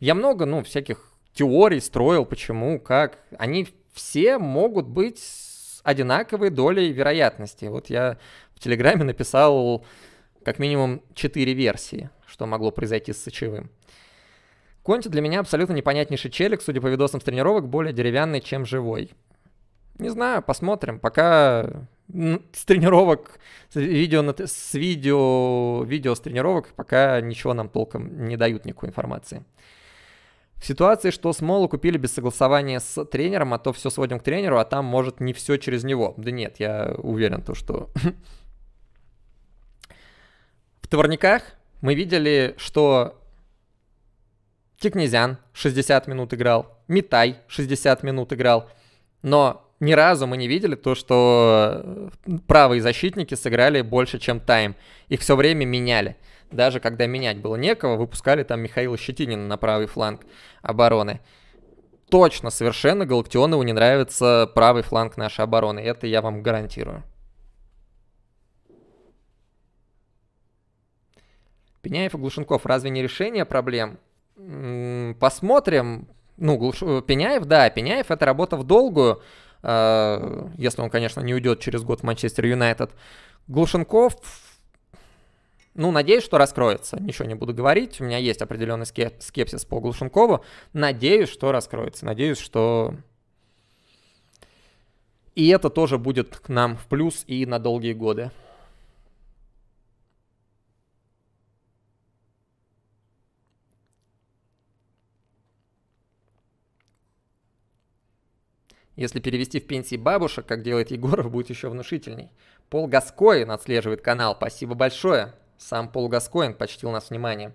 Я много, ну, всяких теорий строил, почему, как. Они все могут быть с одинаковой долей вероятности. Вот я в Телеграме написал как минимум четыре версии, что могло произойти с сочевым. Конти для меня абсолютно непонятнейший челик, судя по видосам с тренировок, более деревянный, чем живой. Не знаю, посмотрим. Пока с тренировок, с видео, с видео, видео с тренировок пока ничего нам толком не дают никакой информации. В ситуации, что Смолу купили без согласования с тренером, а то все сводим к тренеру, а там может не все через него. Да нет, я уверен, то, что... В товарниках мы видели, что Тикнезян 60 минут играл, Митай 60 минут играл. Но ни разу мы не видели то, что э, правые защитники сыграли больше, чем тайм. Их все время меняли. Даже когда менять было некого, выпускали там Михаила Щетинина на правый фланг обороны. Точно, совершенно Галактионову не нравится правый фланг нашей обороны. Это я вам гарантирую. Пеняев и Глушенков разве не решение проблем? Посмотрим. Ну, э, Пеняев, да, Пеняев это работа в долгую, э, если он, конечно, не уйдет через год в Манчестер Юнайтед. Глушенков, ну, надеюсь, что раскроется. Ничего не буду говорить. У меня есть определенный скепсис по Глушенкову. Надеюсь, что раскроется. Надеюсь, что и это тоже будет к нам в плюс и на долгие годы. Если перевести в пенсии бабушек, как делает Егоров, будет еще внушительней. Пол Гаскоин отслеживает канал, спасибо большое. Сам Пол Гаскоин почтил нас вниманием.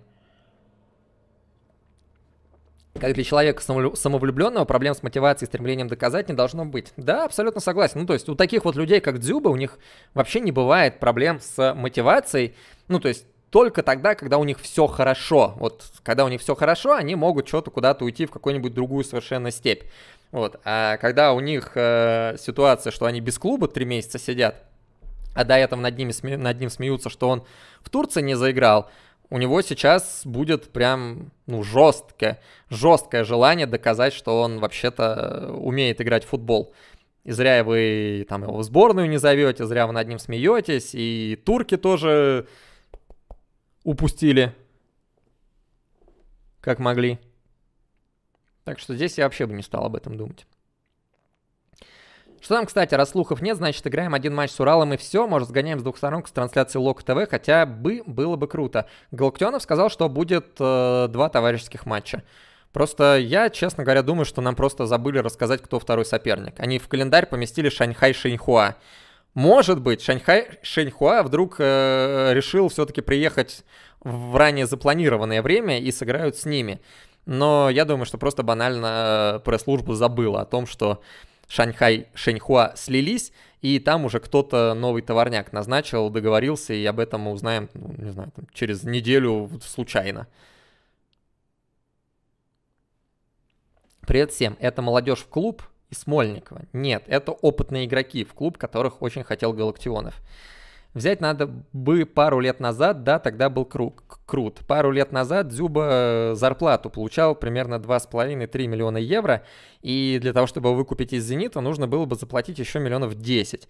Как для человека самовлюбленного проблем с мотивацией и стремлением доказать не должно быть. Да, абсолютно согласен. Ну, то есть у таких вот людей, как Дзюба, у них вообще не бывает проблем с мотивацией. Ну, то есть только тогда, когда у них все хорошо. Вот когда у них все хорошо, они могут что-то куда-то уйти в какую-нибудь другую совершенно степь. Вот. А когда у них э, ситуация, что они без клуба три месяца сидят, а до этого над, ними сме... над ним смеются, что он в Турции не заиграл, у него сейчас будет прям, ну, жесткое, жесткое желание доказать, что он вообще-то э, умеет играть в футбол. И зря вы там его в сборную не зовете, зря вы над ним смеетесь, и турки тоже упустили, как могли. Так что здесь я вообще бы не стал об этом думать. Что там, кстати, раз слухов нет, значит, играем один матч с Уралом и все. Может, сгоняем с двух сторон к трансляции Лок ТВ, хотя бы было бы круто. Галактионов сказал, что будет э, два товарищеских матча. Просто я, честно говоря, думаю, что нам просто забыли рассказать, кто второй соперник. Они в календарь поместили Шанхай Шэньхуа. Может быть, Шанхай Шэньхуа вдруг э, решил все-таки приехать в ранее запланированное время и сыграют с ними но я думаю, что просто банально э, пресс-служба забыла о том, что Шанхай, Шэньхуа слились, и там уже кто-то новый товарняк назначил, договорился, и об этом мы узнаем, ну, не знаю, там, через неделю случайно. Привет всем, это «Молодежь в клуб» и Смольникова. Нет, это опытные игроки в клуб, которых очень хотел Галактионов. Взять надо бы пару лет назад, да, тогда был круг, крут. Пару лет назад Дзюба э, зарплату получал примерно 2,5-3 миллиона евро, и для того, чтобы выкупить из «Зенита», нужно было бы заплатить еще миллионов 10.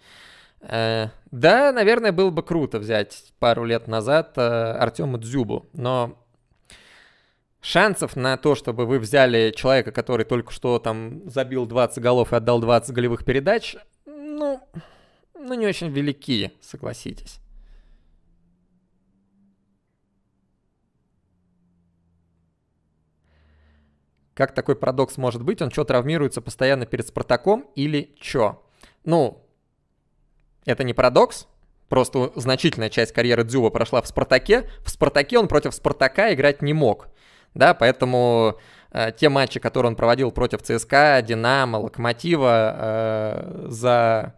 Э, да, наверное, было бы круто взять пару лет назад э, Артема Дзюбу, но шансов на то, чтобы вы взяли человека, который только что там забил 20 голов и отдал 20 голевых передач, ну, ну не очень велики, согласитесь. Как такой парадокс может быть? Он что, травмируется постоянно перед Спартаком или что? Ну, это не парадокс, Просто значительная часть карьеры Дзюба прошла в «Спартаке». В «Спартаке» он против «Спартака» играть не мог. Да, поэтому э, те матчи, которые он проводил против ЦСКА, «Динамо», «Локомотива» э, за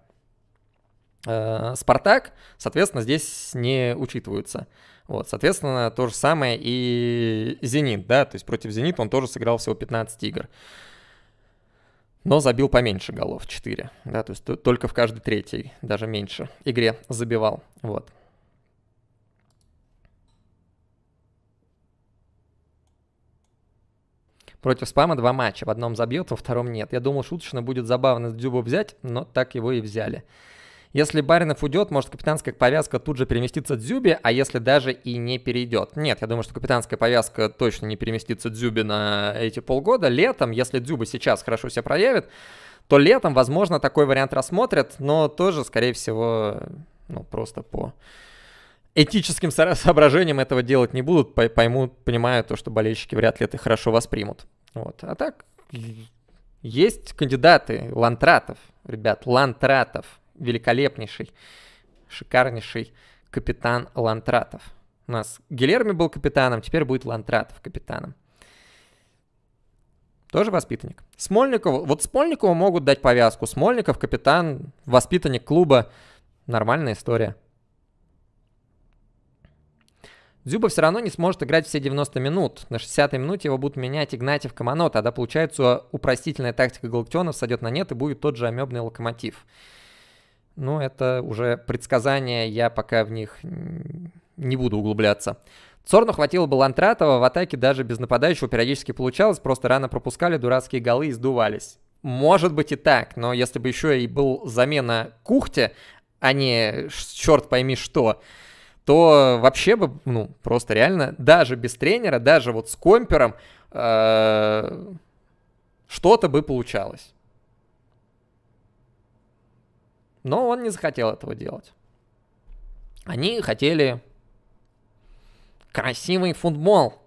Э, Спартак, соответственно, здесь не учитываются. Вот, соответственно, то же самое и Зенит, да, то есть против Зенита он тоже сыграл всего 15 игр. Но забил поменьше голов, 4, да, то есть только в каждой третьей, даже меньше, игре забивал, вот. Против спама два матча, в одном забьет, во втором нет. Я думал, шуточно будет забавно Дзюбу взять, но так его и взяли. Если Баринов уйдет, может капитанская повязка тут же переместится Дзюбе, а если даже и не перейдет. Нет, я думаю, что капитанская повязка точно не переместится Дзюбе на эти полгода. Летом, если Дзюба сейчас хорошо себя проявит, то летом, возможно, такой вариант рассмотрят, но тоже, скорее всего, ну, просто по этическим соображениям этого делать не будут, поймут, понимают то, что болельщики вряд ли это хорошо воспримут. Вот. А так, есть кандидаты Лантратов, ребят, Лантратов, великолепнейший, шикарнейший капитан Лантратов. У нас Гилерми был капитаном, теперь будет Лантратов капитаном. Тоже воспитанник. Смольников, вот Смольникову могут дать повязку. Смольников капитан, воспитанник клуба. Нормальная история. Дзюба все равно не сможет играть все 90 минут. На 60-й минуте его будут менять Игнатьев Камано. Тогда, получается, упростительная тактика Галактионов сойдет на нет и будет тот же амебный локомотив. Но ну, это уже предсказания, я пока в них не буду углубляться. Цорну хватило бы Лантратова, в атаке даже без нападающего периодически получалось, просто рано пропускали дурацкие голы и сдувались. Может быть и так, но если бы еще и был замена Кухте, а не черт пойми что, то вообще бы, ну, просто реально, даже без тренера, даже вот с компером, э, что-то бы получалось. Но он не захотел этого делать. Они хотели красивый футбол.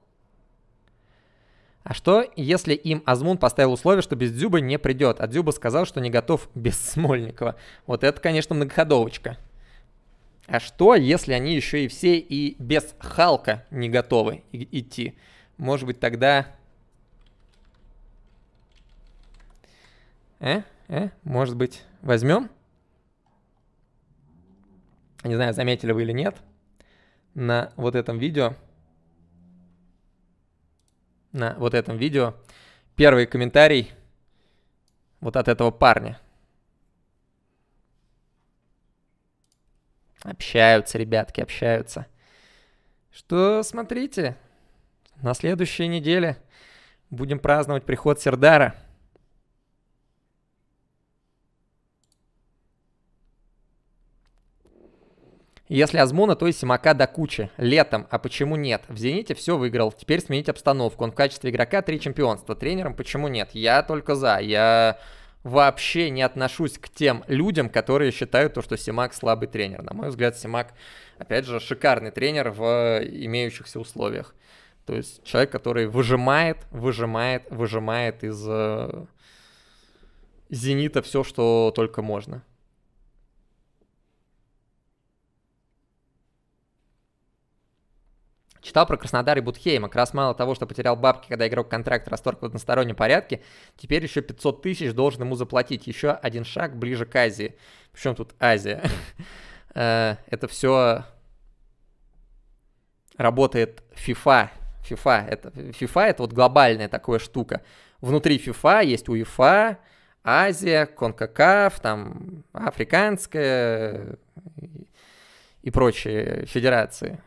А что, если им Азмун поставил условие, что без Дзюбы не придет, а Дзюба сказал, что не готов без Смольникова? Вот это, конечно, многоходовочка. А что, если они еще и все и без Халка не готовы идти? Может быть, тогда... Э? Э? Может быть, возьмем? не знаю, заметили вы или нет, на вот этом видео, на вот этом видео, первый комментарий вот от этого парня. Общаются, ребятки, общаются. Что, смотрите, на следующей неделе будем праздновать приход Сердара. Если Азмуна, то и Симака до кучи. Летом, а почему нет? В «Зените» все выиграл. Теперь сменить обстановку. Он в качестве игрока три чемпионства. Тренером почему нет? Я только за. Я вообще не отношусь к тем людям, которые считают то, что Симак слабый тренер. На мой взгляд, Симак, опять же, шикарный тренер в имеющихся условиях. То есть человек, который выжимает, выжимает, выжимает из э, Зенита все, что только можно. Читал про Краснодар и Бутхейма. Крас мало того, что потерял бабки, когда игрок контракт расторг в одностороннем порядке, теперь еще 500 тысяч должен ему заплатить. Еще один шаг ближе к Азии. Причем тут Азия? Э, это все работает FIFA. FIFA это, FIFA это вот глобальная такая штука. Внутри FIFA есть УЕФА, Азия, КонКАКАФ, там Африканская и прочие федерации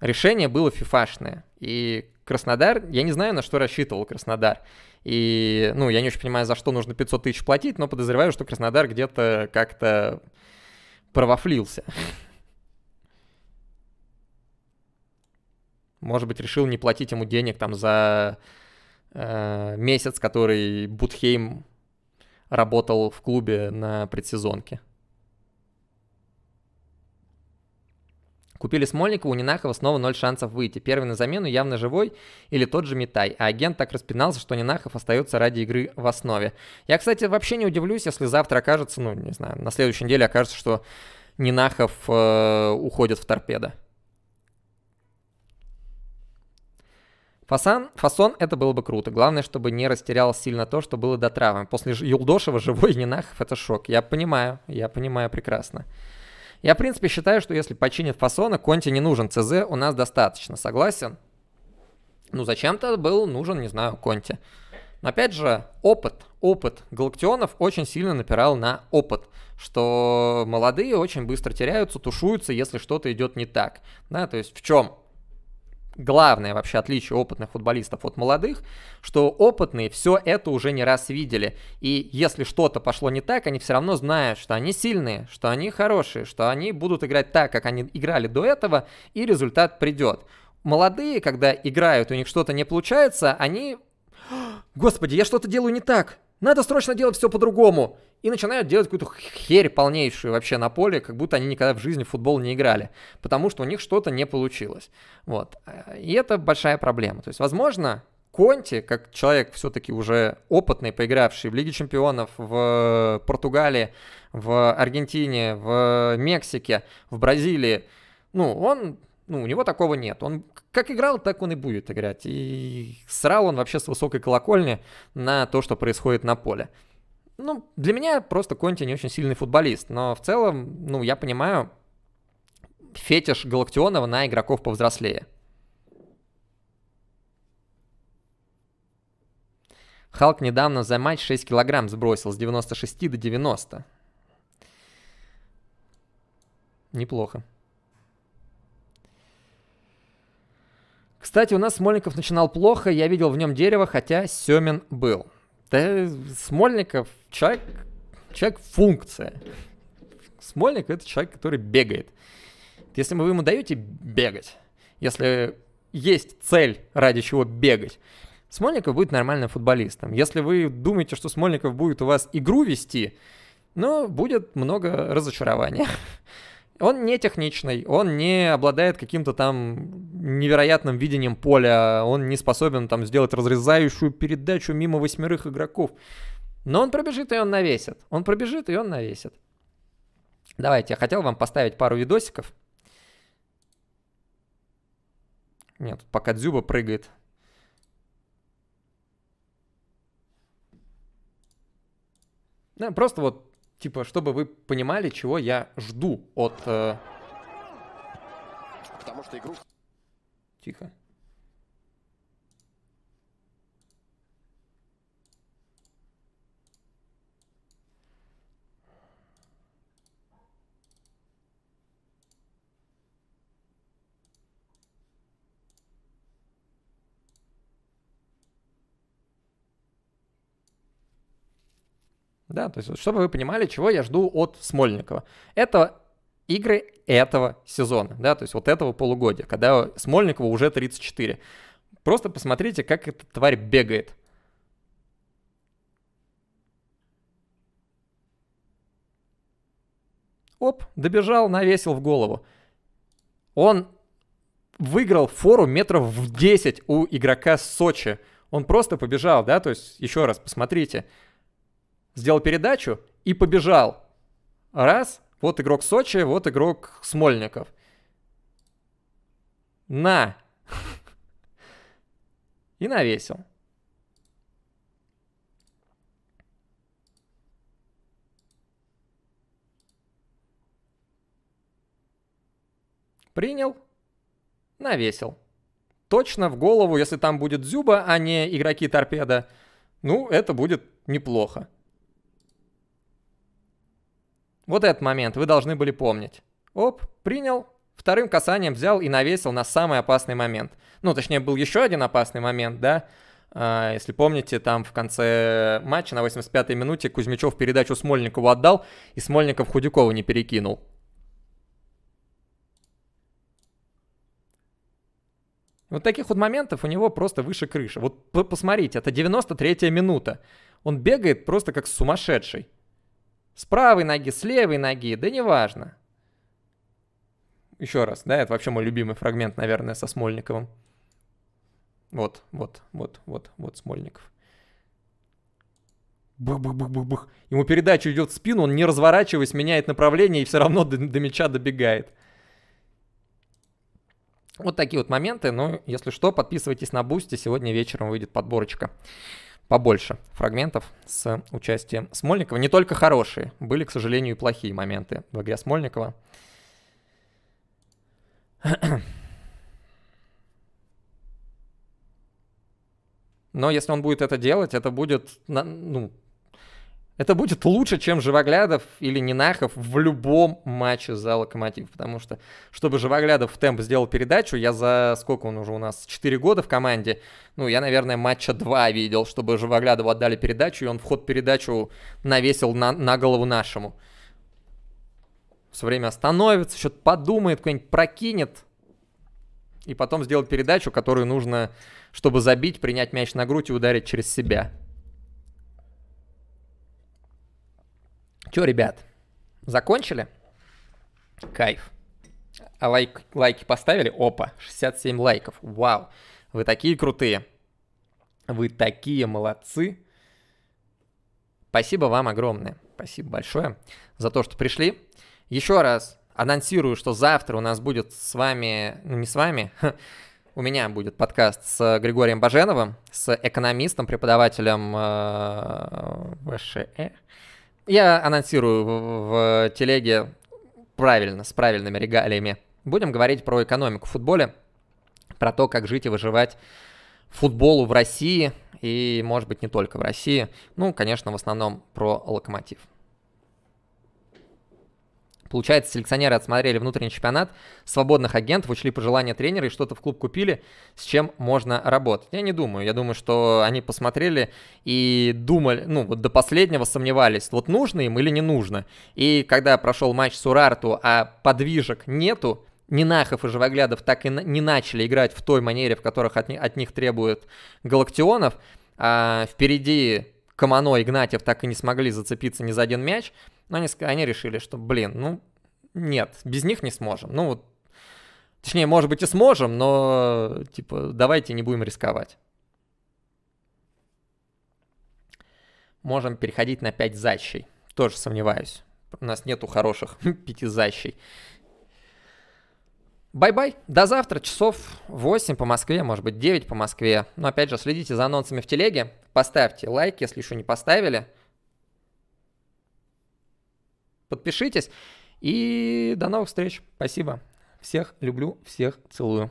решение было фифашное. И Краснодар, я не знаю, на что рассчитывал Краснодар. И, ну, я не очень понимаю, за что нужно 500 тысяч платить, но подозреваю, что Краснодар где-то как-то провафлился. Может быть, решил не платить ему денег там за э, месяц, который Бутхейм работал в клубе на предсезонке. Купили Смольникова, у Нинахова снова ноль шансов выйти. Первый на замену явно живой или тот же Митай. А агент так распинался, что Нинахов остается ради игры в основе. Я, кстати, вообще не удивлюсь, если завтра окажется, ну, не знаю, на следующей неделе окажется, что Нинахов э, уходит в торпедо. Фасан, фасон это было бы круто. Главное, чтобы не растерялось сильно то, что было до травмы. После Юлдошева живой Нинахов это шок. Я понимаю, я понимаю прекрасно. Я, в принципе, считаю, что если починит фасона, Конте не нужен ЦЗ, у нас достаточно. Согласен? Ну, зачем-то был нужен, не знаю, Конте. Но опять же, опыт, опыт. Галактионов очень сильно напирал на опыт, что молодые очень быстро теряются, тушуются, если что-то идет не так. Да, то есть в чем? главное вообще отличие опытных футболистов от молодых, что опытные все это уже не раз видели. И если что-то пошло не так, они все равно знают, что они сильные, что они хорошие, что они будут играть так, как они играли до этого, и результат придет. Молодые, когда играют, у них что-то не получается, они... Господи, я что-то делаю не так! Надо срочно делать все по-другому. И начинают делать какую-то херь полнейшую вообще на поле, как будто они никогда в жизни в футбол не играли, потому что у них что-то не получилось. Вот. Э, и это большая проблема. То есть, возможно, Конти, как человек все-таки уже опытный, поигравший в Лиге чемпионов, в Португалии, в Аргентине, в Мексике, в Бразилии, ну, он ну, у него такого нет. Он как играл, так он и будет играть. И срал он вообще с высокой колокольни на то, что происходит на поле. Ну, для меня просто Конти не очень сильный футболист, но в целом, ну, я понимаю фетиш Галактионова на игроков повзрослее. Халк недавно за матч 6 килограмм сбросил с 96 до 90. Неплохо. Кстати, у нас Смольников начинал плохо, я видел в нем дерево, хотя Семин был. Да, Смольников человек, человек функция. Смольник это человек, который бегает. Если вы ему даете бегать, если есть цель, ради чего бегать, Смольников будет нормальным футболистом. Если вы думаете, что Смольников будет у вас игру вести, ну, будет много разочарования. Он не техничный, он не обладает каким-то там невероятным видением поля, он не способен там сделать разрезающую передачу мимо восьмерых игроков. Но он пробежит, и он навесит. Он пробежит, и он навесит. Давайте, я хотел вам поставить пару видосиков. Нет, пока Дзюба прыгает. просто вот типа, чтобы вы понимали, чего я жду от... Э... Потому что игрушка... Тихо. Да, то есть, чтобы вы понимали, чего я жду от Смольникова. Это игры этого сезона, да, то есть вот этого полугодия, когда Смольникову уже 34. Просто посмотрите, как эта тварь бегает. Оп, добежал, навесил в голову. Он выиграл фору метров в 10 у игрока Сочи. Он просто побежал, да, то есть еще раз посмотрите сделал передачу и побежал. Раз, вот игрок Сочи, вот игрок Смольников. На! И навесил. Принял, навесил. Точно в голову, если там будет Зюба, а не игроки торпеда, ну, это будет неплохо. Вот этот момент вы должны были помнить. Оп, принял. Вторым касанием взял и навесил на самый опасный момент. Ну, точнее, был еще один опасный момент, да? А, если помните, там в конце матча на 85-й минуте Кузьмичев передачу Смольникову отдал, и Смольников Худякову не перекинул. Вот таких вот моментов у него просто выше крыши. Вот посмотрите, это 93-я минута. Он бегает просто как сумасшедший. С правой ноги, с левой ноги, да неважно. Еще раз, да, это вообще мой любимый фрагмент, наверное, со Смольниковым. Вот, вот, вот, вот, вот Смольников. Бух, бух, бух, бух, бух. Ему передача идет в спину, он не разворачиваясь, меняет направление и все равно до, до мяча добегает. Вот такие вот моменты. Ну, если что, подписывайтесь на Бусти. Сегодня вечером выйдет подборочка побольше фрагментов с участием Смольникова. Не только хорошие, были, к сожалению, и плохие моменты в игре Смольникова. Но если он будет это делать, это будет ну, это будет лучше, чем Живоглядов или Нинахов в любом матче за Локомотив. Потому что, чтобы Живоглядов в темп сделал передачу, я за сколько он уже у нас, 4 года в команде, ну, я, наверное, матча 2 видел, чтобы Живоглядову отдали передачу, и он вход передачу навесил на, на голову нашему. Все время остановится, что-то подумает, какой-нибудь прокинет, и потом сделать передачу, которую нужно, чтобы забить, принять мяч на грудь и ударить через себя. Че, ребят, закончили? Кайф. А лайк, лайки поставили? Опа, 67 лайков. Вау, вы такие крутые. Вы такие молодцы. Спасибо вам огромное. Спасибо большое за то, что пришли. Еще раз анонсирую, что завтра у нас будет с вами, ну не с вами, у меня будет подкаст с Григорием Баженовым, с экономистом, преподавателем ВШЭ. Э я анонсирую в, в телеге правильно, с правильными регалиями. Будем говорить про экономику в футболе, про то, как жить и выживать футболу в России и, может быть, не только в России. Ну, конечно, в основном про локомотив. Получается, селекционеры отсмотрели внутренний чемпионат, свободных агентов, учли пожелания тренера и что-то в клуб купили, с чем можно работать. Я не думаю, я думаю, что они посмотрели и думали, ну, вот до последнего сомневались, вот нужно им или не нужно. И когда прошел матч с Урарту, а подвижек нету, Нинахов и Живоглядов так и не начали играть в той манере, в которых от, них, от них требует Галактионов, а впереди Камано и Игнатьев так и не смогли зацепиться ни за один мяч – но они, они решили, что, блин, ну, нет, без них не сможем. Ну, вот, точнее, может быть и сможем, но, типа, давайте не будем рисковать. Можем переходить на 5 защей. Тоже сомневаюсь. У нас нету хороших защей. Бай-бай. До завтра, часов 8 по Москве, может быть, 9 по Москве. Но опять же, следите за анонсами в телеге. Поставьте лайк, если еще не поставили подпишитесь. И до новых встреч. Спасибо. Всех люблю, всех целую.